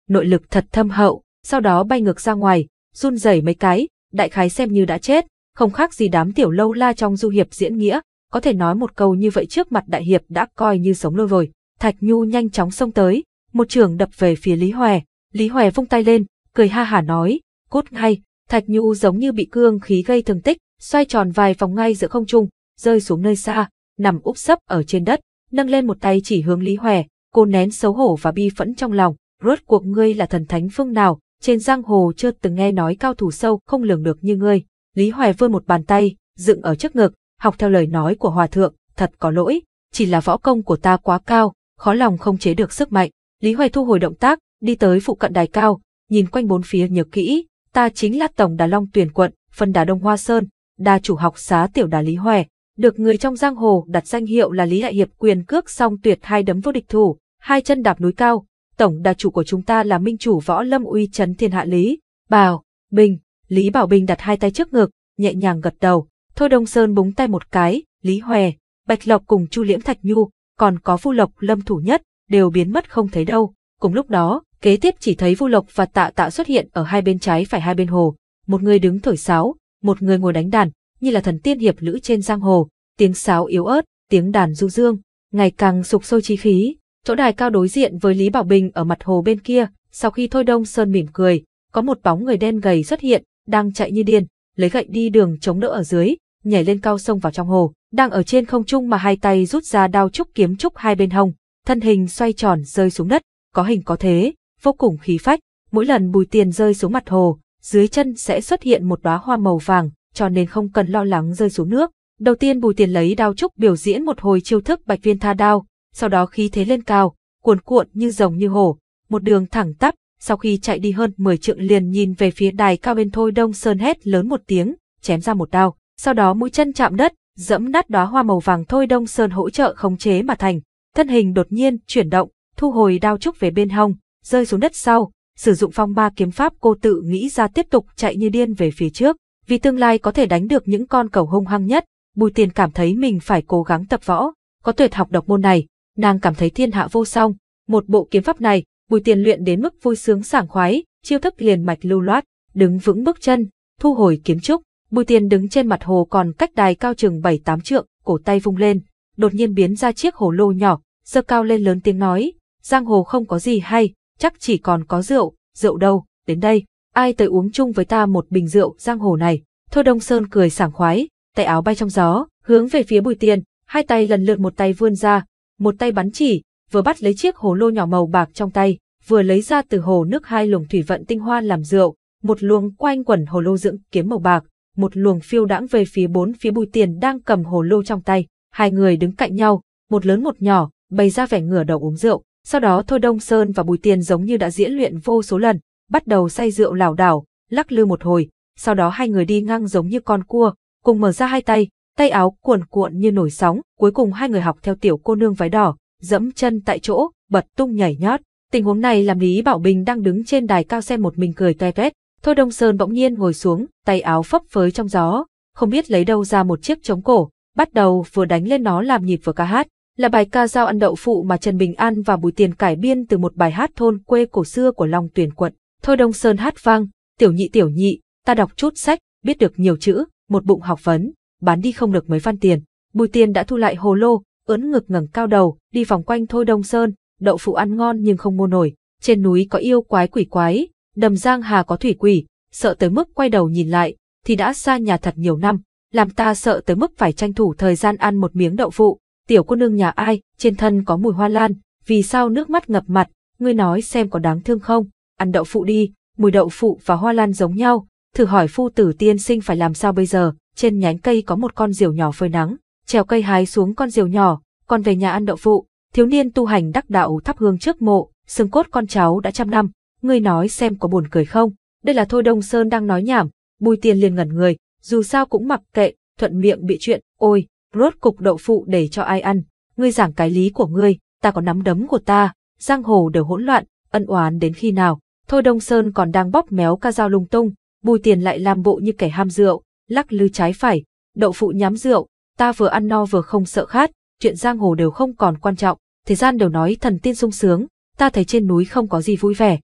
S1: nội lực thật thâm hậu." Sau đó bay ngược ra ngoài, run rẩy mấy cái, đại khái xem như đã chết, không khác gì đám tiểu lâu la trong du hiệp diễn nghĩa, có thể nói một câu như vậy trước mặt đại hiệp đã coi như sống lôi rồi. Thạch Nhu nhanh chóng xông tới, một trưởng đập về phía Lý hoè, Lý hoè vung tay lên, cười ha hả nói, cút ngay, Thạch Nhu giống như bị cương khí gây thương tích, xoay tròn vài vòng ngay giữa không trung, rơi xuống nơi xa, nằm úp sấp ở trên đất, nâng lên một tay chỉ hướng Lý hoè, cô nén xấu hổ và bi phẫn trong lòng, rốt cuộc ngươi là thần thánh phương nào, trên giang hồ chưa từng nghe nói cao thủ sâu không lường được như ngươi. Lý hoè vươn một bàn tay, dựng ở trước ngực, học theo lời nói của hòa thượng, thật có lỗi, chỉ là võ công của ta quá cao, khó lòng không chế được sức mạnh. Lý Hoài thu hồi động tác, đi tới phụ cận đài cao, nhìn quanh bốn phía nhớ kỹ, ta chính là tổng đà long tuyển quận, phân đà Đông Hoa Sơn, đà chủ học xá tiểu đà Lý Hoài, được người trong giang hồ đặt danh hiệu là Lý Đại Hiệp quyền cước song tuyệt hai đấm vô địch thủ, hai chân đạp núi cao, tổng đà chủ của chúng ta là minh chủ võ lâm uy chấn thiên hạ Lý, Bảo, Bình, Lý Bảo Bình đặt hai tay trước ngực, nhẹ nhàng gật đầu, Thôi Đông Sơn búng tay một cái, Lý Hoè, Bạch Lộc cùng Chu Liễm Thạch Nhu, còn có Phu Lộc Lâm Thủ Nhất, đều biến mất không thấy đâu. Cùng lúc đó, kế tiếp chỉ thấy Vu Lộc và Tạ Tạ xuất hiện ở hai bên trái phải hai bên hồ, một người đứng thổi sáo, một người ngồi đánh đàn, như là thần tiên hiệp lữ trên giang hồ, tiếng sáo yếu ớt, tiếng đàn du dương, ngày càng sục sôi chi khí. Chỗ đài cao đối diện với Lý Bảo Bình ở mặt hồ bên kia, sau khi Thôi Đông Sơn mỉm cười, có một bóng người đen gầy xuất hiện, đang chạy như điên, lấy gậy đi đường chống đỡ ở dưới, nhảy lên cao sông vào trong hồ, đang ở trên không trung mà hai tay rút ra đao trúc kiếm trúc hai bên hông, thân hình xoay tròn rơi xuống đất, có hình có thế, vô cùng khí phách, mỗi lần bùi tiền rơi xuống mặt hồ, dưới chân sẽ xuất hiện một đóa hoa màu vàng, cho nên không cần lo lắng rơi xuống nước. Đầu tiên Bùi Tiền lấy đao trúc biểu diễn một hồi chiêu thức Bạch Viên Tha đao, sau đó khí thế lên cao, cuồn cuộn như rồng như hổ, một đường thẳng tắp, sau khi chạy đi hơn 10 trượng liền nhìn về phía đài cao bên Thôi Đông Sơn hét lớn một tiếng, chém ra một đao, sau đó mũi chân chạm đất, dẫm nát đóa hoa màu vàng Thôi Đông Sơn hỗ trợ khống chế mà thành, thân hình đột nhiên chuyển động, thu hồi đao trúc về bên hông, rơi xuống đất sau, sử dụng phong ba kiếm pháp cô tự nghĩ ra tiếp tục chạy như điên về phía trước, vì tương lai có thể đánh được những con cầu hung hăng nhất, Bùi Tiền cảm thấy mình phải cố gắng tập võ, có tuyệt học độc môn này, nàng cảm thấy thiên hạ vô song, một bộ kiếm pháp này, Bùi Tiền luyện đến mức vui sướng sảng khoái, chiêu thức liền mạch lưu loát, đứng vững bước chân, thu hồi kiếm trúc, Bùi Tiền đứng trên mặt hồ còn cách đài cao chừng 7-8 trượng, cổ tay vung lên, đột nhiên biến ra chiếc hồ lô nhỏ, sơ cao lên lớn tiếng nói, giang hồ không có gì hay, chắc chỉ còn có rượu, rượu đâu, đến đây, ai tới uống chung với ta một bình rượu giang hồ này. Thôi Đông Sơn cười sảng khoái, tay áo bay trong gió, hướng về phía Bùi Tiền, hai tay lần lượt một tay vươn ra, một tay bắn chỉ, vừa bắt lấy chiếc hồ lô nhỏ màu bạc trong tay, vừa lấy ra từ hồ nước hai luồng thủy vận tinh hoa làm rượu, một luồng quanh quẩn hồ lô dưỡng kiếm màu bạc, một luồng phiêu đãng về phía bốn phía Bùi Tiền đang cầm hồ lô trong tay, hai người đứng cạnh nhau, một lớn một nhỏ, bày ra vẻ ngửa đầu uống rượu, sau đó Thôi Đông Sơn và Bùi Tiền giống như đã diễn luyện vô số lần, bắt đầu say rượu lảo đảo, lắc lư một hồi, sau đó hai người đi ngang giống như con cua, cùng mở ra hai tay, tay áo cuồn cuộn như nổi sóng, cuối cùng hai người học theo tiểu cô nương váy đỏ, dẫm chân tại chỗ, bật tung nhảy nhót. Tình huống này làm Lý Bảo Bình đang đứng trên đài cao xem một mình cười toe toét. Thôi Đông Sơn bỗng nhiên ngồi xuống, tay áo phấp phới trong gió, không biết lấy đâu ra một chiếc trống cổ, bắt đầu vừa đánh lên nó làm nhịp vừa ca hát là bài ca giao ăn đậu phụ mà Trần Bình An và Bùi Tiền cải biên từ một bài hát thôn quê cổ xưa của Long Tuyền quận. Thôi Đông Sơn hát vang, tiểu nhị tiểu nhị, ta đọc chút sách, biết được nhiều chữ, một bụng học vấn, bán đi không được mấy văn tiền. Bùi Tiền đã thu lại hồ lô, ưỡn ngực ngẩng cao đầu, đi vòng quanh Thôi Đông Sơn, đậu phụ ăn ngon nhưng không mua nổi, trên núi có yêu quái quỷ quái, đầm giang hà có thủy quỷ, sợ tới mức quay đầu nhìn lại, thì đã xa nhà thật nhiều năm, làm ta sợ tới mức phải tranh thủ thời gian ăn một miếng đậu phụ tiểu cô nương nhà ai, trên thân có mùi hoa lan, vì sao nước mắt ngập mặt, ngươi nói xem có đáng thương không, ăn đậu phụ đi, mùi đậu phụ và hoa lan giống nhau, thử hỏi phu tử tiên sinh phải làm sao bây giờ, trên nhánh cây có một con diều nhỏ phơi nắng, trèo cây hái xuống con diều nhỏ, còn về nhà ăn đậu phụ, thiếu niên tu hành đắc đạo thắp hương trước mộ, xương cốt con cháu đã trăm năm, ngươi nói xem có buồn cười không, đây là Thôi Đông Sơn đang nói nhảm, Bùi Tiên liền ngẩn người, dù sao cũng mặc kệ, thuận miệng bị chuyện, ôi, rốt cục đậu phụ để cho ai ăn, ngươi giảng cái lý của ngươi, ta có nắm đấm của ta, giang hồ đều hỗn loạn, ân oán đến khi nào, thôi Đông Sơn còn đang bóp méo ca dao lung tung, bùi tiền lại làm bộ như kẻ ham rượu, lắc lư trái phải, đậu phụ nhắm rượu, ta vừa ăn no vừa không sợ khát, chuyện giang hồ đều không còn quan trọng, thời gian đều nói thần tiên sung sướng, ta thấy trên núi không có gì vui vẻ.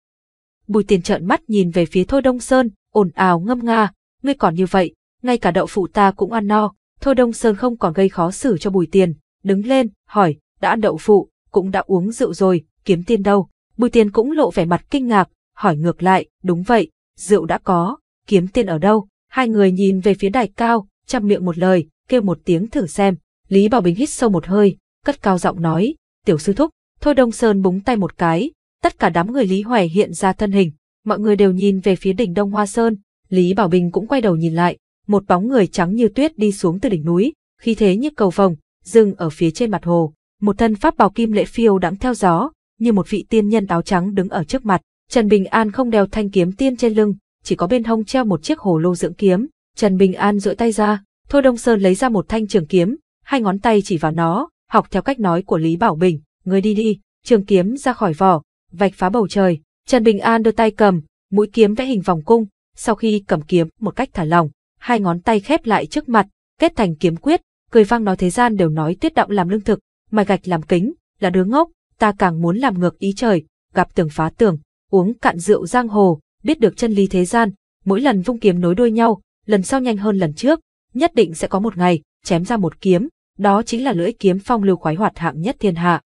S1: Bùi tiền trợn mắt nhìn về phía thôi Đông Sơn, ồn ào ngâm nga, ngươi còn như vậy, ngay cả đậu phụ ta cũng ăn no, Thôi Đông Sơn không còn gây khó xử cho Bùi Tiền, đứng lên, hỏi, đã ăn đậu phụ, cũng đã uống rượu rồi, kiếm tiền đâu? Bùi Tiền cũng lộ vẻ mặt kinh ngạc, hỏi ngược lại, đúng vậy, rượu đã có, kiếm tiền ở đâu? Hai người nhìn về phía đài cao, chăm miệng một lời, kêu một tiếng thử xem. Lý Bảo Bình hít sâu một hơi, cất cao giọng nói, tiểu sư thúc, Thôi Đông Sơn búng tay một cái, tất cả đám người Lý Hoài hiện ra thân hình, mọi người đều nhìn về phía đỉnh Đông Hoa Sơn, Lý Bảo Bình cũng quay đầu nhìn lại, một bóng người trắng như tuyết đi xuống từ đỉnh núi, khi thế như cầu vồng, dừng ở phía trên mặt hồ. Một thân pháp bào kim lệ phiêu đãng theo gió, như một vị tiên nhân áo trắng đứng ở trước mặt. Trần Bình An không đeo thanh kiếm tiên trên lưng, chỉ có bên hông treo một chiếc hồ lô dưỡng kiếm. Trần Bình An duỗi tay ra, Thôi Đông Sơn lấy ra một thanh trường kiếm, hai ngón tay chỉ vào nó, học theo cách nói của Lý Bảo Bình, người đi đi, trường kiếm ra khỏi vỏ, vạch phá bầu trời. Trần Bình An đưa tay cầm, mũi kiếm vẽ hình vòng cung, sau khi cầm kiếm một cách thả lòng hai ngón tay khép lại trước mặt, kết thành kiếm quyết, cười vang nói thế gian đều nói tuyết động làm lương thực, mài gạch làm kính, là đứa ngốc, ta càng muốn làm ngược ý trời, gặp tường phá tường, uống cạn rượu giang hồ, biết được chân lý thế gian, mỗi lần vung kiếm nối đuôi nhau, lần sau nhanh hơn lần trước, nhất định sẽ có một ngày, chém ra một kiếm, đó chính là lưỡi kiếm phong lưu khoái hoạt hạng nhất thiên hạ.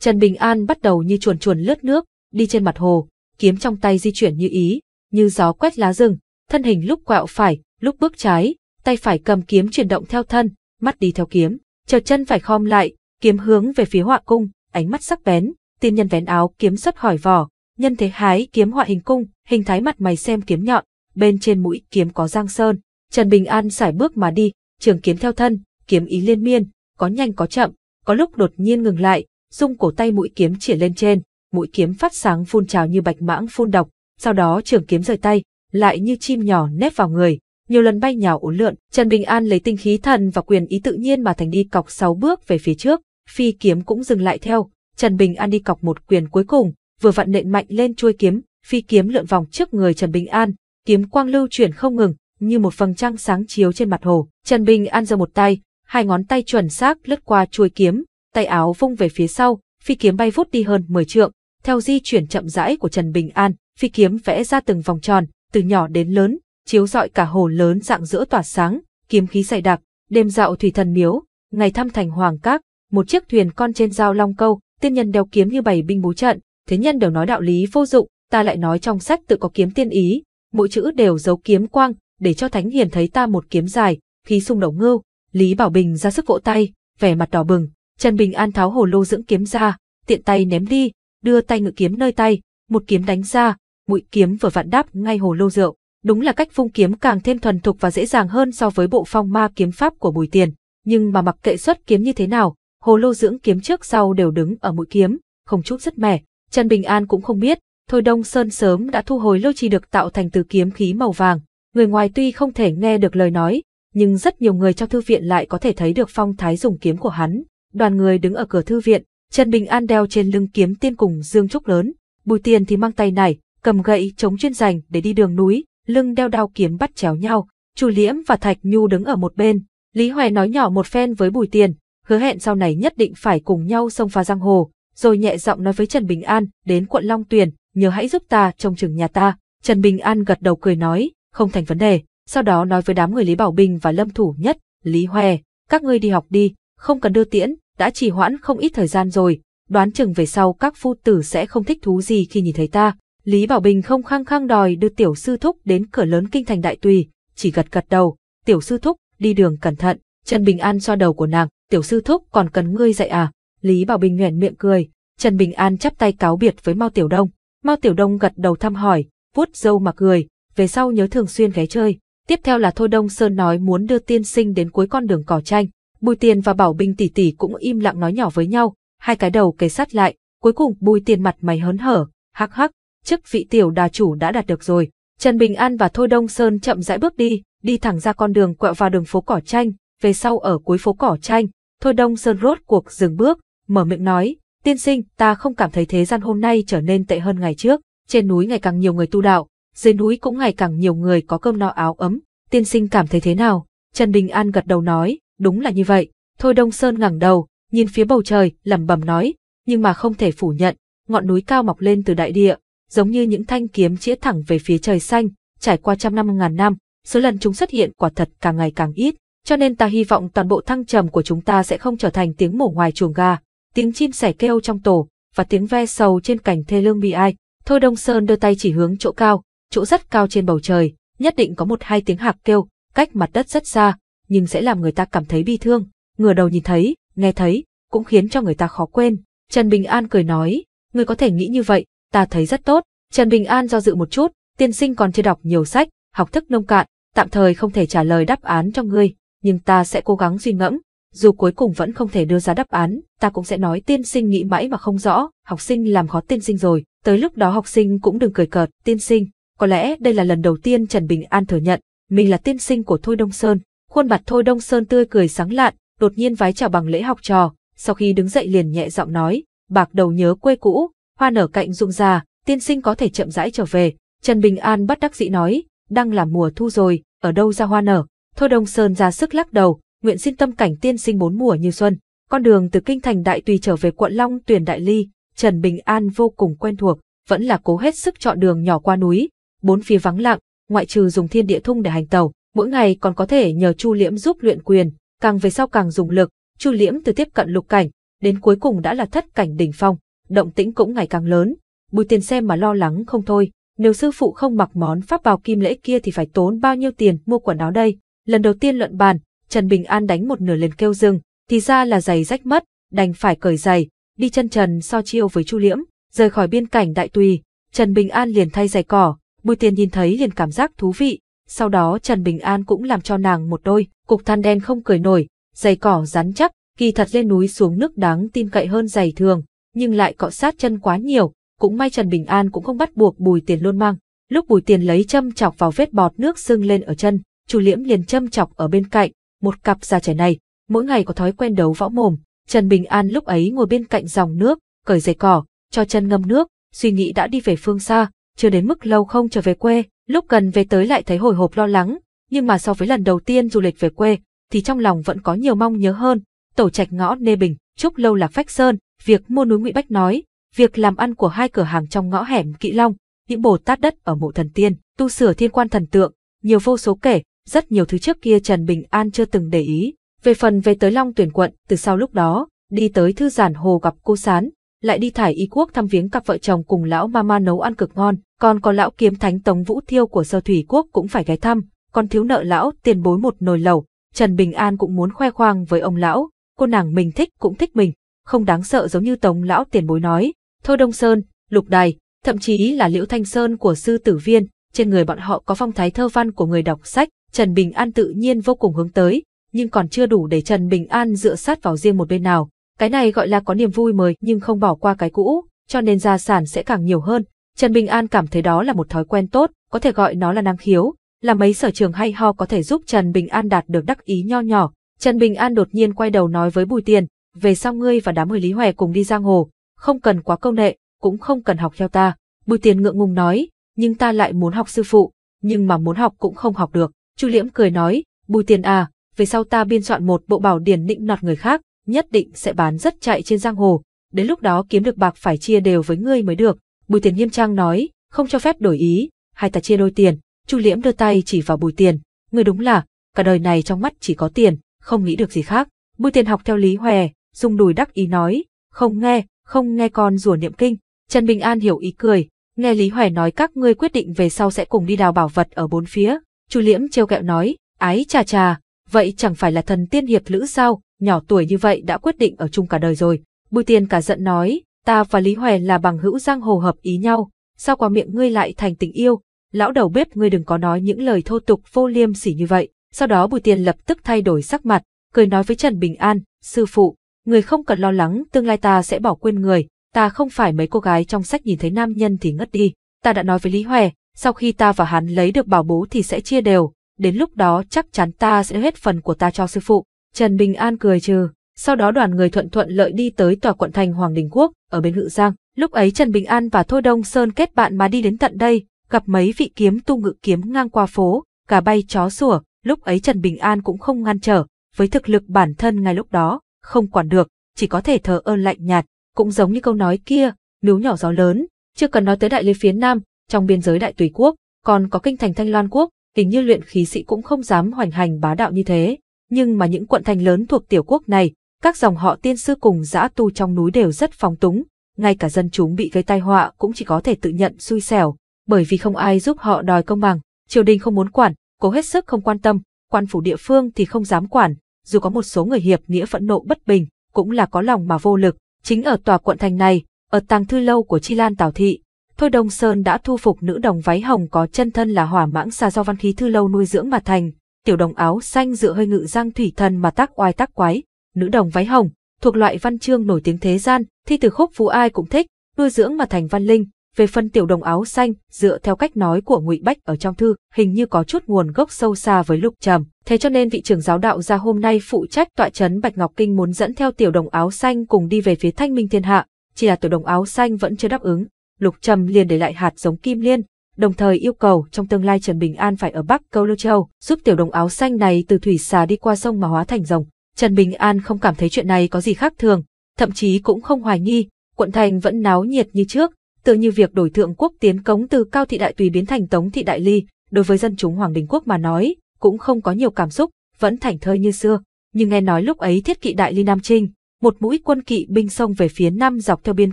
S1: Trần Bình An bắt đầu như chuồn chuồn lướt nước, đi trên mặt hồ, kiếm trong tay di chuyển như ý, như gió quét lá rừng, thân hình lúc quẹo phải, lúc bước trái, tay phải cầm kiếm chuyển động theo thân, mắt đi theo kiếm, chờ chân phải khom lại, kiếm hướng về phía họa cung, ánh mắt sắc bén, tiên nhân vén áo kiếm xuất khỏi vỏ, nhân thế hái kiếm họa hình cung, hình thái mặt mày xem kiếm nhọn, bên trên mũi kiếm có giang sơn, Trần Bình An sải bước mà đi, trường kiếm theo thân, kiếm ý liên miên, có nhanh có chậm, có lúc đột nhiên ngừng lại, dung cổ tay mũi kiếm chỉ lên trên, mũi kiếm phát sáng phun trào như bạch mãng phun độc, sau đó trường kiếm rời tay, lại như chim nhỏ nép vào người, nhiều lần bay nhào uốn lượn, Trần Bình An lấy tinh khí thần và quyền ý tự nhiên mà thành đi cọc sáu bước về phía trước, phi kiếm cũng dừng lại theo, Trần Bình An đi cọc một quyền cuối cùng, vừa vặn nện mạnh lên chuôi kiếm, phi kiếm lượn vòng trước người Trần Bình An, kiếm quang lưu chuyển không ngừng, như một phần trăng sáng chiếu trên mặt hồ. Trần Bình An giơ một tay, hai ngón tay chuẩn xác lướt qua chuôi kiếm, tay áo vung về phía sau, phi kiếm bay vút đi hơn 10 trượng, theo di chuyển chậm rãi của Trần Bình An, phi kiếm vẽ ra từng vòng tròn, từ nhỏ đến lớn, chiếu rọi cả hồ lớn dạng giữa tỏa sáng, kiếm khí dày đặc, đêm dạo thủy thần miếu, ngày thăm thành hoàng các, một chiếc thuyền con trên giao long câu, tiên nhân đeo kiếm như bày binh bố trận, thế nhân đều nói đạo lý vô dụng, ta lại nói trong sách tự có kiếm tiên ý, mỗi chữ đều giấu kiếm quang, để cho thánh hiền thấy ta một kiếm dài, khí xung động ngưu, Lý Bảo Bình ra sức vỗ tay, vẻ mặt đỏ bừng, Trần Bình An tháo hồ lô dưỡng kiếm ra, tiện tay ném đi, đưa tay ngự kiếm nơi tay, một kiếm đánh ra, mũi kiếm vừa vặn đáp ngay hồ lô rượu. Đúng là cách phung kiếm càng thêm thuần thục và dễ dàng hơn so với bộ phong ma kiếm pháp của Bùi Tiền, nhưng mà mặc kệ xuất kiếm như thế nào, hồ lô dưỡng kiếm trước sau đều đứng ở mũi kiếm, không chút rất mẻ. Trần Bình An cũng không biết, Thôi Đông Sơn sớm đã thu hồi lô chi được tạo thành từ kiếm khí màu vàng. Người ngoài tuy không thể nghe được lời nói, nhưng rất nhiều người trong thư viện lại có thể thấy được phong thái dùng kiếm của hắn. Đoàn người đứng ở cửa thư viện, Trần Bình An đeo trên lưng kiếm tiên cùng dương trúc lớn, Bùi Tiền thì mang tay này, cầm gậy chống chuyên dành để đi đường núi, lưng đeo đao kiếm bắt chéo nhau, Chu Liễm và Thạch Nhu đứng ở một bên, Lý Hoài nói nhỏ một phen với Bùi Tiền, hứa hẹn sau này nhất định phải cùng nhau xông phá giang hồ, rồi nhẹ giọng nói với Trần Bình An, đến quận Long Tuyền, nhớ hãy giúp ta trông chừng nhà ta. Trần Bình An gật đầu cười nói, không thành vấn đề, sau đó nói với đám người Lý Bảo Bình và Lâm Thủ Nhất, Lý Hoè, các ngươi đi học đi, không cần đưa tiễn, đã trì hoãn không ít thời gian rồi, đoán chừng về sau các phu tử sẽ không thích thú gì khi nhìn thấy ta, Lý Bảo Bình không khăng khăng đòi đưa tiểu sư thúc đến cửa lớn kinh thành đại tùy, chỉ gật gật đầu, tiểu sư thúc, đi đường cẩn thận, Trần Bình An so đầu của nàng, tiểu sư thúc còn cần ngươi dạy à, Lý Bảo Bình nhoẻn miệng cười, Trần Bình An chắp tay cáo biệt với Mao Tiểu Đông, Mao Tiểu Đông gật đầu thăm hỏi, vuốt dâu mà cười, về sau nhớ thường xuyên ghé chơi. Tiếp theo là Thôi Đông Sơn nói muốn đưa tiên sinh đến cuối con đường cỏ tranh, Bùi Tiền và Bảo Bình tỷ tỷ cũng im lặng nói nhỏ với nhau, hai cái đầu kề sát lại, cuối cùng Bùi Tiền mặt mày hớn hở, hắc hắc, chức vị tiểu đà chủ đã đạt được rồi. Trần Bình An và Thôi Đông Sơn chậm rãi bước đi, đi thẳng ra con đường quẹo vào đường phố cỏ chanh, về sau ở cuối phố cỏ chanh, Thôi Đông Sơn rốt cuộc dừng bước, mở miệng nói, tiên sinh, ta không cảm thấy thế gian hôm nay trở nên tệ hơn ngày trước, trên núi ngày càng nhiều người tu đạo, dưới núi cũng ngày càng nhiều người có cơm no áo ấm, tiên sinh cảm thấy thế nào? Trần Bình An gật đầu nói, đúng là như vậy, Thôi Đông Sơn ngẩng đầu, nhìn phía bầu trời, lẩm bẩm nói, nhưng mà không thể phủ nhận, ngọn núi cao mọc lên từ đại địa, giống như những thanh kiếm chĩa thẳng về phía trời xanh, trải qua trăm năm ngàn năm, số lần chúng xuất hiện quả thật càng ngày càng ít, cho nên ta hy vọng toàn bộ thăng trầm của chúng ta sẽ không trở thành tiếng mổ ngoài chuồng gà, tiếng chim sẻ kêu trong tổ và tiếng ve sầu trên cành thê lương bị ai. Thôi Đông Sơn đưa tay chỉ hướng chỗ cao, chỗ rất cao trên bầu trời, nhất định có một hai tiếng hạc kêu, cách mặt đất rất xa, nhưng sẽ làm người ta cảm thấy bi thương, ngửa đầu nhìn thấy, nghe thấy, cũng khiến cho người ta khó quên. Trần Bình An cười nói, người có thể nghĩ như vậy, ta thấy rất tốt. Trần Bình An do dự một chút, tiên sinh còn chưa đọc nhiều sách, học thức nông cạn, tạm thời không thể trả lời đáp án cho ngươi, nhưng ta sẽ cố gắng suy ngẫm. Dù cuối cùng vẫn không thể đưa ra đáp án, ta cũng sẽ nói tiên sinh nghĩ mãi mà không rõ, học sinh làm khó tiên sinh rồi, tới lúc đó học sinh cũng đừng cười cợt, tiên sinh. Có lẽ đây là lần đầu tiên Trần Bình An thừa nhận, mình là tiên sinh của Thôi Đông Sơn. Khuôn mặt Thôi Đông Sơn tươi cười sáng lạn, đột nhiên vái chào bằng lễ học trò, sau khi đứng dậy liền nhẹ giọng nói, bạc đầu nhớ quê cũ, hoa nở cạnh rụng ra tiên sinh có thể chậm rãi trở về. Trần Bình An bất đắc dĩ nói, đang là mùa thu rồi, ở đâu ra hoa nở. Thôi Đông Sơn ra sức lắc đầu, nguyện xin tâm cảnh tiên sinh bốn mùa như xuân. Con đường từ kinh thành đại tùy trở về quận Long tuyển đại ly, Trần Bình An vô cùng quen thuộc, vẫn là cố hết sức chọn đường nhỏ qua núi. Bốn phía vắng lặng, ngoại trừ dùng thiên địa thung để hành tàu, mỗi ngày còn có thể nhờ Chu Liễm giúp luyện quyền, càng về sau càng dùng lực, Chu Liễm từ tiếp cận lục cảnh, đến cuối cùng đã là thất cảnh đỉnh phong, động tĩnh cũng ngày càng lớn. Bùi tiền xem mà lo lắng không thôi, nếu sư phụ không mặc món pháp bào kim lễ kia thì phải tốn bao nhiêu tiền mua quần áo đây. Lần đầu tiên luận bàn, Trần Bình An đánh một nửa liền kêu dừng, thì ra là giày rách mất, đành phải cởi giày, đi chân trần so chiêu với Chu Liễm, rời khỏi biên cảnh đại tùy. Trần Bình An liền thay giày cỏ, Bùi Tiền nhìn thấy liền cảm giác thú vị, sau đó Trần Bình An cũng làm cho nàng một đôi, cục than đen không cười nổi, giày cỏ rắn chắc, kỳ thật lên núi xuống nước đáng tin cậy hơn giày thường, nhưng lại cọ sát chân quá nhiều, cũng may Trần Bình An cũng không bắt buộc Bùi Tiền luôn mang. Lúc Bùi Tiền lấy châm chọc vào vết bọt nước sưng lên ở chân, Chu Liễm liền châm chọc ở bên cạnh, một cặp già trẻ này, mỗi ngày có thói quen đấu võ mồm. Trần Bình An lúc ấy ngồi bên cạnh dòng nước, cởi giày cỏ, cho chân ngâm nước, suy nghĩ đã đi về phương xa, chưa đến mức lâu không trở về quê, lúc gần về tới lại thấy hồi hộp lo lắng, nhưng mà so với lần đầu tiên du lịch về quê, thì trong lòng vẫn có nhiều mong nhớ hơn. Tổ trạch ngõ Nê Bình, Trúc Lâu Lạc Phách Sơn, việc mua núi Ngụy Bách nói, việc làm ăn của hai cửa hàng trong ngõ hẻm Kỵ Long, những Bồ Tát đất ở mộ thần tiên, tu sửa thiên quan thần tượng, nhiều vô số kể, rất nhiều thứ trước kia Trần Bình An chưa từng để ý. Về phần về tới Long tuyển quận, từ sau lúc đó, đi tới thư giản hồ gặp cô Sán, lại đi thải y quốc thăm viếng cặp vợ chồng cùng lão mama nấu ăn cực ngon, còn có lão kiếm thánh tống vũ thiêu của sơ thủy quốc cũng phải ghé thăm, còn thiếu nợ lão tiền bối một nồi lẩu, Trần Bình An cũng muốn khoe khoang với ông lão, cô nàng mình thích cũng thích mình, không đáng sợ giống như Tống lão tiền bối nói, Thôi Đông Sơn, Lục Đài, thậm chí là Liễu Thanh Sơn của sư tử viên, trên người bọn họ có phong thái thơ văn của người đọc sách, Trần Bình An tự nhiên vô cùng hướng tới, nhưng còn chưa đủ để Trần Bình An dựa sát vào riêng một bên nào. Cái này gọi là có niềm vui mới nhưng không bỏ qua cái cũ, cho nên gia sản sẽ càng nhiều hơn. Trần Bình An cảm thấy đó là một thói quen tốt, có thể gọi nó là năng khiếu, là mấy sở trường hay ho có thể giúp Trần Bình An đạt được đắc ý nho nhỏ. Trần Bình An đột nhiên quay đầu nói với Bùi Tiền, về sau ngươi và đám người Lý Hòe cùng đi giang hồ, không cần quá công nệ, cũng không cần học theo ta. Bùi tiền ngượng ngùng nói, nhưng ta lại muốn học sư phụ, nhưng mà muốn học cũng không học được. Chu Liễm cười nói, bùi tiền à, về sau ta biên soạn một bộ bảo điển định nọt người khác, nhất định sẽ bán rất chạy trên giang hồ, đến lúc đó kiếm được bạc phải chia đều với ngươi mới được. Bùi tiền nghiêm trang nói, không cho phép đổi ý, hai ta chia đôi tiền. Chu Liễm đưa tay chỉ vào bùi tiền, người đúng là, cả đời này trong mắt chỉ có tiền, không nghĩ được gì khác. Bùi tiền học theo Lý Hòe, dung đùi đắc ý nói, không nghe, không nghe con rùa niệm kinh. Trần Bình An hiểu ý cười, nghe Lý Hoài nói các ngươi quyết định về sau sẽ cùng đi đào bảo vật ở bốn phía. Chu Liễm trêu kẹo nói, ái chà chà, vậy chẳng phải là thần tiên hiệp lữ sao, nhỏ tuổi như vậy đã quyết định ở chung cả đời rồi. Bùi tiền cả giận nói, ta và Lý Hoài là bằng hữu giang hồ hợp ý nhau, sao qua miệng ngươi lại thành tình yêu, lão đầu bếp ngươi đừng có nói những lời thô tục vô liêm sỉ như vậy. Sau đó Bùi Tiên lập tức thay đổi sắc mặt, cười nói với Trần Bình An, sư phụ, người không cần lo lắng tương lai ta sẽ bỏ quên người, ta không phải mấy cô gái trong sách nhìn thấy nam nhân thì ngất đi. Ta đã nói với Lý Hòe, sau khi ta và hắn lấy được bảo bố thì sẽ chia đều, đến lúc đó chắc chắn ta sẽ hết phần của ta cho sư phụ. Trần Bình An cười trừ, sau đó đoàn người thuận thuận lợi đi tới tòa quận thành Hoàng Đình Quốc, ở bên Hự Giang. Lúc ấy Trần Bình An và Thôi Đông Sơn kết bạn mà đi đến tận đây, gặp mấy vị kiếm tu ngự kiếm ngang qua phố, cả bay chó sủa, lúc ấy Trần Bình An cũng không ngăn trở, với thực lực bản thân ngay lúc đó, không quản được, chỉ có thể thờ ơ lạnh nhạt, cũng giống như câu nói kia, miếu nhỏ gió lớn, chưa cần nói tới đại lý phía nam, trong biên giới đại tùy quốc, còn có kinh thành Thanh Loan quốc, hình như luyện khí sĩ cũng không dám hoành hành bá đạo như thế, nhưng mà những quận thành lớn thuộc tiểu quốc này, các dòng họ tiên sư cùng dã tu trong núi đều rất phóng túng, ngay cả dân chúng bị gây tai họa cũng chỉ có thể tự nhận xui xẻo, bởi vì không ai giúp họ đòi công bằng, triều đình không muốn quản, cố hết sức không quan tâm, quan phủ địa phương thì không dám quản, dù có một số người hiệp nghĩa phẫn nộ bất bình, cũng là có lòng mà vô lực. Chính ở tòa quận thành này, ở tàng thư lâu của Chi Lan Tào Thị, Thôi Đông Sơn đã thu phục nữ đồng váy hồng có chân thân là hỏa mãng xa do văn khí thư lâu nuôi dưỡng mà thành, tiểu đồng áo xanh dựa hơi ngự giang thủy thần mà tác oai tác quái, nữ đồng váy hồng, thuộc loại văn chương nổi tiếng thế gian, thi từ khúc phú ai cũng thích, nuôi dưỡng mà thành văn linh, về phân tiểu đồng áo xanh, dựa theo cách nói của Ngụy Bách ở trong thư, hình như có chút nguồn gốc sâu xa với Lục Trầm, thế cho nên vị trưởng giáo đạo gia hôm nay phụ trách tọa chấn Bạch Ngọc Kinh muốn dẫn theo tiểu đồng áo xanh cùng đi về phía Thanh Minh Thiên Hạ, chỉ là tiểu đồng áo xanh vẫn chưa đáp ứng, Lục Trầm liền để lại hạt giống Kim Liên, đồng thời yêu cầu trong tương lai Trần Bình An phải ở Bắc Câu Lô Châu, giúp tiểu đồng áo xanh này từ thủy xà đi qua sông mà hóa thành rồng. Trần Bình An không cảm thấy chuyện này có gì khác thường, thậm chí cũng không hoài nghi, quận thành vẫn náo nhiệt như trước, tựa như việc đổi thượng quốc tiến cống từ cao thị đại tùy biến thành tống thị đại ly, đối với dân chúng Hoàng Đình Quốc mà nói, cũng không có nhiều cảm xúc, vẫn thảnh thơi như xưa. Nhưng nghe nói lúc ấy thiết kỵ đại ly Nam Trinh, một mũi quân kỵ binh sông về phía Nam dọc theo biên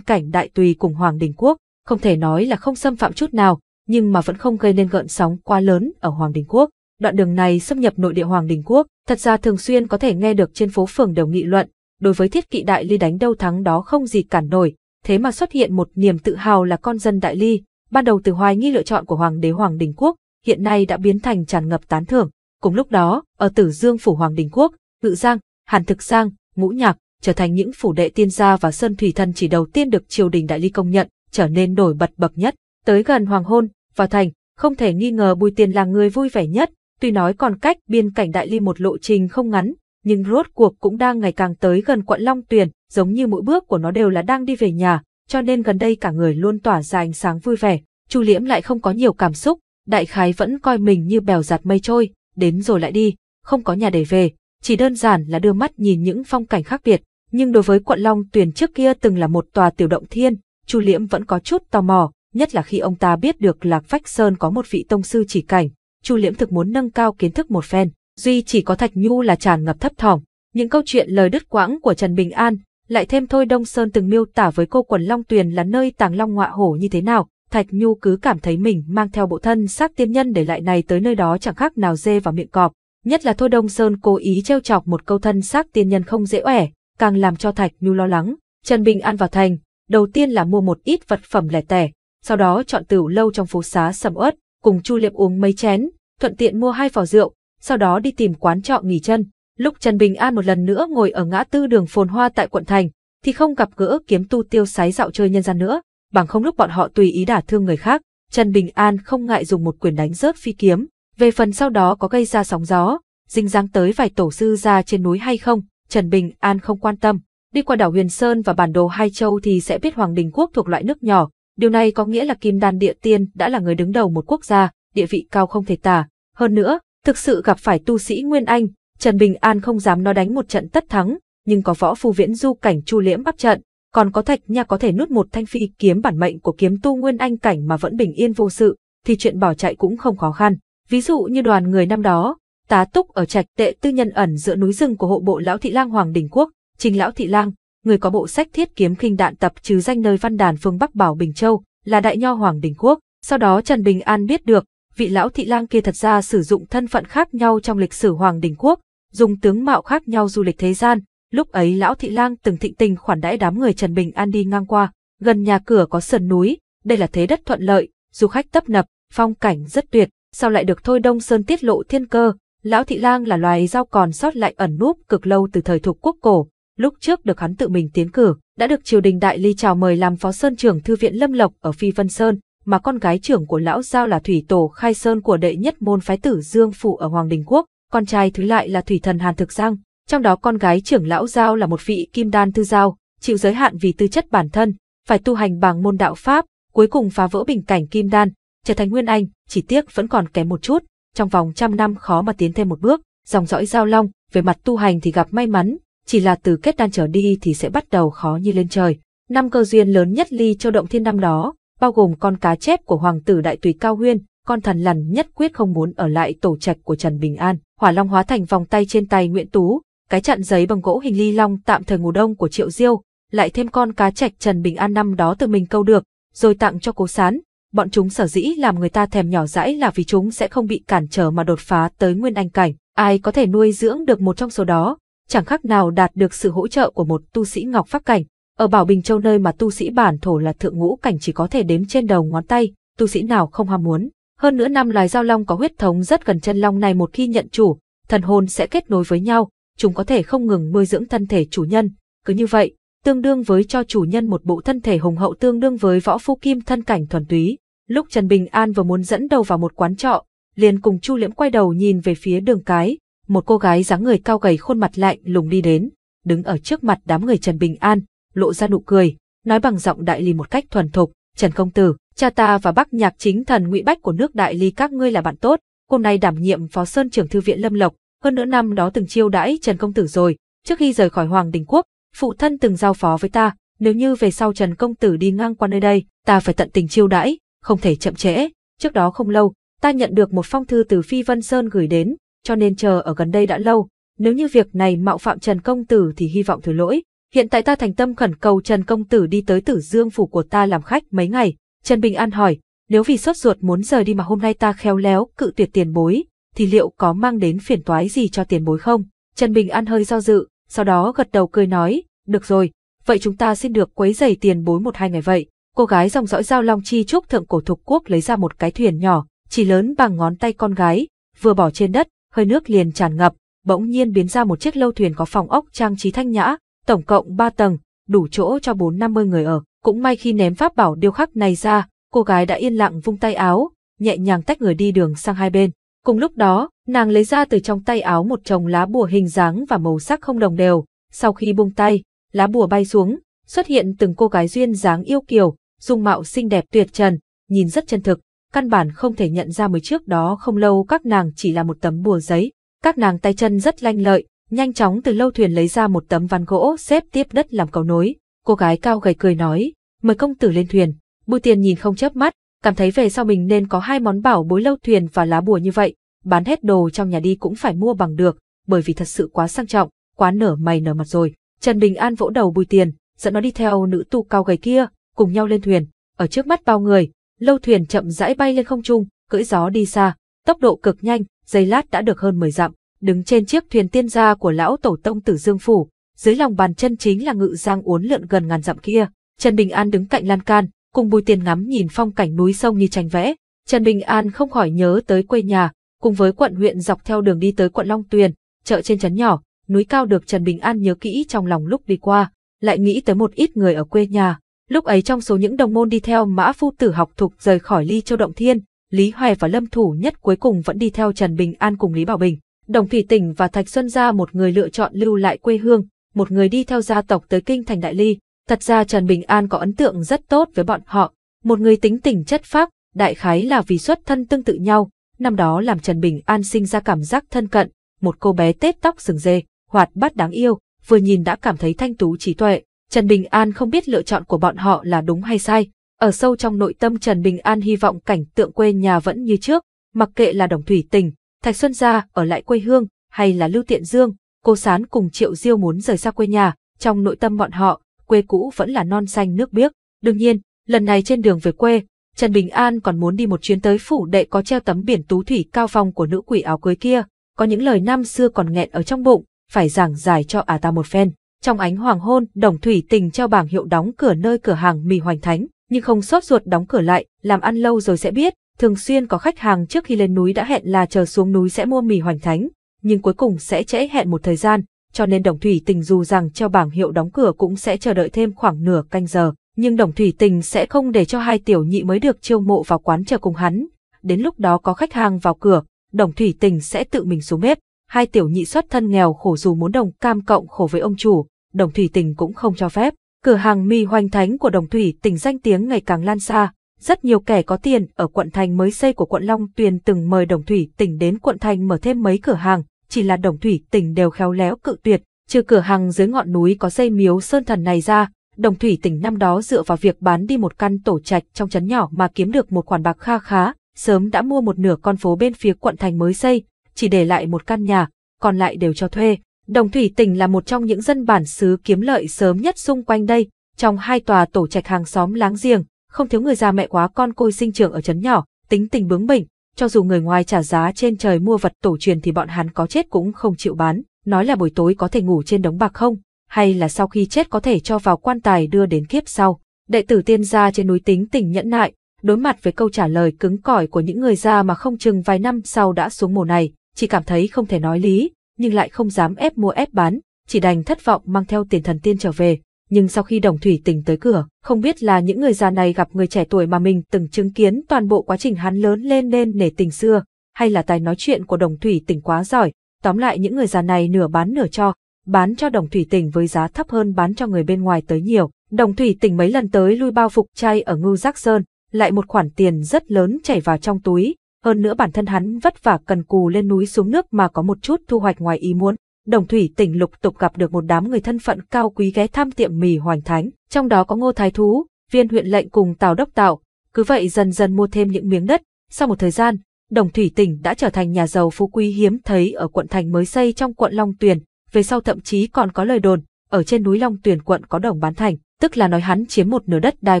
S1: cảnh đại tùy cùng Hoàng Đình Quốc, không thể nói là không xâm phạm chút nào, nhưng mà vẫn không gây nên gợn sóng quá lớn ở Hoàng Đình Quốc. Đoạn đường này xâm nhập nội địa Hoàng Đình Quốc, thật ra thường xuyên có thể nghe được trên phố phường đều nghị luận, đối với thiết kỵ đại ly đánh đâu thắng đó không gì cản nổi, thế mà xuất hiện một niềm tự hào là con dân Đại Ly, ban đầu từ hoài nghi lựa chọn của Hoàng đế Hoàng Đình Quốc, hiện nay đã biến thành tràn ngập tán thưởng. Cùng lúc đó, ở Tử Dương phủ Hoàng Đình Quốc, Ngự Giang, Hàn Thực Giang, Ngũ Nhạc trở thành những phủ đệ tiên gia và sơn thủy thần chỉ đầu tiên được triều đình Đại Ly công nhận, trở nên nổi bật bậc nhất. Tới gần hoàng hôn, vào thành, không thể nghi ngờ Bùi Tiên là người vui vẻ nhất, tuy nói còn cách biên cảnh Đại Ly một lộ trình không ngắn, nhưng rốt cuộc cũng đang ngày càng tới gần quận Long Tuyền, giống như mỗi bước của nó đều là đang đi về nhà, cho nên gần đây cả người luôn tỏa ra ánh sáng vui vẻ. Chu Liễm lại không có nhiều cảm xúc, đại khái vẫn coi mình như bèo giạt mây trôi, đến rồi lại đi, không có nhà để về, chỉ đơn giản là đưa mắt nhìn những phong cảnh khác biệt. Nhưng đối với quận Long Tuyền trước kia từng là một tòa tiểu động thiên, Chu Liễm vẫn có chút tò mò, nhất là khi ông ta biết được Lạc Phách Sơn có một vị tông sư chỉ cảnh, Chu Liễm thực muốn nâng cao kiến thức một phen, duy chỉ có Thạch Nhu là tràn ngập thấp thỏm. Những câu chuyện lời đứt quãng của Trần Bình An lại thêm thôi Đông Sơn từng miêu tả với cô quần Long Tuyền là nơi tàng long ngọa hổ như thế nào, Thạch Nhu cứ cảm thấy mình mang theo bộ thân xác tiên nhân để lại này tới nơi đó chẳng khác nào dê vào miệng cọp. Nhất là Thôi Đông Sơn cố ý trêu chọc một câu thân xác tiên nhân không dễ ẻ, càng làm cho Thạch Nhu lo lắng. Trần Bình An vào thành, đầu tiên là mua một ít vật phẩm lẻ tẻ, sau đó chọn tửu lâu trong phố xá sầm uất, cùng Chu Liệp uống mấy chén, thuận tiện mua hai vỏ rượu, sau đó đi tìm quán trọ nghỉ chân. Lúc Trần Bình An một lần nữa ngồi ở ngã tư đường phồn hoa tại quận thành, thì không gặp gỡ kiếm tu tiêu sái dạo chơi nhân gian nữa, bằng không lúc bọn họ tùy ý đả thương người khác, Trần Bình An không ngại dùng một quyền đánh rớt phi kiếm, về phần sau đó có gây ra sóng gió, dinh dáng tới vài tổ sư ra trên núi hay không, Trần Bình An không quan tâm, đi qua đảo Huyền Sơn và bản đồ Hai Châu thì sẽ biết Hoàng Đình Quốc thuộc loại nước nhỏ, điều này có nghĩa là Kim Đan Địa Tiên đã là người đứng đầu một quốc gia, địa vị cao không thể tả, hơn nữa, thực sự gặp phải tu sĩ Nguyên Anh, Trần Bình An không dám nó đánh một trận tất thắng, nhưng có võ phu viễn du cảnh chu liễm bắp trận, còn có thạch nha có thể nuốt một thanh phi kiếm bản mệnh của kiếm tu nguyên anh cảnh mà vẫn bình yên vô sự, thì chuyện bỏ chạy cũng không khó khăn. Ví dụ như đoàn người năm đó, tá túc ở trạch tệ tư nhân ẩn giữa núi rừng của hộ bộ lão thị lang hoàng đình quốc, trình lão thị lang, người có bộ sách thiết kiếm khinh đạn tập trừ danh nơi văn đàn phương bắc bảo bình châu là đại nho hoàng đình quốc. Sau đó Trần Bình An biết được vị lão thị lang kia thật ra sử dụng thân phận khác nhau trong lịch sử hoàng đình quốc, dùng tướng mạo khác nhau du lịch thế gian. Lúc ấy lão thị lang từng thịnh tình khoản đãi đám người Trần Bình An đi ngang qua, gần nhà cửa có sườn núi, đây là thế đất thuận lợi, du khách tấp nập, phong cảnh rất tuyệt, sao lại được Thôi Đông Sơn tiết lộ thiên cơ, lão thị lang là loài giao còn sót lại ẩn núp cực lâu từ thời thuộc quốc cổ, lúc trước được hắn tự mình tiến cử, đã được triều đình đại ly chào mời làm phó sơn trưởng thư viện Lâm Lộc ở Phi Vân Sơn, mà con gái trưởng của lão giao là thủy tổ khai sơn của đệ nhất môn phái tử Dương Phủ ở Hoàng Đình Quốc, con trai thứ lại là thủy thần Hàn Thực Giang, trong đó con gái trưởng lão Giao là một vị kim đan tư giao, chịu giới hạn vì tư chất bản thân, phải tu hành bằng môn đạo Pháp, cuối cùng phá vỡ bình cảnh kim đan, trở thành Nguyên Anh, chỉ tiếc vẫn còn kém một chút, trong vòng trăm năm khó mà tiến thêm một bước, dòng dõi Giao Long, về mặt tu hành thì gặp may mắn, chỉ là từ kết đan trở đi thì sẽ bắt đầu khó như lên trời. Năm cơ duyên lớn nhất ly châu động thiên năm đó, bao gồm con cá chép của hoàng tử đại tùy cao huyên, con thần lằn nhất quyết không muốn ở lại tổ trạch của Trần Bình An hỏa long hóa thành vòng tay trên tay Nguyễn Tú, cái chặn giấy bằng gỗ hình ly long tạm thời ngủ đông của Triệu Diêu, lại thêm con cá trạch Trần Bình An năm đó tự mình câu được, rồi tặng cho Cố Sán. Bọn chúng sở dĩ làm người ta thèm nhỏ dãi là vì chúng sẽ không bị cản trở mà đột phá tới nguyên anh cảnh. Ai có thể nuôi dưỡng được một trong số đó, chẳng khác nào đạt được sự hỗ trợ của một tu sĩ ngọc pháp cảnh. Ở Bảo Bình Châu nơi mà tu sĩ bản thổ là thượng ngũ cảnh chỉ có thể đếm trên đầu ngón tay, tu sĩ nào không ham muốn hơn nữa năm loài giao long có huyết thống rất gần chân long này một khi nhận chủ, thần hồn sẽ kết nối với nhau, chúng có thể không ngừng nuôi dưỡng thân thể chủ nhân. Cứ như vậy, tương đương với cho chủ nhân một bộ thân thể hùng hậu tương đương với võ phu kim thân cảnh thuần túy. Lúc Trần Bình An vừa muốn dẫn đầu vào một quán trọ, liền cùng Chu Liễm quay đầu nhìn về phía đường cái, một cô gái dáng người cao gầy khuôn mặt lạnh lùng đi đến, đứng ở trước mặt đám người Trần Bình An, lộ ra nụ cười, nói bằng giọng đại lì một cách thuần thục, "Trần công tử, Cha ta và Bắc Nhạc chính thần Ngụy Bách của nước Đại Lý các ngươi là bạn tốt, hôm nay đảm nhiệm phó sơn trưởng thư viện Lâm Lộc, hơn nữa năm đó từng chiêu đãi Trần công tử rồi, trước khi rời khỏi Hoàng Đình quốc, phụ thân từng giao phó với ta, nếu như về sau Trần công tử đi ngang qua nơi đây, ta phải tận tình chiêu đãi, không thể chậm trễ. Trước đó không lâu, ta nhận được một phong thư từ Phi Vân Sơn gửi đến, cho nên chờ ở gần đây đã lâu, nếu như việc này mạo phạm Trần công tử thì hy vọng thứ lỗi. Hiện tại ta thành tâm khẩn cầu Trần công tử đi tới Tử Dương phủ của ta làm khách mấy ngày, Trần Bình An hỏi, nếu vì sốt ruột muốn rời đi mà hôm nay ta khéo léo cự tuyệt tiền bối, thì liệu có mang đến phiền toái gì cho tiền bối không? Trần Bình An hơi do dự, sau đó gật đầu cười nói, được rồi, vậy chúng ta xin được quấy giày tiền bối một hai ngày vậy. Cô gái dòng dõi giao long chi trúc thượng cổ thục quốc lấy ra một cái thuyền nhỏ, chỉ lớn bằng ngón tay con gái, vừa bỏ trên đất, hơi nước liền tràn ngập, bỗng nhiên biến ra một chiếc lâu thuyền có phòng ốc trang trí thanh nhã, tổng cộng 3 tầng, đủ chỗ cho 450 người ở. Cũng may khi ném pháp bảo điêu khắc này ra, cô gái đã yên lặng vung tay áo, nhẹ nhàng tách người đi đường sang hai bên. Cùng lúc đó, nàng lấy ra từ trong tay áo một chồng lá bùa hình dáng và màu sắc không đồng đều. Sau khi buông tay, lá bùa bay xuống, xuất hiện từng cô gái duyên dáng yêu kiều, dung mạo xinh đẹp tuyệt trần, nhìn rất chân thực. Căn bản không thể nhận ra mới trước đó không lâu các nàng chỉ là một tấm bùa giấy. Các nàng tay chân rất lanh lợi, nhanh chóng từ lâu thuyền lấy ra một tấm ván gỗ xếp tiếp đất làm cầu nối, cô gái cao gầy cười nói, mời công tử lên thuyền. Bùi tiền nhìn không chớp mắt, cảm thấy về sau mình nên có hai món bảo bối lâu thuyền và lá bùa như vậy, bán hết đồ trong nhà đi cũng phải mua bằng được, bởi vì thật sự quá sang trọng, quá nở mày nở mặt rồi. Trần Bình An vỗ đầu bùi tiền, dẫn nó đi theo nữ tu cao gầy kia, cùng nhau lên thuyền, ở trước mắt bao người, lâu thuyền chậm rãi bay lên không trung, cưỡi gió đi xa, tốc độ cực nhanh, giây lát đã được hơn 10 dặm, đứng trên chiếc thuyền tiên gia của lão tổ tông Tử Dương phủ, dưới lòng bàn chân chính là ngự giang uốn lượn gần ngàn dặm kia. Trần Bình An đứng cạnh lan can, cùng Bùi Tiền ngắm nhìn phong cảnh núi sông như tranh vẽ. Trần Bình An không khỏi nhớ tới quê nhà, cùng với quận huyện dọc theo đường đi tới quận Long Tuyền, chợ trên trấn nhỏ, núi cao được Trần Bình An nhớ kỹ trong lòng lúc đi qua, lại nghĩ tới một ít người ở quê nhà. Lúc ấy trong số những đồng môn đi theo Mã Phu Tử học thuộc rời khỏi Ly Châu Động Thiên, Lý Hoài và Lâm Thủ Nhất cuối cùng vẫn đi theo Trần Bình An cùng Lý Bảo Bình. Đồng Thủy Tỉnh và Thạch Xuân Gia một người lựa chọn lưu lại quê hương, một người đi theo gia tộc tới kinh thành Đại Ly. Thật ra Trần Bình An có ấn tượng rất tốt với bọn họ, một người tính tình chất phác, đại khái là vì xuất thân tương tự nhau, năm đó làm Trần Bình An sinh ra cảm giác thân cận, một cô bé tết tóc sừng dê, hoạt bát đáng yêu, vừa nhìn đã cảm thấy thanh tú trí tuệ. Trần Bình An không biết lựa chọn của bọn họ là đúng hay sai. Ở sâu trong nội tâm Trần Bình An hy vọng cảnh tượng quê nhà vẫn như trước, mặc kệ là đồng thủy tình, Thạch Xuân Gia ở lại quê hương, hay là Lưu Tiện Dương, cô Sán cùng Triệu Diêu muốn rời xa quê nhà, trong nội tâm bọn họ, quê cũ vẫn là non xanh nước biếc. Đương nhiên, lần này trên đường về quê, Trần Bình An còn muốn đi một chuyến tới phủ đệ có treo tấm biển tú thủy cao phong của nữ quỷ áo cưới kia, có những lời năm xưa còn nghẹn ở trong bụng, phải giảng giải cho ả ta một phen. Trong ánh hoàng hôn, Đồng Thủy Tình treo bảng hiệu đóng cửa nơi cửa hàng mì hoành thánh, nhưng không sốt ruột đóng cửa lại, làm ăn lâu rồi sẽ biết, thường xuyên có khách hàng trước khi lên núi đã hẹn là chờ xuống núi sẽ mua mì hoành thánh, nhưng cuối cùng sẽ trễ hẹn một thời gian, cho nên Đồng Thủy Tình dù rằng cho bảng hiệu đóng cửa cũng sẽ chờ đợi thêm khoảng nửa canh giờ, nhưng Đồng Thủy Tình sẽ không để cho hai tiểu nhị mới được chiêu mộ vào quán chờ cùng hắn. Đến lúc đó có khách hàng vào cửa, Đồng Thủy Tình sẽ tự mình xuống bếp. Hai tiểu nhị xuất thân nghèo khổ dù muốn đồng cam cộng khổ với ông chủ, Đồng Thủy Tình cũng không cho phép. Cửa hàng mì hoành thánh của Đồng Thủy Tình danh tiếng ngày càng lan xa, rất nhiều kẻ có tiền ở quận thành mới xây của quận Long Tuyền từng mời Đồng Thủy Tỉnh đến quận thành mở thêm mấy cửa hàng, chỉ là Đồng Thủy Tỉnh đều khéo léo cự tuyệt, trừ cửa hàng dưới ngọn núi có xây miếu sơn thần này ra, Đồng Thủy Tỉnh năm đó dựa vào việc bán đi một căn tổ trạch trong trấn nhỏ mà kiếm được một khoản bạc kha khá, sớm đã mua một nửa con phố bên phía quận thành mới xây, chỉ để lại một căn nhà, còn lại đều cho thuê. Đồng Thủy Tỉnh là một trong những dân bản xứ kiếm lợi sớm nhất xung quanh đây, trong hai tòa tổ trạch hàng xóm láng giềng, không thiếu người già mẹ quá con côi sinh trưởng ở trấn nhỏ, tính tình bướng bỉnh, cho dù người ngoài trả giá trên trời mua vật tổ truyền thì bọn hắn có chết cũng không chịu bán, nói là buổi tối có thể ngủ trên đống bạc không, hay là sau khi chết có thể cho vào quan tài đưa đến kiếp sau. Đệ tử tiên gia trên núi tính tình nhẫn nại, đối mặt với câu trả lời cứng cỏi của những người ra mà không chừng vài năm sau đã xuống mồ này, chỉ cảm thấy không thể nói lý, nhưng lại không dám ép mua ép bán, chỉ đành thất vọng mang theo tiền thần tiên trở về nhưng sau khi đồng thủy tình tới cửa, không biết là những người già này gặp người trẻ tuổi mà mình từng chứng kiến toàn bộ quá trình hắn lớn lên nên nể tình xưa, hay là tài nói chuyện của đồng thủy tình quá giỏi, tóm lại những người già này nửa bán nửa cho, bán cho đồng thủy tình với giá thấp hơn bán cho người bên ngoài tới nhiều. Đồng thủy tình mấy lần tới lui bao phục chay ở ngưu giác sơn, lại một khoản tiền rất lớn chảy vào trong túi, hơn nữa bản thân hắn vất vả cần cù lên núi xuống nước mà có một chút thu hoạch ngoài ý muốn, Đồng Thủy tỉnh lục tục gặp được một đám người thân phận cao quý ghé thăm tiệm mì Hoành Thánh, trong đó có Ngô Thái Thú, viên huyện lệnh cùng Tào Đốc Tạo, cứ vậy dần dần mua thêm những miếng đất. Sau một thời gian, Đồng Thủy tỉnh đã trở thành nhà giàu phú quý hiếm thấy ở quận thành mới xây trong quận Long Tuyền, về sau thậm chí còn có lời đồn, ở trên núi Long Tuyền quận có Đồng Bán Thành, tức là nói hắn chiếm một nửa đất đai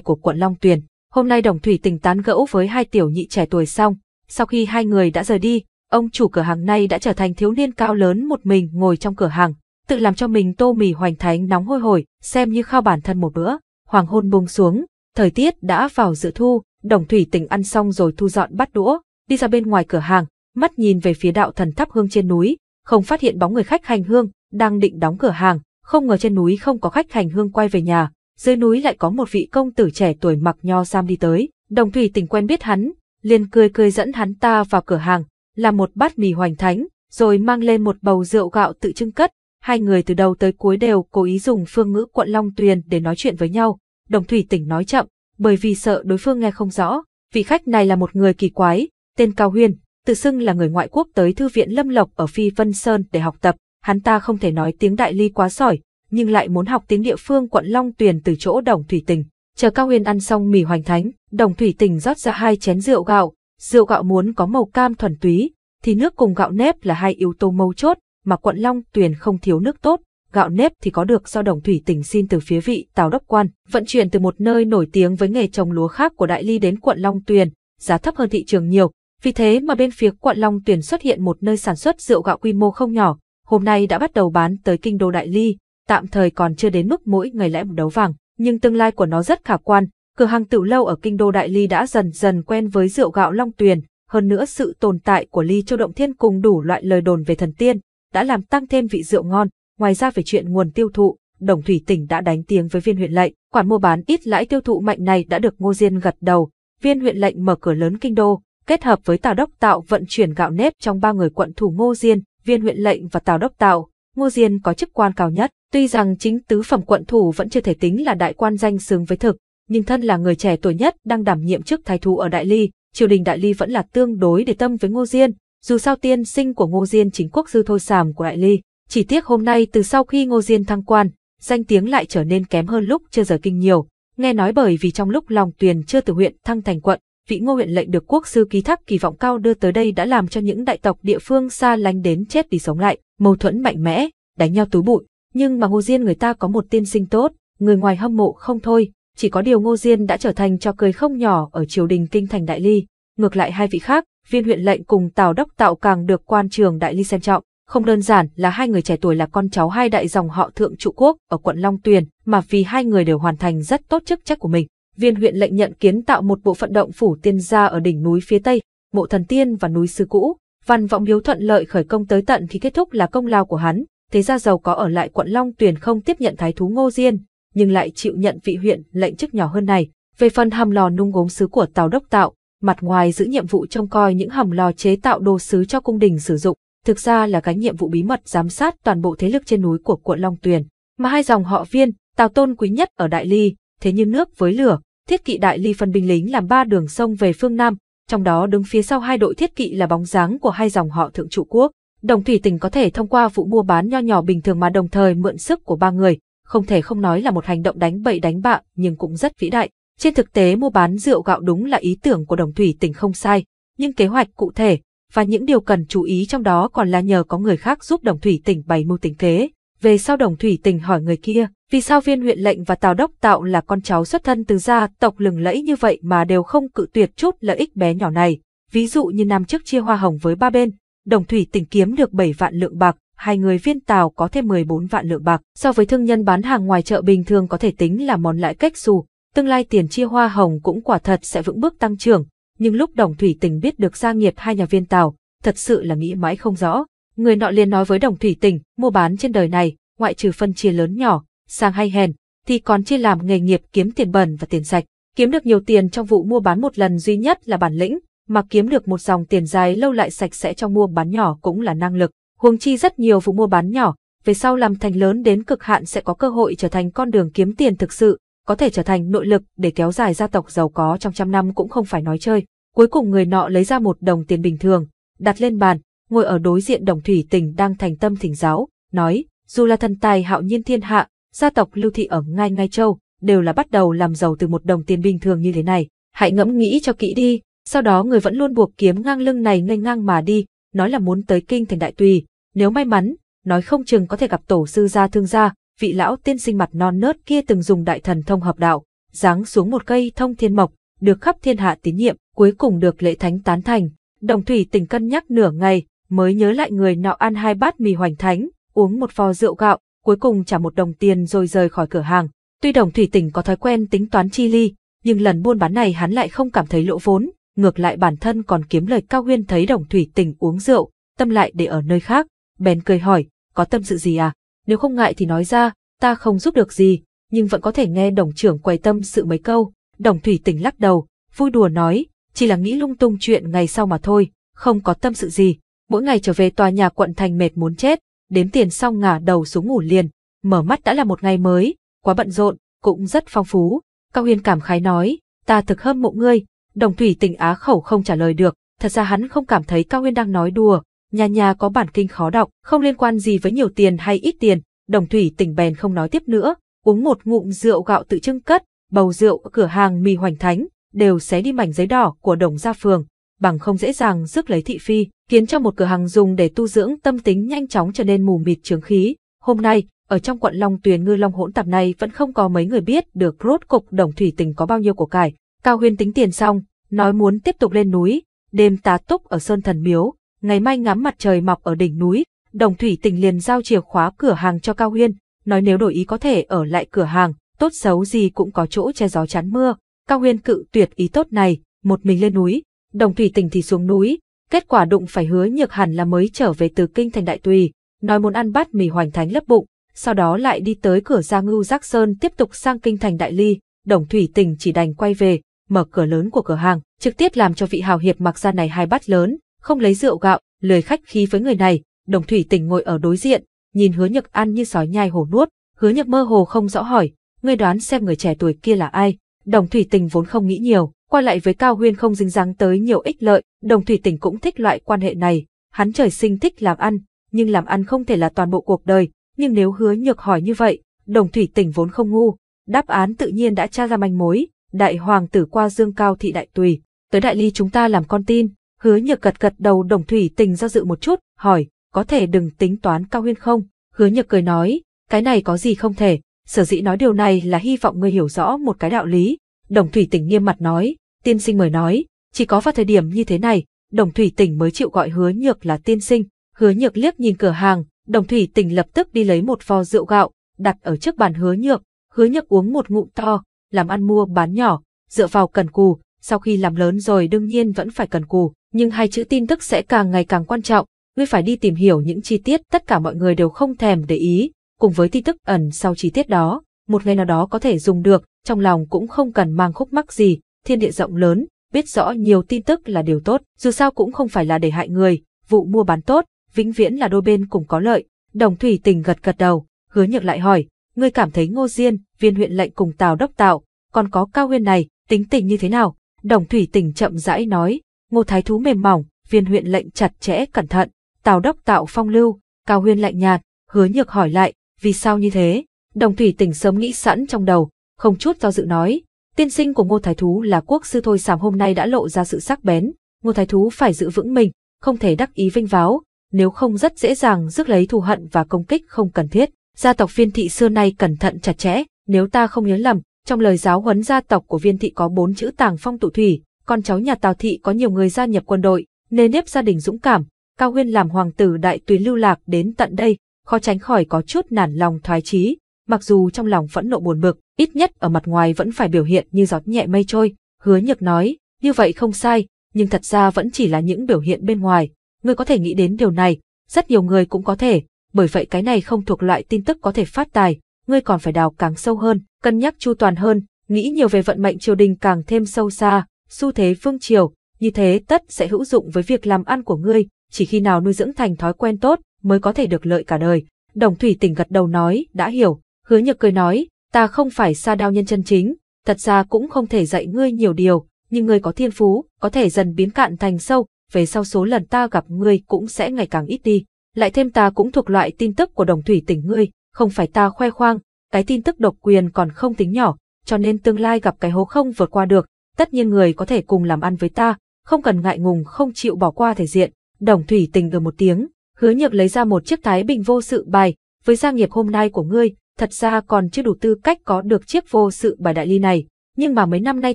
S1: của quận Long Tuyền. Hôm nay Đồng Thủy tỉnh tán gẫu với hai tiểu nhị trẻ tuổi xong, sau khi hai người đã rời đi, Ông chủ cửa hàng nay đã trở thành thiếu niên cao lớn một mình ngồi trong cửa hàng, tự làm cho mình tô mì hoành thánh nóng hôi hổi, xem như khao bản thân một bữa. Hoàng hôn buông xuống, thời tiết đã vào giữa thu, đồng thủy tình ăn xong rồi thu dọn bắt đũa, đi ra bên ngoài cửa hàng, mắt nhìn về phía đạo thần thắp hương trên núi, không phát hiện bóng người khách hành hương, đang định đóng cửa hàng, không ngờ trên núi không có khách hành hương quay về nhà, dưới núi lại có một vị công tử trẻ tuổi mặc nho sam đi tới, đồng thủy tình quen biết hắn, liền cười cười dẫn hắn ta vào cửa hàng, làm một bát mì hoành thánh, rồi mang lên một bầu rượu gạo tự trưng cất. Hai người từ đầu tới cuối đều cố ý dùng phương ngữ quận Long Tuyền để nói chuyện với nhau. Đồng Thủy Tỉnh nói chậm, bởi vì sợ đối phương nghe không rõ. Vị khách này là một người kỳ quái, tên Cao Huyền, tự xưng là người ngoại quốc tới Thư viện Lâm Lộc ở Phi Vân Sơn để học tập. Hắn ta không thể nói tiếng đại ly quá sỏi, nhưng lại muốn học tiếng địa phương quận Long Tuyền từ chỗ Đồng Thủy Tỉnh. Chờ Cao Huyền ăn xong mì hoành thánh, Đồng Thủy Tỉnh rót ra hai chén rượu gạo, Rượu gạo muốn có màu cam thuần túy, thì nước cùng gạo nếp là hai yếu tố mấu chốt mà quận Long Tuyền không thiếu nước tốt. Gạo nếp thì có được do đồng thủy tỉnh xin từ phía vị Tào Đốc Quan, vận chuyển từ một nơi nổi tiếng với nghề trồng lúa khác của Đại Ly đến quận Long Tuyền, giá thấp hơn thị trường nhiều. Vì thế mà bên phía quận Long Tuyền xuất hiện một nơi sản xuất rượu gạo quy mô không nhỏ, hôm nay đã bắt đầu bán tới kinh đô Đại Ly, tạm thời còn chưa đến mức mỗi ngày lãi một đấu vàng, nhưng tương lai của nó rất khả quan, cửa hàng tửu lâu ở kinh đô Đại Ly đã dần dần quen với rượu gạo Long Tuyền, hơn nữa sự tồn tại của Ly Châu Động Thiên cùng đủ loại lời đồn về thần tiên, đã làm tăng thêm vị rượu ngon, ngoài ra về chuyện nguồn tiêu thụ, Đồng Thủy tỉnh đã đánh tiếng với viên huyện lệnh, khoản mua bán ít lãi tiêu thụ mạnh này đã được Ngô Diên gật đầu, viên huyện lệnh mở cửa lớn kinh đô, kết hợp với Tào Đốc Tạo vận chuyển gạo nếp trong ba người quận thủ Ngô Diên, viên huyện lệnh và Tào Đốc Tạo, Ngô Diên có chức quan cao nhất, tuy rằng chính tứ phẩm quận thủ vẫn chưa thể tính là đại quan danh xứng với thực, nhưng thân là người trẻ tuổi nhất đang đảm nhiệm chức thái thú ở Đại Ly, triều đình Đại Ly vẫn là tương đối để tâm với Ngô Diên, dù sao tiên sinh của Ngô Diên chính quốc sư thôi sàm của Đại Ly. Chỉ tiếc hôm nay từ sau khi Ngô Diên thăng quan, danh tiếng lại trở nên kém hơn lúc chưa giờ kinh nhiều. Nghe nói bởi vì trong lúc lòng tuyền chưa từ huyện thăng thành quận, vị ngô huyện lệnh được quốc sư ký thác kỳ vọng cao đưa tới đây đã làm cho những đại tộc địa phương xa lánh đến chết đi sống lại, mâu thuẫn mạnh mẽ, đánh nhau túi bụi. Nhưng mà Ngô Diên người ta có một tiên sinh tốt, người ngoài hâm mộ không thôi, chỉ có điều Ngô Diên đã trở thành trò cười không nhỏ ở triều đình kinh thành Đại Ly. Ngược lại hai vị khác, viên huyện lệnh cùng Tào Đốc Tạo càng được quan trường Đại Ly xem trọng. Không đơn giản là hai người trẻ tuổi là con cháu hai đại dòng họ thượng trụ quốc ở quận Long Tuyền mà vì hai người đều hoàn thành rất tốt chức trách của mình. Viên huyện lệnh nhận kiến tạo một bộ phận động phủ tiên gia ở đỉnh núi phía Tây, mộ thần tiên và núi sư cũ. Văn vọng miếu thuận lợi khởi công tới tận khi kết thúc là công lao của hắn, thế gia giàu có ở lại quận Long Tuyền không tiếp nhận thái thú Ngô Diên, nhưng lại chịu nhận vị huyện lệnh chức nhỏ hơn này. Về phần hầm lò nung gốm sứ của tàu Đốc Tạo, mặt ngoài giữ nhiệm vụ trông coi những hầm lò chế tạo đồ sứ cho cung đình sử dụng, thực ra là cái nhiệm vụ bí mật giám sát toàn bộ thế lực trên núi của quận Long Tuyền. Mà hai dòng họ viên, tàu Tôn quý nhất ở Đại Ly, thế nhưng nước với lửa, thiết kỵ Đại Ly phân binh lính làm ba đường sông về phương Nam, trong đó đứng phía sau hai đội thiết kỵ là bóng dáng của hai dòng họ thượng trụ quốc. Đồng thủy tình có thể thông qua vụ mua bán nho nhỏ bình thường mà đồng thời mượn sức của ba người, không thể không nói là một hành động đánh bậy đánh bạ nhưng cũng rất vĩ đại. Trên thực tế mua bán rượu gạo đúng là ý tưởng của đồng thủy tỉnh không sai, nhưng kế hoạch cụ thể và những điều cần chú ý trong đó còn là nhờ có người khác giúp đồng thủy tỉnh bày mưu tính kế. Về sau đồng thủy tỉnh hỏi người kia, vì sao viên huyện lệnh và tào đốc tạo là con cháu xuất thân từ gia tộc lừng lẫy như vậy mà đều không cự tuyệt chút lợi ích bé nhỏ này. Ví dụ như năm trước chia hoa hồng với ba bên, đồng thủy tỉnh kiếm được 7 vạn lượng bạc, hai người viên tàu có thêm 14 vạn lượng bạc. So với thương nhân bán hàng ngoài chợ bình thường có thể tính là món lãi cách xù, tương lai tiền chia hoa hồng cũng quả thật sẽ vững bước tăng trưởng. Nhưng lúc Đồng Thủy Tình biết được gia nghiệp hai nhà viên tàu, thật sự là nghĩ mãi không rõ. Người nọ liền nói với Đồng Thủy Tình, mua bán trên đời này, ngoại trừ phân chia lớn nhỏ, sang hay hèn, thì còn chia làm nghề nghiệp kiếm tiền bẩn và tiền sạch. Kiếm được nhiều tiền trong vụ mua bán một lần duy nhất là bản lĩnh, mà kiếm được một dòng tiền dài lâu lại sạch sẽ trong mua bán nhỏ cũng là năng lực. Huống chi rất nhiều vụ mua bán nhỏ, về sau làm thành lớn đến cực hạn sẽ có cơ hội trở thành con đường kiếm tiền thực sự, có thể trở thành nội lực để kéo dài gia tộc giàu có trong trăm năm cũng không phải nói chơi. Cuối cùng người nọ lấy ra một đồng tiền bình thường, đặt lên bàn, ngồi ở đối diện đồng thủy tình đang thành tâm thỉnh giáo, nói, dù là thần tài hạo nhiên thiên hạ, gia tộc lưu thị ở ngay ngay châu, đều là bắt đầu làm giàu từ một đồng tiền bình thường như thế này. Hãy ngẫm nghĩ cho kỹ đi, sau đó người vẫn luôn buộc kiếm ngang lưng này nghênh ngang mà đi, nói là muốn tới kinh thành đại tùy, nếu may mắn, nói không chừng có thể gặp tổ sư gia thương gia, vị lão tiên sinh mặt non nớt kia từng dùng đại thần thông hợp đạo, giáng xuống một cây thông thiên mộc, được khắp thiên hạ tín nhiệm, cuối cùng được lễ thánh tán thành. Đồng thủy tình cân nhắc nửa ngày, mới nhớ lại người nọ ăn hai bát mì hoành thánh, uống một vò rượu gạo, cuối cùng trả một đồng tiền rồi rời khỏi cửa hàng. Tuy đồng thủy tình có thói quen tính toán chi ly, nhưng lần buôn bán này hắn lại không cảm thấy lỗ vốn, ngược lại bản thân còn kiếm lời cao huyên thấy đồng thủy tình uống rượu, tâm lại để ở nơi khác, bèn cười hỏi, có tâm sự gì à? Nếu không ngại thì nói ra, ta không giúp được gì, nhưng vẫn có thể nghe đồng trưởng quay tâm sự mấy câu. Đồng thủy tỉnh lắc đầu, vui đùa nói, chỉ là nghĩ lung tung chuyện ngày sau mà thôi, không có tâm sự gì. Mỗi ngày trở về tòa nhà quận thành mệt muốn chết, đếm tiền xong ngả đầu xuống ngủ liền, mở mắt đã là một ngày mới, quá bận rộn, cũng rất phong phú. Cao huyền cảm khái nói, ta thực hâm mộ ngươi, đồng thủy tỉnh á khẩu không trả lời được, thật ra hắn không cảm thấy Cao Huyên đang nói đùa, nhà nhà có bản kinh khó đọc, không liên quan gì với nhiều tiền hay ít tiền, đồng thủy tỉnh bèn không nói tiếp nữa, uống một ngụm rượu gạo tự trưng cất, bầu rượu cửa hàng mì hoành thánh, đều xé đi mảnh giấy đỏ của đồng gia phường, bằng không dễ dàng rước lấy thị phi, khiến cho một cửa hàng dùng để tu dưỡng tâm tính nhanh chóng trở nên mù mịt trướng khí. Hôm nay, ở trong quận Long Tuyền ngư long hỗn tạp này vẫn không có mấy người biết được rốt cục đồng thủy tình có bao nhiêu của cải. Cao Huyên tính tiền xong, nói muốn tiếp tục lên núi, đêm tá túc ở Sơn Thần Miếu, ngày mai ngắm mặt trời mọc ở đỉnh núi, đồng thủy tình liền giao chìa khóa cửa hàng cho Cao Huyên, nói nếu đổi ý có thể ở lại cửa hàng, tốt xấu gì cũng có chỗ che gió chắn mưa. Cao Huyên cự tuyệt ý tốt này, một mình lên núi, đồng thủy tình thì xuống núi, kết quả đụng phải hứa nhược hẳn là mới trở về từ kinh thành đại tùy, nói muốn ăn bát mì hoành thánh lấp bụng, sau đó lại đi tới cửa ra ngưu giác sơn tiếp tục sang kinh thành đại ly, đồng thủy tình chỉ đành quay về, mở cửa lớn của cửa hàng, trực tiếp làm cho vị hào hiệp mặc ra này hai bát lớn, không lấy rượu gạo, lời khách khí với người này, đồng thủy tình ngồi ở đối diện, nhìn hứa nhược ăn như sói nhai hổ nuốt, hứa nhược mơ hồ không rõ hỏi, ngươi đoán xem người trẻ tuổi kia là ai. Đồng thủy tình vốn không nghĩ nhiều, qua lại với Cao Huyên không dính dáng tới nhiều ích lợi, đồng thủy tình cũng thích loại quan hệ này, hắn trời sinh thích làm ăn, nhưng làm ăn không thể là toàn bộ cuộc đời, nhưng nếu hứa nhược hỏi như vậy, đồng thủy tình vốn không ngu, đáp án tự nhiên đã tra ra manh mối, đại hoàng tử qua dương cao thị đại tùy, tới đại ly chúng ta làm con tin, Hứa nhược gật gật đầu đồng thủy tình do dự một chút, hỏi, có thể đừng tính toán cao huyên không? Hứa nhược cười nói, cái này có gì không thể, sở dĩ nói điều này là hy vọng ngươi hiểu rõ một cái đạo lý. Đồng thủy tình nghiêm mặt nói, tiên sinh mời nói, chỉ có vào thời điểm như thế này, đồng thủy tình mới chịu gọi hứa nhược là tiên sinh. Hứa nhược liếc nhìn cửa hàng, đồng thủy tình lập tức đi lấy một vò rượu gạo, đặt ở trước bàn hứa nhược, hứa nhược uống một ngụm to, làm ăn mua bán nhỏ, dựa vào cần cù, sau khi làm lớn rồi đương nhiên vẫn phải cần cù, nhưng hai chữ tin tức sẽ càng ngày càng quan trọng, ngươi phải đi tìm hiểu những chi tiết tất cả mọi người đều không thèm để ý, cùng với tin tức ẩn sau chi tiết đó, một ngày nào đó có thể dùng được, trong lòng cũng không cần mang khúc mắc gì, thiên địa rộng lớn, biết rõ nhiều tin tức là điều tốt, dù sao cũng không phải là để hại người, vụ mua bán tốt, vĩnh viễn là đôi bên cùng có lợi. Đồng Thủy Tình gật gật đầu, hứa nhược lại hỏi, ngươi cảm thấy Ngô Diên, viên huyện lệnh cùng Tào Đốc Tạo, còn có Cao Huyên này, tính tình như thế nào? Đồng Thủy Tình chậm rãi nói, ngô thái thú mềm mỏng, viên huyện lệnh chặt chẽ cẩn thận, tào đốc tạo phong lưu, cao huyên lạnh nhạt, hứa nhược hỏi lại, vì sao như thế? Đồng thủy tỉnh sớm nghĩ sẵn trong đầu, không chút do dự nói, tiên sinh của ngô thái thú là quốc sư thôi sàm hôm nay đã lộ ra sự sắc bén, ngô thái thú phải giữ vững mình, không thể đắc ý vinh váo, nếu không rất dễ dàng rước lấy thù hận và công kích không cần thiết. Gia tộc viên thị xưa nay cẩn thận chặt chẽ, nếu ta không nhớ lầm, trong lời giáo huấn gia tộc của viên thị có bốn chữ tàng phong tụ thủy, con cháu nhà Tào thị có nhiều người gia nhập quân đội, nên nếp gia đình dũng cảm, Cao Huyên làm hoàng tử đại tùy lưu lạc đến tận đây, khó tránh khỏi có chút nản lòng thoái chí, mặc dù trong lòng phẫn nộ buồn bực, ít nhất ở mặt ngoài vẫn phải biểu hiện như giọt nhẹ mây trôi, hứa nhược nói, như vậy không sai, nhưng thật ra vẫn chỉ là những biểu hiện bên ngoài, người có thể nghĩ đến điều này, rất nhiều người cũng có thể, bởi vậy cái này không thuộc loại tin tức có thể phát tài, ngươi còn phải đào càng sâu hơn, cân nhắc chu toàn hơn, nghĩ nhiều về vận mệnh triều đình càng thêm sâu xa, xu thế phương triều, như thế tất sẽ hữu dụng với việc làm ăn của ngươi, chỉ khi nào nuôi dưỡng thành thói quen tốt mới có thể được lợi cả đời. Đồng Thủy Tỉnh gật đầu nói, đã hiểu, hứa nhược cười nói, ta không phải xa đao nhân chân chính, thật ra cũng không thể dạy ngươi nhiều điều, nhưng ngươi có thiên phú, có thể dần biến cạn thành sâu, về sau số lần ta gặp ngươi cũng sẽ ngày càng ít đi. Lại thêm ta cũng thuộc loại tin tức của đồng thủy tỉnh ngươi, không phải ta khoe khoang, cái tin tức độc quyền còn không tính nhỏ, cho nên tương lai gặp cái hố không vượt qua được, tất nhiên người có thể cùng làm ăn với ta, không cần ngại ngùng không chịu bỏ qua thể diện, đồng thủy tình ở một tiếng, hứa nhược lấy ra một chiếc thái bình vô sự bài, với gia nghiệp hôm nay của ngươi, thật ra còn chưa đủ tư cách có được chiếc vô sự bài đại ly này, nhưng mà mấy năm nay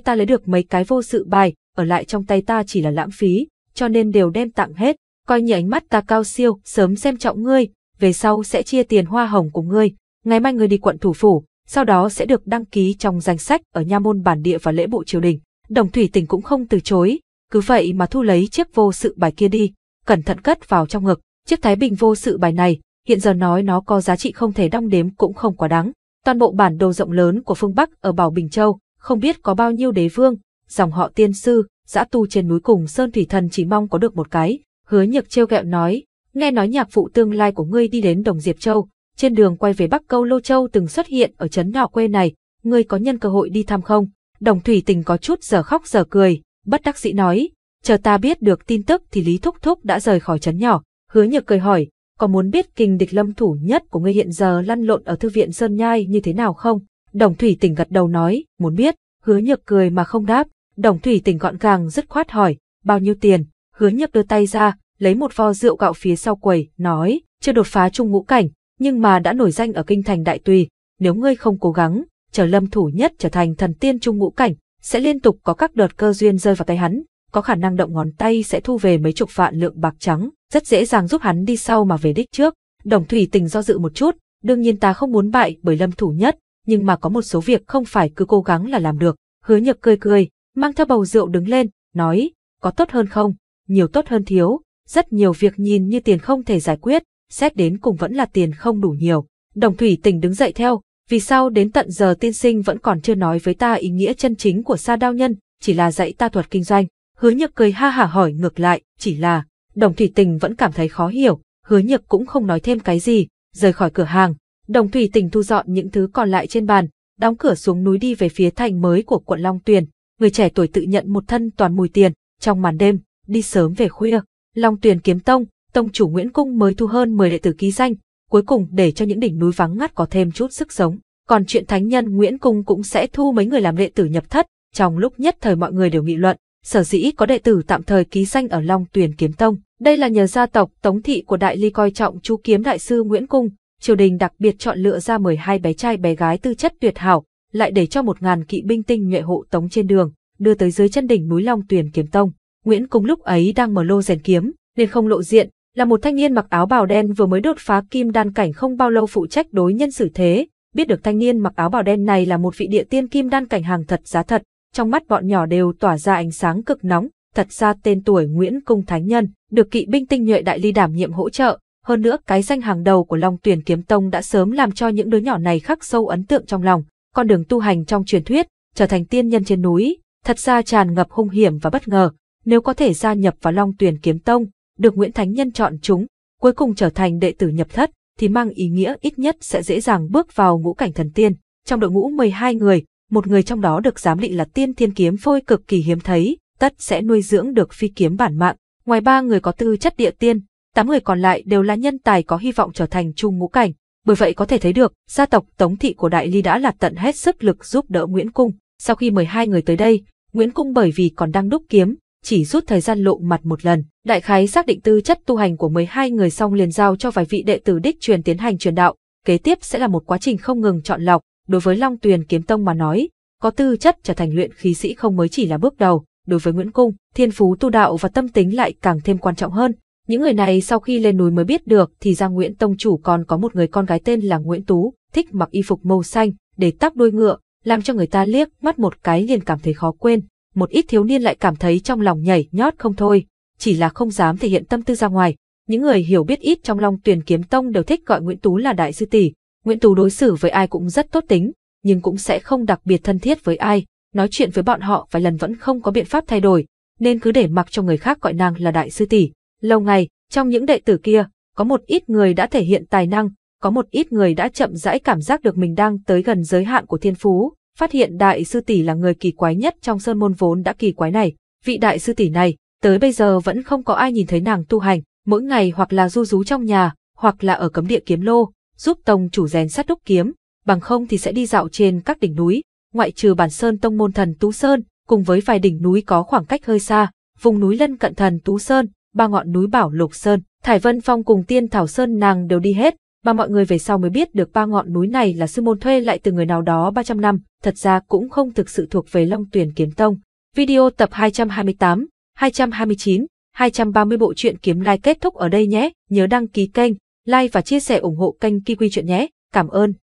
S1: ta lấy được mấy cái vô sự bài, ở lại trong tay ta chỉ là lãng phí, cho nên đều đem tặng hết, coi như ánh mắt ta cao siêu, sớm xem trọng ngươi, về sau sẽ chia tiền hoa hồng của ngươi, ngày mai ngươi đi quận thủ phủ, sau đó sẽ được đăng ký trong danh sách ở nha môn bản địa và lễ bộ triều đình. Đồng thủy tình cũng không từ chối, cứ vậy mà thu lấy chiếc vô sự bài kia đi, cẩn thận cất vào trong ngực. Chiếc thái bình vô sự bài này, hiện giờ nói nó có giá trị không thể đong đếm cũng không quá đáng. Toàn bộ bản đồ rộng lớn của phương Bắc ở Bảo Bình Châu, không biết có bao nhiêu đế vương, dòng họ tiên sư, dã tu trên núi cùng Sơn Thủy Thần chỉ mong có được một cái. Hứa nhược trêu gẹo nói, nghe nói nhạc phụ tương lai của ngươi đi đến Đồng Diệp Châu, trên đường quay về Bắc Câu Lô Châu từng xuất hiện ở trấn nhỏ quê này, ngươi có nhân cơ hội đi thăm không? Đồng Thủy Tình có chút giờ khóc giờ cười, bất đắc dĩ nói, chờ ta biết được tin tức thì Lý Thúc Thúc đã rời khỏi trấn nhỏ, hứa nhược cười hỏi, có muốn biết kinh địch lâm thủ nhất của ngươi hiện giờ lăn lộn ở thư viện Sơn Nhai như thế nào không? Đồng Thủy Tình gật đầu nói, muốn biết, hứa nhược cười mà không đáp, Đồng Thủy Tình gọn gàng dứt khoát hỏi, bao nhiêu tiền? Hứa nhược đưa tay ra, lấy một vo rượu gạo phía sau quầy, nói, chưa đột phá trung ngũ cảnh, nhưng mà đã nổi danh ở kinh thành đại tùy, nếu ngươi không cố gắng, chờ lâm thủ nhất trở thành thần tiên trung ngũ cảnh, sẽ liên tục có các đợt cơ duyên rơi vào tay hắn, có khả năng động ngón tay sẽ thu về mấy chục vạn lượng bạc trắng, rất dễ dàng giúp hắn đi sau mà về đích trước. Đồng thủy tình do dự một chút, đương nhiên ta không muốn bại bởi lâm thủ nhất, nhưng mà có một số việc không phải cứ cố gắng là làm được. Hứa nhược cười cười, mang theo bầu rượu đứng lên, nói, có tốt hơn không, nhiều tốt hơn thiếu, rất nhiều việc nhìn như tiền không thể giải quyết, xét đến cùng vẫn là tiền không đủ nhiều. Đồng thủy tình đứng dậy theo, vì sao đến tận giờ tiên sinh vẫn còn chưa nói với ta ý nghĩa chân chính của sa đao nhân, chỉ là dạy ta thuật kinh doanh. Hứa nhược cười ha hả hỏi ngược lại, chỉ là, đồng thủy tình vẫn cảm thấy khó hiểu, hứa nhược cũng không nói thêm cái gì, rời khỏi cửa hàng. Đồng thủy tình thu dọn những thứ còn lại trên bàn, đóng cửa xuống núi đi về phía thành mới của quận Long Tuyền. Người trẻ tuổi tự nhận một thân toàn mùi tiền, trong màn đêm, đi sớm về khuya. Long Tuyền kiếm tông, tông chủ Nguyễn Cung mới thu hơn 10 đệ tử ký danh, cuối cùng để cho những đỉnh núi vắng ngắt có thêm chút sức sống. Còn chuyện thánh nhân Nguyễn Cung cũng sẽ thu mấy người làm đệ tử nhập thất, trong lúc nhất thời mọi người đều nghị luận, sở dĩ có đệ tử tạm thời ký danh ở Long Tuyền Kiếm Tông. Đây là nhờ gia tộc Tống Thị của Đại Ly coi trọng chú kiếm đại sư Nguyễn Cung, triều đình đặc biệt chọn lựa ra 12 bé trai bé gái tư chất tuyệt hảo, lại để cho một ngàn kỵ binh tinh nhuệ hộ tống trên đường, đưa tới dưới chân đỉnh núi Long Tuyền Kiếm Tông. Nguyễn Cung lúc ấy đang mở lô rèn kiếm, nên không lộ diện, là một thanh niên mặc áo bào đen vừa mới đột phá kim đan cảnh không bao lâu phụ trách đối nhân xử thế, biết được thanh niên mặc áo bào đen này là một vị địa tiên kim đan cảnh hàng thật giá thật, trong mắt bọn nhỏ đều tỏa ra ánh sáng cực nóng, thật ra tên tuổi Nguyễn Cung Thánh Nhân, được kỵ binh tinh nhuệ đại ly đảm nhiệm hỗ trợ, hơn nữa cái danh hàng đầu của Long Tuyển Kiếm Tông đã sớm làm cho những đứa nhỏ này khắc sâu ấn tượng trong lòng, con đường tu hành trong truyền thuyết, trở thành tiên nhân trên núi, thật ra tràn ngập hung hiểm và bất ngờ, nếu có thể gia nhập vào Long Tuyển Kiếm Tông, được Nguyễn Thánh Nhân chọn chúng, cuối cùng trở thành đệ tử nhập thất, thì mang ý nghĩa ít nhất sẽ dễ dàng bước vào ngũ cảnh thần tiên. Trong đội ngũ 12 người, một người trong đó được giám định là tiên thiên kiếm phôi cực kỳ hiếm thấy, tất sẽ nuôi dưỡng được phi kiếm bản mạng. Ngoài ba người có tư chất địa tiên, tám người còn lại đều là nhân tài có hy vọng trở thành trung ngũ cảnh. Bởi vậy có thể thấy được, gia tộc Tống Thị của Đại Ly đã là tận hết sức lực giúp đỡ Nguyễn Cung. Sau khi mời hai người tới đây, Nguyễn Cung bởi vì còn đang đúc kiếm, chỉ rút thời gian lộ mặt một lần. Đại khái xác định tư chất tu hành của 12 người xong liền giao cho vài vị đệ tử đích truyền tiến hành truyền đạo, kế tiếp sẽ là một quá trình không ngừng chọn lọc, đối với Long Tuyền Kiếm Tông mà nói, có tư chất trở thành luyện khí sĩ không mới chỉ là bước đầu, đối với Nguyễn Cung, thiên phú tu đạo và tâm tính lại càng thêm quan trọng hơn. Những người này sau khi lên núi mới biết được thì ra Nguyễn Tông chủ còn có một người con gái tên là Nguyễn Tú, thích mặc y phục màu xanh, để tóc đuôi ngựa, làm cho người ta liếc mắt một cái liền cảm thấy khó quên một ít thiếu niên lại cảm thấy trong lòng nhảy nhót không thôi, chỉ là không dám thể hiện tâm tư ra ngoài. Những người hiểu biết ít trong Long Tuyền Kiếm Tông đều thích gọi Nguyễn Tú là đại sư tỷ. Nguyễn Tú đối xử với ai cũng rất tốt tính, nhưng cũng sẽ không đặc biệt thân thiết với ai, nói chuyện với bọn họ vài lần vẫn không có biện pháp thay đổi, nên cứ để mặc cho người khác gọi nàng là đại sư tỷ. Lâu ngày, trong những đệ tử kia, có một ít người đã thể hiện tài năng, có một ít người đã chậm rãi cảm giác được mình đang tới gần giới hạn của thiên phú, phát hiện đại sư tỷ là người kỳ quái nhất trong sơn môn vốn đã kỳ quái này. Vị đại sư tỷ này, tới bây giờ vẫn không có ai nhìn thấy nàng tu hành, mỗi ngày hoặc là du rú trong nhà, hoặc là ở cấm địa kiếm lô, giúp tông chủ rèn sắt đúc kiếm, bằng không thì sẽ đi dạo trên các đỉnh núi, ngoại trừ bản sơn tông môn thần Tú Sơn, cùng với vài đỉnh núi có khoảng cách hơi xa, vùng núi lân cận thần Tú Sơn, ba ngọn núi Bảo Lục Sơn, Thải Vân Phong cùng Tiên Thảo Sơn nàng đều đi hết, mà mọi người về sau mới biết được ba ngọn núi này là sư môn thuê lại từ người nào đó 300 năm, thật ra cũng không thực sự thuộc về Long Tuyền Kiếm Tông. Video tập 228, 229, 230 bộ truyện kiếm lai kết thúc ở đây nhé, nhớ đăng ký kênh, like và chia sẻ ủng hộ kênh Kiwi Chuyện nhé, cảm ơn.